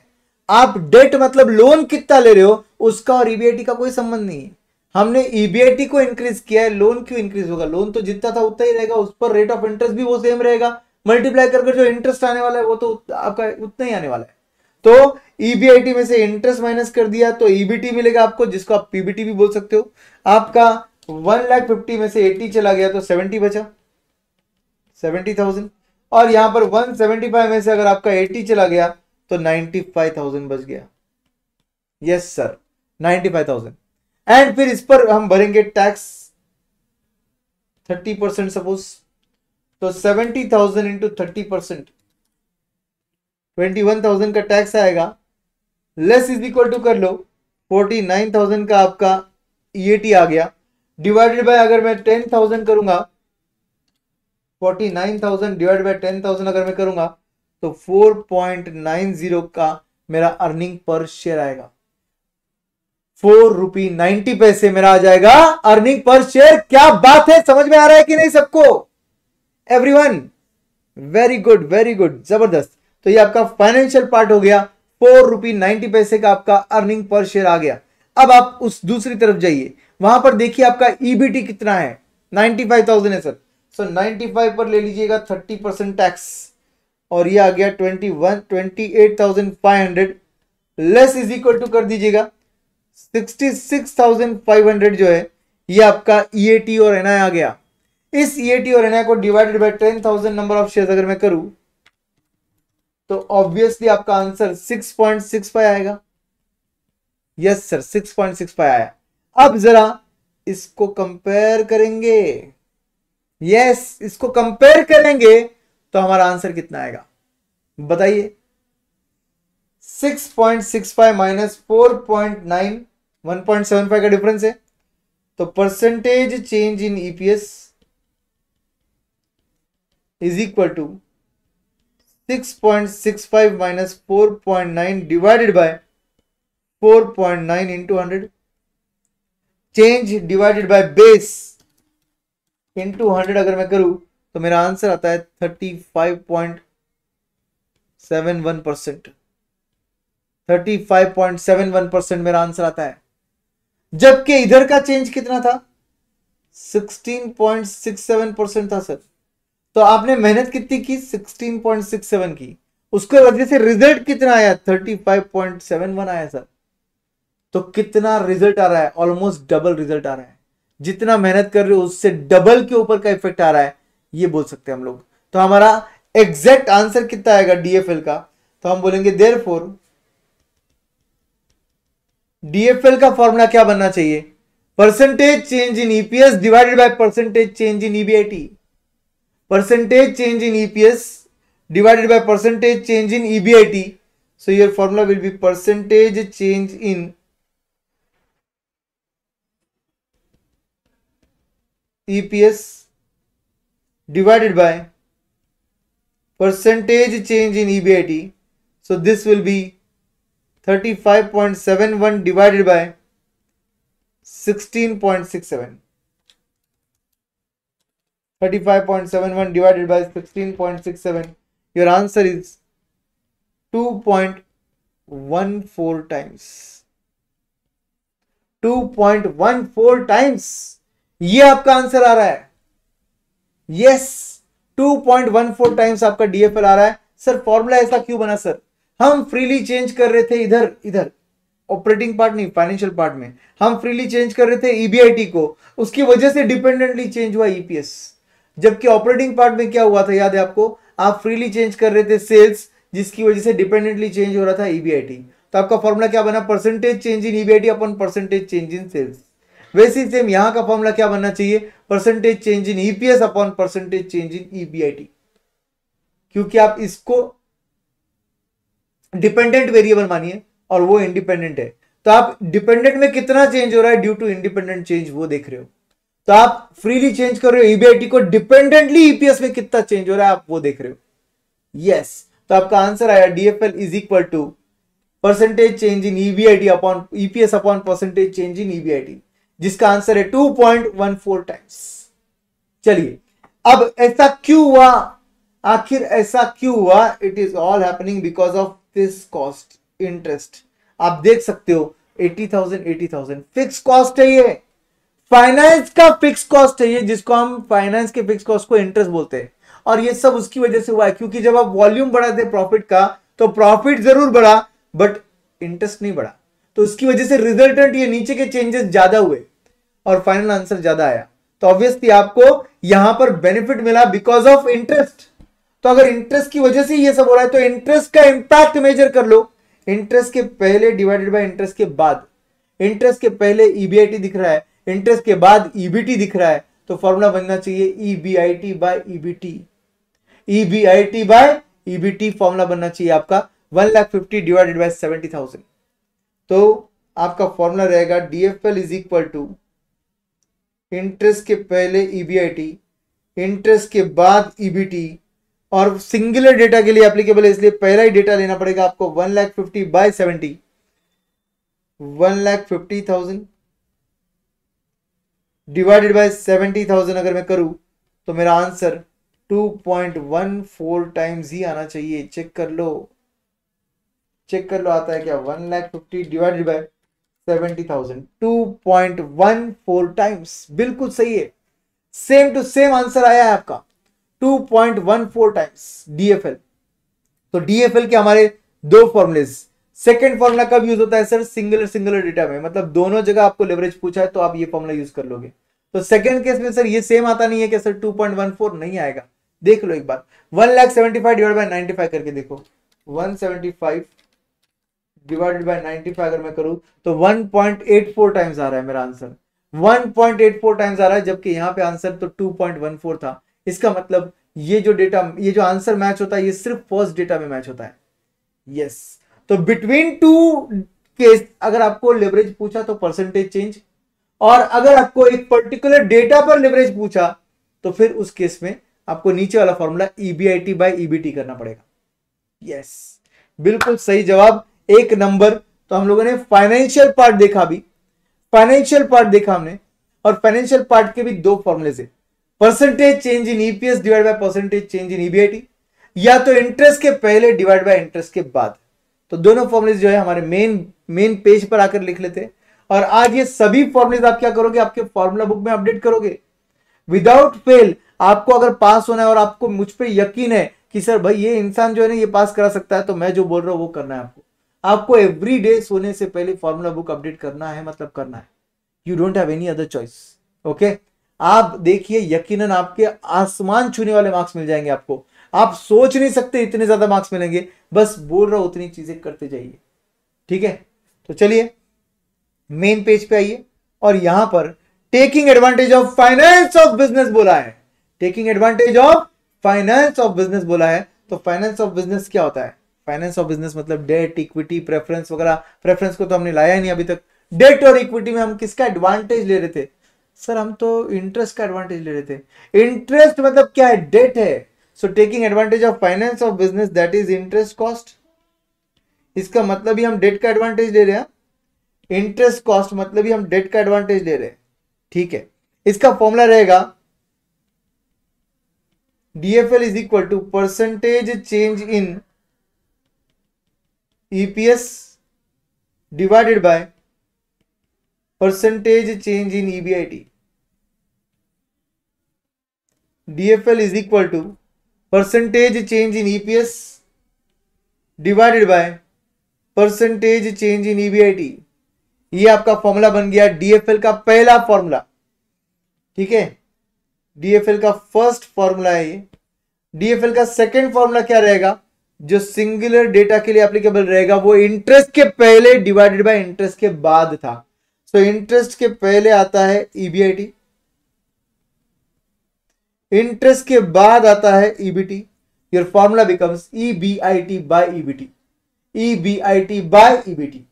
आप डेट मतलब लोन कितना ले रहे हो उसका और ईबीआईटी e का कोई संबंध नहीं है हमने ईबीआईटी e को इंक्रीज किया है लोन क्यों इंक्रीज होगा लोन तो जितना था उतना ही रहेगा उस पर रेट ऑफ इंटरेस्ट भी वो सेम रहेगा मल्टीप्लाई करके जो इंटरेस्ट आने वाला है वो तो आपका उतना ही आने वाला है तो ईबीआईटी e में से इंटरेस्ट माइनस कर दिया तो ईबीटी e मिलेगा आपको जिसको आप पीबीटी भी बोल सकते हो आपका वन लाख फिफ्टी में से एटी चला गया तो सेवेंटी बचा सेवेंटी थाउजेंड और यहां पर वन सेवेंटी फाइव में से अगर आपका एटी चला गया तो नाइनटी फाइव थाउजेंड बच गया yes sir ninety five thousand and फिर इस पर हम भरेंगे टैक्स थर्टी परसेंट सपोज तो seventy thousand into thirty percent twenty one thousand का टैक्स आएगा लेस इज इक्वल टू कर लो फोर्टी नाइन थाउजेंड का आपका ईएटी e आ गया डिवाइडेड बाय अगर मैं टेन थाउजेंड करूंगा forty nine thousand divide by ten thousand अगर मैं करूंगा तो फोर पॉइंट नाइन जीरो का मेरा अर्निंग पर शेयर आएगा फोर रुपी नाइनटी पैसे मेरा आ जाएगा अर्निंग पर शेयर क्या बात है समझ में आ रहा है कि नहीं सबको one very good very good जबरदस्त तो ये आपका फाइनेंशियल पार्ट हो गया फोर रुपी नाइनटी पैसे का आपका अर्निंग पर शेयर आ गया अब आप उस दूसरी तरफ जाइए वहां पर देखिए आपका ईबीटी e कितना है नाइनटी फाइव थाउजेंड है सर सो नाइनटी फाइव पर ले लीजिएगा थर्टी परसेंट टैक्स और ये आ गया twenty one twenty eight thousand five hundred less is equal to कर दीजिएगा sixty six thousand five hundred जो है ये आपका टी e और आई आ गया इस ईएटी e और एनआई को divided by ten thousand number of share अगर मैं करूं तो ऑब्वियसली आपका answer six point six five आएगा yes sir six point six five आया अब जरा इसको कंपेयर करेंगे यस इसको कंपेयर करेंगे तो हमारा आंसर कितना आएगा बताइए six six point five minus four point point nine one seven five का डिफरेंस है तो percentage change in EPS is equal to six point six five minus four point nine divided by four point nine into hundred change divided by base hundred अगर मैं करूं तो मेरा answer आता है thirty five point seven one percent thirty five point seven one percent मेरा answer आता है जबकि इधर का चेंज कितना था sixteen point six seven percent था सर तो आपने मेहनत कितनी की 16.67 की उसके वजह से रिजल्ट कितना आया 35.71 आया सर तो कितना रिजल्ट आ रहा है ऑलमोस्ट डबल रिजल्ट आ रहा है जितना मेहनत कर रहे हो उससे डबल के ऊपर का इफेक्ट आ रहा है ये बोल सकते हैं हम लोग तो हमारा एग्जैक्ट आंसर कितना आएगा डीएफएल का तो हम बोलेंगे देर फोर डीएफएल का फॉर्मूला क्या बनना चाहिए percentage change in EPS divided by percentage change in EBIT percentage change in EPS divided by percentage change in EBIT. So your formula will be percentage change in EPS divided by percentage change in EBIT. So this will be 35.71 divided by 16.67. 35.71 divided by 16.67 your answer is 2.14 times 2.14 times ये आपका answer आ रहा है yes yes, 2.14 times आपका DFL आ रहा है sir formula ऐसा क्यों बना सर हम फ्रीली चेंज कर रहे थे इधर इधर ऑपरेटिंग पार्ट नहीं फाइनेंशियल पार्ट में हम फ्रीली चेंज कर रहे थे ईबीआईटी e को उसकी वजह से डिपेंडेंटली चेंज हुआ ईपीएस e जबकि ऑपरेटिंग पार्ट में क्या हुआ था याद है आपको आप फ्रीली चेंज कर रहे थे सेल्स जिसकी वजह से डिपेंडेंटली चेंज हो रहा था ईबीआईटी e तो आपका फॉर्मूला क्या बना percentage change in EBIT upon percentage change in sales वैसे सेम यहां का फॉर्मूला क्या बनना चाहिए percentage change in EPS upon percentage change in EBIT क्योंकि आप इसको डिपेंडेंट वेरिएबल मानिए और वो इंडिपेंडेंट है तो आप डिपेंडेंट में कितना चेंज हो रहा है ड्यू टू इंडिपेंडेंट चेंज वो देख रहे हो तो आप फ्रीली चेंज कर रहे हो ईबीआईटी e को डिपेंडेंटली ईपीएस e में कितना चेंज हो रहा है आप वो देख रहे हो यस yes. तो आपका आंसर आया DFL is equal to percentage change in EBIT upon EPS upon percentage change in EBIT जिसका आंसर है फोर टाइम्स चलिए अब ऐसा क्यों हुआ आखिर ऐसा क्यों हुआ it is all happening because of this cost interest आप देख सकते हो एटी थाउजेंड फिक्स कॉस्ट है ये फाइनेंस का फिक्स कॉस्ट है ये जिसको हम फाइनेंस के फिक्स कॉस्ट को इंटरेस्ट बोलते हैं और ये सब उसकी वजह से हुआ है क्योंकि जब आप वॉल्यूम बढ़ाते प्रॉफिट का तो प्रॉफिट जरूर बढ़ा बट इंटरेस्ट नहीं बढ़ा तो उसकी वजह से रिजल्टेंट ये नीचे के चेंजेस ज्यादा हुए और फाइनल आंसर ज्यादा आया तो ऑब्वियसली आपको यहां पर बेनिफिट मिला बिकॉज ऑफ इंटरेस्ट तो अगर इंटरेस्ट की वजह से ये सब हो रहा है तो इंटरेस्ट का इंपैक्ट मेजर कर लो इंटरेस्ट के पहले डिवाइडेड बाय इंटरेस्ट के बाद इंटरेस्ट के पहले ईबीआईटी e दिख रहा है इंटरेस्ट के बाद ईबीटी e दिख रहा है तो फॉर्मूला बनना चाहिए E B I T by E B I T by formula बनना चाहिए आपका one lakh fifty divided by seventy thousand तो आपका फॉर्मूला रहेगा D F L is equal to interest के पहले E B I T interest के बाद ईबीटी e और सिंगुलर डेटा के लिए एप्लीकेबल है इसलिए पहला ही डेटा लेना पड़ेगा आपको one lakh fifty by seventy one lakh fifty thousand divided by seventy thousand अगर मैं करूं तो मेरा answer two point one four times ही आना चाहिए चेक कर लो चेक कर लो आता है क्या one lakh fifty divided by seventy thousand two point one four times बिल्कुल सही है सेम टू सेम आंसर आया है आपका two point one four times DFL तो डीएफएल के हमारे दो फॉर्मुलेज सेकेंड फॉर्मुला कब यूज होता है सर सिंगुलर सिंगुलर डेटा में मतलब दोनों जगह आपको लेवरेज पूछा है तो आप ये फॉर्मुला यूज कर लोगे तो सेकंड केस में सर ये सेम आता नहीं है कि सर 2.14 नहीं आएगा देख लो एक बार one lakh seventy five divide by ninety five करके देखो one seventy five divided by ninety five अगर मैं करूं तो one point eight four times आ रहा है मेरा answer one point eight four times आ रहा है जबकि यहाँ पे आंसर तो टू पॉइंट वन फोर था इसका मतलब ये जो डेटा ये जो आंसर मैच होता है ये सिर्फ फर्स्ट डेटा में मैच होता है यस तो बिटवीन टू केस अगर आपको लेवरेज पूछा तो परसेंटेज चेंज और अगर आपको एक पर्टिकुलर डेटा पर लिवरेज पूछा तो फिर उस केस में आपको नीचे वाला फॉर्मूला ईबीआईटी बाई ईबीटी करना पड़ेगा यस बिल्कुल सही जवाब एक नंबर तो हम लोगों ने फाइनेंशियल पार्ट देखा भी फाइनेंशियल पार्ट देखा हमने और फाइनेंशियल पार्ट के भी दो फॉर्मूले से percentage change in EPS divide by percentage change in EBIT या तो इंटरेस्ट के पहले डिवाइड बाय इंटरेस्ट के बाद तो दोनों फॉर्मूले जो है हमारे मेन मेन पेज पर आकर लिख लेते हैं और आज ये सभी फॉर्मुलेज आप क्या करोगे आपके फॉर्मूला बुक में अपडेट करोगे विदाउट फेल आपको अगर पास होना है और आपको मुझ पर यकीन है कि सर भाई ये इंसान जो है ना ये पास करा सकता है तो मैं जो बोल रहा हूं वो करना है आपको आपको एवरी डे सोने से पहले फॉर्मूला बुक अपडेट करना है मतलब करना है you don't have any other choice okay आप देखिए यकीनन आपके आसमान छूने वाले मार्क्स मिल जाएंगे आपको आप सोच नहीं सकते इतने ज्यादा मार्क्स मिलेंगे बस बोल रहा उतनी चीजें करते जाइए ठीक है तो चलिए मेन पेज पे आइए और यहां पर taking advantage of finance of business बोला है taking advantage of finance of business बोला है तो फाइनेंस ऑफ बिजनेस क्या होता है फाइनेंस ऑफ बिजनेस मतलब डेट इक्विटी प्रेफरेंस वगैरह प्रेफरेंस को तो हमने लाया ही नहीं अभी तक डेट और इक्विटी में हम किसका एडवांटेज ले रहे थे सर हम तो इंटरेस्ट का एडवांटेज ले रहे थे इंटरेस्ट मतलब क्या है डेट है so taking advantage of finance of business that is interest cost इसका मतलब ही हम डेट का एडवांटेज ले रहे हैं इंटरेस्ट कॉस्ट मतलब ही हम डेट का एडवांटेज ले रहे हैं ठीक है इसका फॉर्मूला रहेगा DFL is equal to percentage change in EPS divided by percentage change in EBIT DFL is equal to percentage change in EPS divided by percentage change in EBIT ये आपका फॉर्मूला बन गया डीएफएल का पहला formula ठीक है DFL का first formula है ये डीएफएल का सेकंड फॉर्मूला क्या रहेगा जो सिंगुलर डेटा के लिए एप्लीकेबल रहेगा वो इंटरेस्ट के पहले डिवाइडेड बाय इंटरेस्ट के बाद था सो so, इंटरेस्ट के पहले आता है ईबीआईटी e इंटरेस्ट के बाद आता है EBT your formula becomes EBIT by EBT EBIT by EBT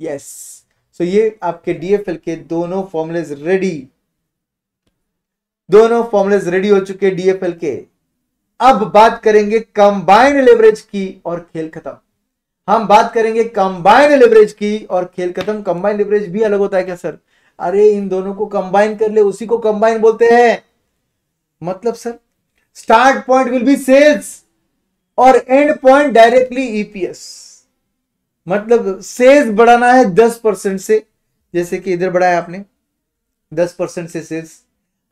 yes so ये आपके डीएफएल के दोनों फॉर्मुलेज रेडी दोनों फॉर्मुलेज रेडी हो चुके डीएफएल के अब बात करेंगे कंबाइंड लेवरेज की और खेल खत्म हम बात करेंगे कंबाइंड लेवरेज की और खेल खत्म कंबाइंड लेवरेज भी अलग होता है क्या सर अरे इन दोनों को कंबाइन कर ले उसी को कंबाइन बोलते हैं मतलब sir start point will be sales और एंड पॉइंट डायरेक्टली ईपीएस मतलब सेल्स बढ़ाना है दस परसेंट से जैसे कि इधर बढ़ाया आपने दस परसेंट से सेल्स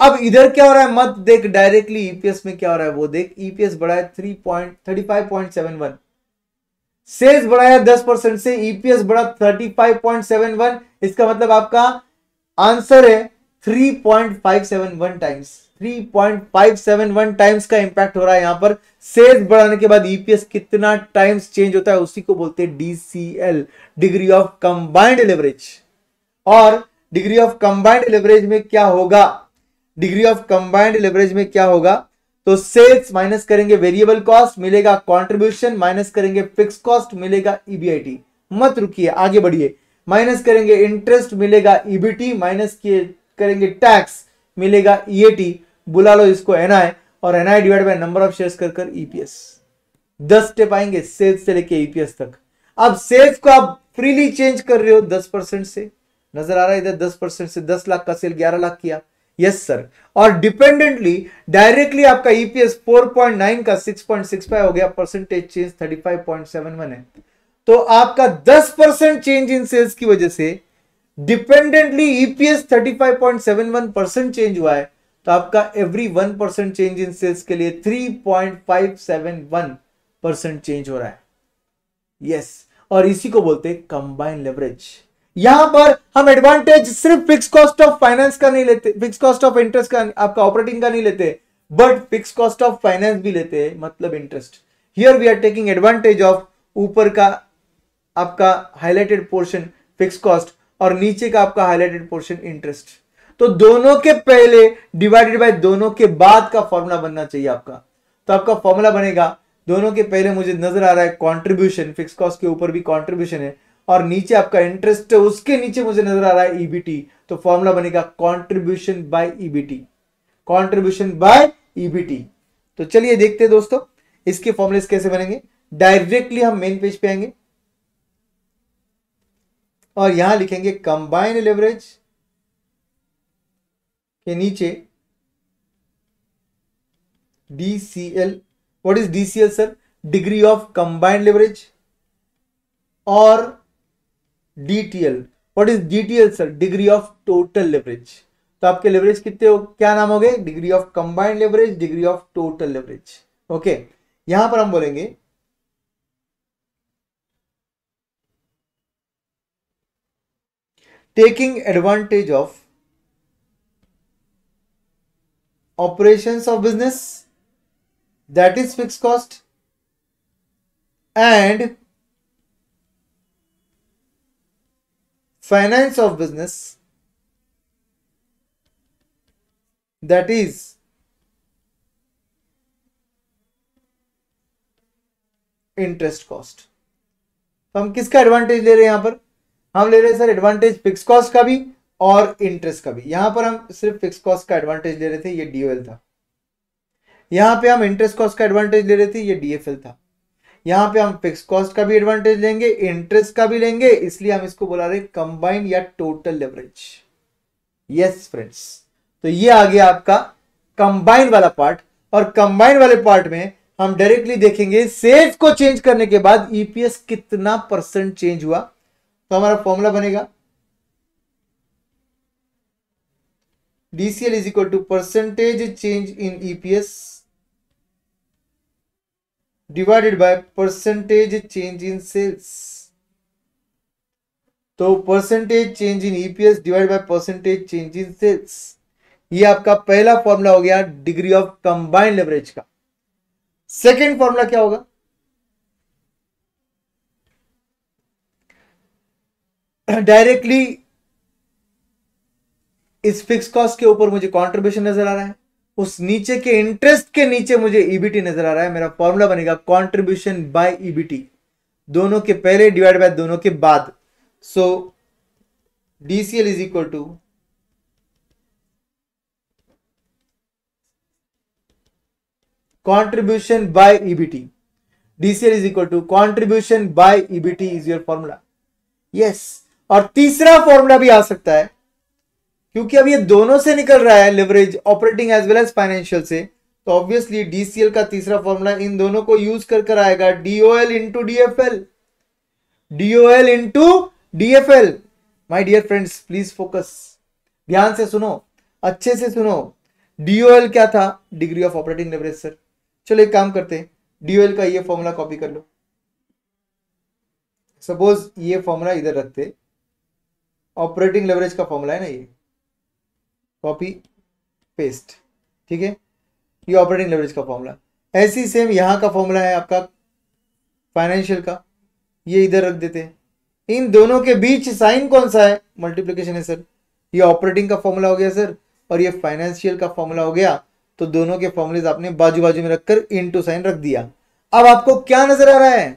अब इधर क्या हो रहा है मत देख डायरेक्टली ईपीएस e में क्या हो रहा है वो देख ईपीएस e बढ़ाया three point thirty five point seven one sales बढ़ाया दस परसेंट से ईपीएस e बढ़ा thirty five point seven one इसका मतलब आपका आंसर है three point five seven one times 3.571 times का इंपैक्ट हो रहा है यहां पर सेल्स बढ़ाने के बाद ईपीएस e कितना टाइम्स चेंज होता है उसी को बोलते हैं DCL degree of combined leverage और डिग्री ऑफ कंबाइंड लेवरेज में क्या होगा डिग्री ऑफ कंबाइंड लेवरेज में क्या होगा तो सेल्स माइनस करेंगे वेरिएबल कॉस्ट मिलेगा कॉन्ट्रीब्यूशन माइनस करेंगे फिक्स कॉस्ट मिलेगा ईबीआईटी e मत रुकी आगे बढ़िए माइनस करेंगे इंटरेस्ट मिलेगा ईबीटी e माइनस किए करेंगे टैक्स मिलेगा ई e बुला लो इसको एनआई और NI divide by number of shares कर कर ईपीएस e दस स्टेप आएंगे सेल्स से लेके ईपीएस e तक अब सेल्स को आप फ्रीली चेंज कर रहे हो दस परसेंट से नजर आ रहा है इधर दस परसेंट से दस लाख का सेल ग्यारह लाख किया यस सर और डिपेंडेंटली डायरेक्टली आपका ईपीएस फोर पॉइंट नाइन का सिक्स सिक्स पॉइंट फाइव हो गया percentage change thirty five point seven one है तो आपका दस परसेंट चेंज इन सेल्स की वजह से डिपेंडेंटली ईपीएस 35.71 परसेंट चेंज हुआ है तो आपका every one percent change in sales के लिए 3.571 परसेंट चेंज हो रहा है यस yes. और इसी को बोलते हैं कंबाइन लेवरेज यहां पर हम एडवांटेज सिर्फ फिक्स कॉस्ट ऑफ फाइनेंस का नहीं लेते फिक्स कॉस्ट ऑफ इंटरेस्ट का आपका ऑपरेटिंग का नहीं लेते but fix cost of finance भी लेते हैं मतलब interest here we are taking advantage of ऊपर का आपका हाईलाइटेड पोर्शन फिक्स कॉस्ट और नीचे का आपका हाईलाइटेड पोर्शन इंटरेस्ट तो दोनों के पहले डिवाइडेड बाय दोनों के बाद का फॉर्मूला बनना चाहिए आपका तो आपका फॉर्मूला बनेगा दोनों के पहले मुझे नजर आ रहा है कॉन्ट्रीब्यूशन फिक्स कॉस्ट के ऊपर भी कॉन्ट्रीब्यूशन है और नीचे आपका इंटरेस्ट है उसके नीचे मुझे नजर आ रहा है ईबीटी e तो फॉर्मूला बनेगा contribution by EBT contribution by EBT तो चलिए देखते हैं दोस्तों इसके फॉर्मुलेस कैसे बनेंगे डायरेक्टली हम मेन पेज पे आएंगे और यहां लिखेंगे कंबाइन लेवरेज के नीचे D C L what is D C L sir degree of combined leverage और D T L what is D T L sir degree of total leverage तो आपके लेवरेज कितने हो क्या नाम हो गए degree of combined leverage degree of total leverage okay यहां पर हम बोलेंगे taking advantage of operations of business that is fixed cost and finance of business that is interest cost तो हम किसका एडवांटेज ले रहे हैं यहां पर हम ले रहे हैं सर एडवांटेज फिक्स कॉस्ट का भी और इंटरेस्ट का भी यहां पर हम सिर्फ फिक्स कॉस्ट का एडवांटेज ले रहे थे ये डीओएल था यहां पे हम इंटरेस्ट कॉस्ट का एडवांटेज ले रहे थे ये डीएफएल था यहां पे हम फिक्स कॉस्ट का भी एडवांटेज लेंगे इंटरेस्ट का भी लेंगे इसलिए हम इसको बुला रहे कंबाइंड या टोटल लेवरेज यस फ्रेंड्स तो ये आ गया आपका कंबाइंड वाला पार्ट और कंबाइंड वाले पार्ट में हम डायरेक्टली देखेंगे सेल्स को चेंज करने के बाद ईपीएस e कितना परसेंट चेंज हुआ तो हमारा फॉर्मूला बनेगा DCL is equal to percentage change in EPS divided by percentage change in sales तो percentage change in EPS divide by percentage change in sales ये आपका पहला फॉर्मूला हो गया डिग्री ऑफ कंबाइंड लेवरेज का सेकेंड फॉर्मूला क्या होगा directly इस फिक्स कॉस्ट के ऊपर मुझे कॉन्ट्रीब्यूशन नजर आ रहा है उस नीचे के इंटरेस्ट के नीचे मुझे ईबीटी e नजर आ रहा है मेरा फॉर्मूला बनेगा कॉन्ट्रीब्यूशन बाय ईबीटी दोनों के पहले डिवाइड बाय दोनों के बाद so DCL is equal to by EBT DCL is equal to contribution by EBT is your formula yes Yes, और तीसरा फॉर्मूला भी आ सकता है क्योंकि अब ये दोनों से निकल रहा है leverage operating as well as financial से तो ऑब्वियसली डीसीएल का तीसरा फॉर्मूला इन दोनों को यूज कर कर आएगा DOL into DFL DOL into DFL my dear friends please focus ध्यान से सुनो अच्छे से सुनो डीओएल क्या था degree of operating leverage sir चलो एक काम करते हैं डीओएल का ये फॉर्मूला कॉपी कर लो सपोज ये फॉर्मूला इधर रखते ऑपरेटिंग लेवरेज का फॉर्मूला है ना ये कॉपी पेस्ट ठीक है ये ऑपरेटिंग लेवरेज का फॉर्मूला ऐसी सेम यहाँ का फॉर्मूला है आपका फाइनेंशियल का ये इधर रख देते हैं इन दोनों के बीच साइन कौन सा है मल्टीप्लीकेशन है सर ये ऑपरेटिंग का फॉर्मूला हो गया सर और ये फाइनेंशियल का फॉर्मूला हो गया तो दोनों के फॉर्मूले आपने बाजू बाजू में रखकर इन टू साइन रख दिया अब आपको क्या नजर आ रहा है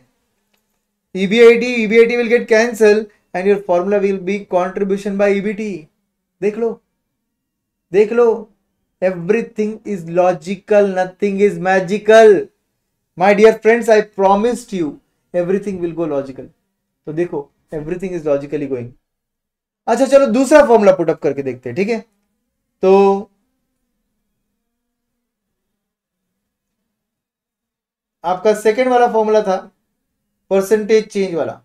EBIT EBIT will get cancel and your formula will be contribution by EBT देख लो देख लो everything is logical nothing is magical my dear friends I promised you everything will go logical तो देखो एवरीथिंग इज लॉजिकली गोइंग अच्छा चलो दूसरा formula put up करके देखते हैं ठीक है तो आपका सेकेंड वाला फॉर्मूला था परसेंटेज चेंज वाला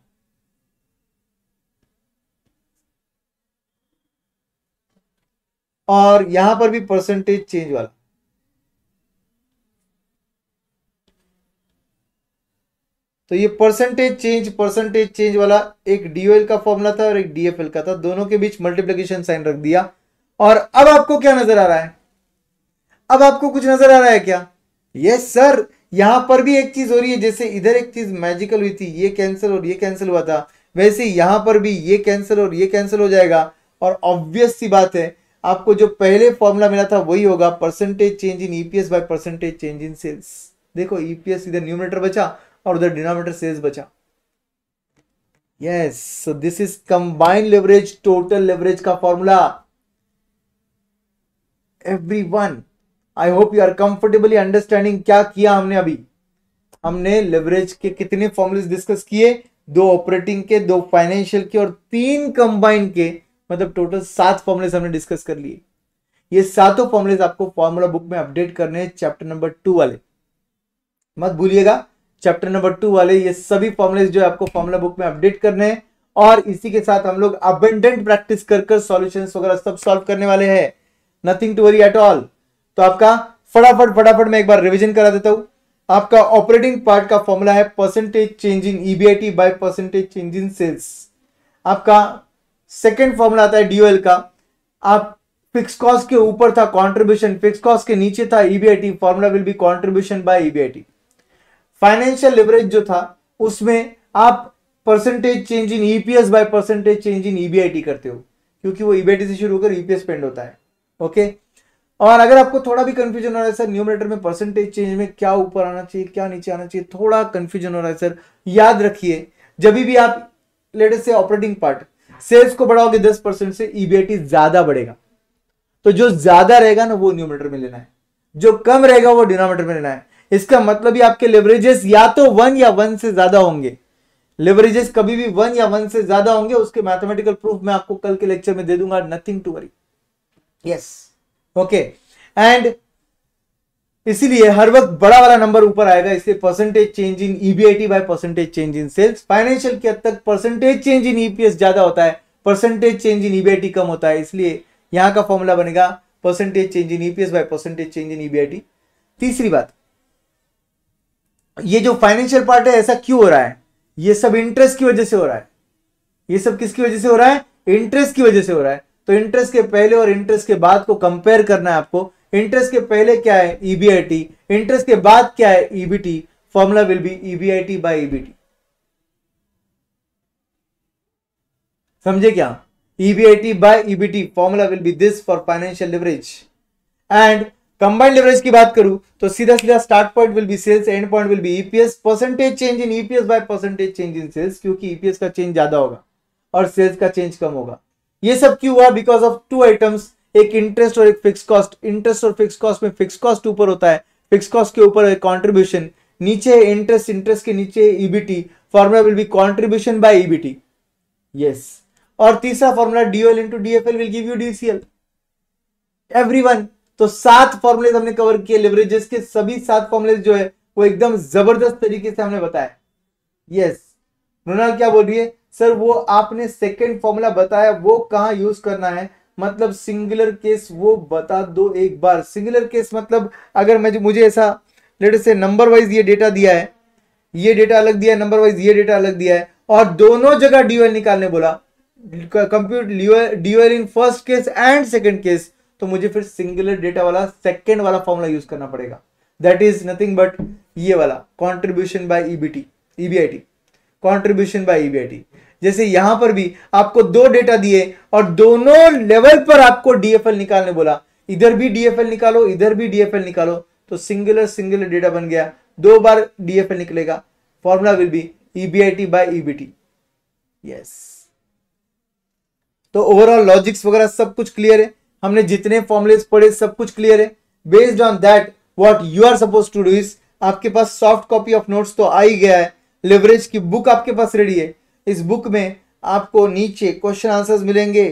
और यहां पर भी परसेंटेज चेंज वाला तो ये परसेंटेज चेंज परसेंटेज चेंज वाला एक डीओएल का फॉर्मूला था और एक डीएफएल का था दोनों के बीच मल्टीप्लीकेशन साइन रख दिया और अब आपको क्या नजर आ रहा है अब आपको कुछ नजर आ रहा है क्या यस सर यहां पर भी एक चीज हो रही है जैसे इधर एक चीज मैजिकल हुई थी ये कैंसिल और ये कैंसिल हुआ था वैसे यहां पर भी ये कैंसिल और ये कैंसिल हो जाएगा और ऑब्वियस सी बात है आपको जो पहले फॉर्मूला मिला था वही होगा percentage change in EPS by percentage change in sales देखो ईपीएस इधर न्यूमिनेटर बचा और उधर डिनोमिनेटर सेल्स बचा yes so this is combined leverage total leverage का formula everyone I hope you are comfortably understanding क्या किया हमने अभी हमने लेवरेज के कितने फॉर्मूले डिस्कस किए दो ऑपरेटिंग के दो फाइनेंशियल के और तीन कंबाइंड के मतलब टोटल सात फॉर्मुलेज हमने डिस्कस कर लिए ये सातों फॉर्मुलेज आपको फॉर्मूला बुक में अपडेट करने हैं चैप्टर नंबर टू वाले मत भूलिएगा चैप्टर नंबर टू वाले ये सभी फॉर्मुलेज जो है आपको फॉर्मूला बुक में अपडेट करने हैं और इसी के साथ हम लोग अबेंडेंट प्रैक्टिस कर कर सॉल्यूशन वगैरह सब सॉल्व करने वाले हैं nothing to worry at all तो आपका फटाफट फटाफट मैं एक बार रिविजन करा देता हूँ आपका ऑपरेटिंग पार्ट का फॉर्मूला है percentage change in EBIT by percentage change in sales आपका सेकेंड फॉर्मूला आता है डीओएल का आप फिक्स कॉस्ट के ऊपर था कॉन्ट्रीब्यूशन फिक्स कॉस्ट के नीचे था EBIT formula will be contribution by EBIT financial leverage जो था उसमें आप percentage change in EPS by percentage change in EBIT करते हो क्योंकि वो ईबीआईटी e से शुरू होकर ईपीएस e पेंड होता है ओके और अगर आपको थोड़ा भी कंफ्यूजन हो रहा है सर न्यूमरेटर में परसेंटेज चेंज में क्या ऊपर आना चाहिए क्या नीचे आना चाहिए थोड़ा कंफ्यूजन हो रहा है सर याद रखिए जब भी आप लेटेस्ट से ऑपरेटिंग पार्ट सेल्स को बढ़ाओगे दस परसेंट से ईबीआईटी e ज्यादा बढ़ेगा तो जो ज्यादा रहेगा ना वो न्यूमीटर में लेना है जो कम रहेगा वो डिनोमीटर में लेना है इसका मतलब ही आपके लेवरेजेस या तो वन या वन से ज्यादा होंगे लेवरेजेस कभी भी वन या वन से ज्यादा होंगे उसके मैथमेटिकल प्रूफ मैं आपको कल के लेक्चर में दे दूंगा nothing to worry yes okay and इसीलिए हर वक्त बड़ा वाला नंबर ऊपर आएगा इसलिए percentage change in EBIT by percentage change in sales financial के हद तक परसेंटेज चेंज इन ईपीएस ज्यादा होता है परसेंटेज चेंज इन ईबीआईटी कम होता है इसलिए यहां का फॉर्मूला बनेगा percentage change in EPS by percentage change in EBIT तीसरी बात ये जो फाइनेंशियल पार्ट है ऐसा क्यों हो रहा है ये सब इंटरेस्ट की वजह से हो रहा है ये सब किसकी वजह से हो रहा है इंटरेस्ट की वजह से हो रहा है तो इंटरेस्ट के पहले और इंटरेस्ट के बाद को कंपेयर करना है आपको इंटरेस्ट के पहले क्या है ईबीआईटी e इंटरेस्ट के बाद क्या है EBT formula will be EBIT by EBT समझे क्या EBIT by EBT formula will be this for financial leverage and combined leverage की बात करूं तो सीधा सीधा start point will be sales and point will be EPS percentage change in EPS by percentage change in sales क्योंकि EPS e का change ज्यादा होगा और सेल्स का चेंज कम होगा ये सब क्यों हुआ बिकॉज ऑफ टू आइटम्स एक इंटरेस्ट और एक फिक्स कॉस्ट इंटरेस्ट और फिक्स कॉस्ट में फिक्स कॉस्ट ऊपर होता है फिक्स कॉस्ट के ऊपर है कॉन्ट्रीब्यूशन नीचे इंटरेस्ट इंटरेस्ट के नीचे EBT formula will be contribution by EBT yes और तीसरा formula DOL into DFL will give you DCL everyone तो सात फॉर्मूले हमने कवर किए लेवरेजेस के सभी सात फॉर्मूले जो है वो एकदम जबरदस्त तरीके से हमने बताया यस मृणाल क्या बोल रही है सर वो आपने सेकेंड फॉर्मूला बताया वो कहाँ यूज करना है मतलब सिंगुलर केस वो बता दो एक बार सिंगुलर केस मतलब अगर मैं मुझे ऐसा लेट से नंबर वाइज ये डेटा दिया है ये डेटा अलग दिया है नंबर वाइज ये डेटा अलग दिया है और दोनों जगह डीओएल निकालने बोला compute DL in first case and second case तो मुझे फिर सिंगुलर डेटा वाला सेकेंड वाला फॉर्मूला यूज करना पड़ेगा दैट इज नथिंग बट ये वाला contribution by EBT EBIT contribution by EBIT जैसे यहां पर भी आपको दो डेटा दिए और दोनों लेवल पर आपको डीएफएल निकालने बोला इधर भी डीएफएल निकालो इधर भी डीएफएल निकालो तो सिंगुलर सिंगुलर डेटा बन गया दो बार डीएफएल निकलेगा formula will be EBIT by EBT yes तो ओवरऑल लॉजिक्स वगैरह सब कुछ क्लियर है हमने जितने फॉर्मुलेज पढ़े सब कुछ क्लियर है based on that what you are suppose to do is आपके पास सॉफ्ट कॉपी ऑफ नोट्स तो आ ही गया है लेवरेज की बुक आपके पास रेडी है इस बुक में आपको नीचे क्वेश्चन आंसर्स मिलेंगे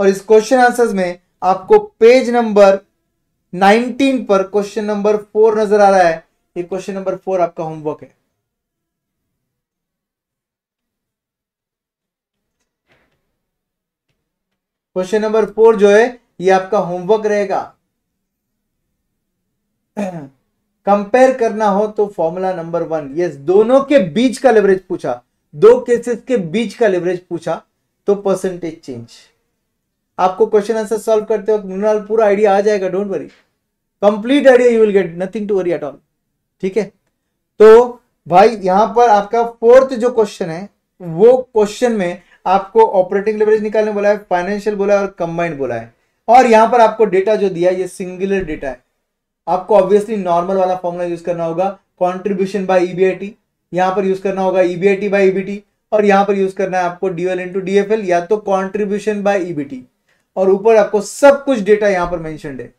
और इस क्वेश्चन आंसर्स में आपको पेज नंबर 19 पर क्वेश्चन नंबर फोर नजर आ रहा है ये क्वेश्चन नंबर फोर आपका होमवर्क है क्वेश्चन नंबर फोर जो है ये आपका होमवर्क रहेगा कंपेयर करना हो तो फॉर्मूला नंबर वन यस दोनों के बीच का लेवरेज पूछा दो केसेस के बीच का लेवरेज पूछा तो परसेंटेज चेंज आपको क्वेश्चन आंसर सॉल्व करते वक्त मृणाल पूरा आइडिया आ जाएगा don't worry complete idea you will get nothing to worry at all ठीक है तो भाई यहां पर आपका फोर्थ जो क्वेश्चन है वो क्वेश्चन में आपको ऑपरेटिंग लेवरेज निकालने बोला है फाइनेंशियल बोला है और कंबाइंड बोला है और यहां पर आपको डेटा जो दिया ये सिंगुलर डेटा है आपको ऑब्वियसली नॉर्मल वाला फॉर्मूला यूज करना होगा कॉन्ट्रीब्यूशन बाय ईबीआईटी यहां पर यूज करना होगा ईबीआईटी बाय ईबीटी और यहां पर यूज करना है आपको डीएल इंटू डीएफएल या तो कॉन्ट्रीब्यूशन बाय ईबीटी और ऊपर आपको सब कुछ डेटा यहां पर मैंशनड है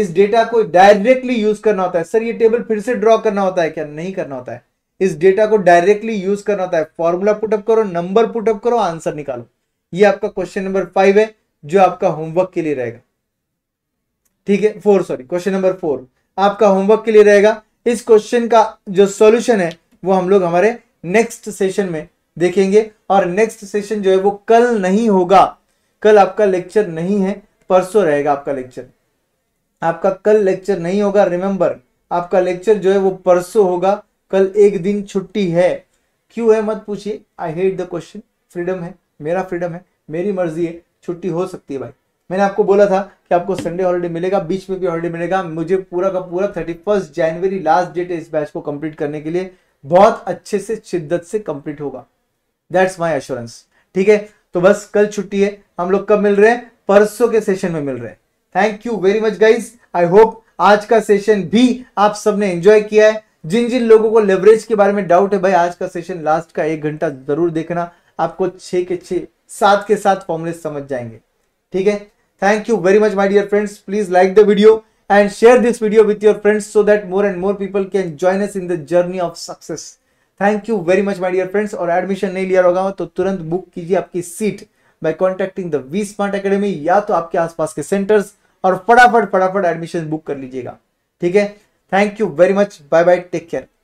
इस डेटा को डायरेक्टली यूज करना होता है सर ये टेबल फिर से ड्रॉ करना होता है क्या नहीं करना होता है इस डेटा को डायरेक्टली यूज करना होता है फॉर्मूला पुटअप करो नंबर पुटअप करो आंसर निकालो ये आपका क्वेश्चन नंबर फाइव है जो आपका होमवर्क के लिए रहेगा ठीक है four sorry question number four आपका होमवर्क के लिए रहेगा इस क्वेश्चन का जो सॉल्यूशन है वो हम लोग हमारे नेक्स्ट सेशन में देखेंगे और नेक्स्ट सेशन जो है वो कल नहीं होगा कल आपका लेक्चर नहीं है परसों रहेगा आपका लेक्चर आपका कल लेक्चर नहीं होगा रिमेंबर आपका लेक्चर जो है वो परसों होगा कल एक दिन छुट्टी है क्यों है मत पूछिए I hate the question freedom है मेरा फ्रीडम है मेरी मर्जी है छुट्टी हो सकती है भाई मैंने आपको बोला था कि आपको संडे हॉलीडे मिलेगा बीच में भी हॉलीडे मिलेगा मुझे पूरा का पूरा थर्टी फर्स्ट जनवरी लास्ट डेट है इस बैच को कंप्लीट करने के लिए बहुत अच्छे से शिद्दत से कंप्लीट होगा दैट्स माई एश्योरेंस ठीक है तो बस कल छुट्टी है हम लोग कब मिल रहे हैं परसों के सेशन में मिल रहे हैं thank you very much guys I hope आज का सेशन भी आप सबने एंजॉय किया है जिन जिन लोगों को लेवरेज के बारे में डाउट है भाई आज का सेशन लास्ट का एक घंटा जरूर देखना आपको छ के छः सात के सात फॉर्मुले समझ जाएंगे ठीक है Thank you very much my dear friends. Please like the video and share this video with your friends so that more and more people can join us in the journey of success. Thank you very much my dear friends और admission नहीं लिया होगा तो तुरंत book कीजिए आपकी seat by contacting the V smart academy या तो आपके आसपास के सेंटर्स और फटाफट फटाफट एडमिशन बुक कर लीजिएगा ठीक है thank you very much bye bye take care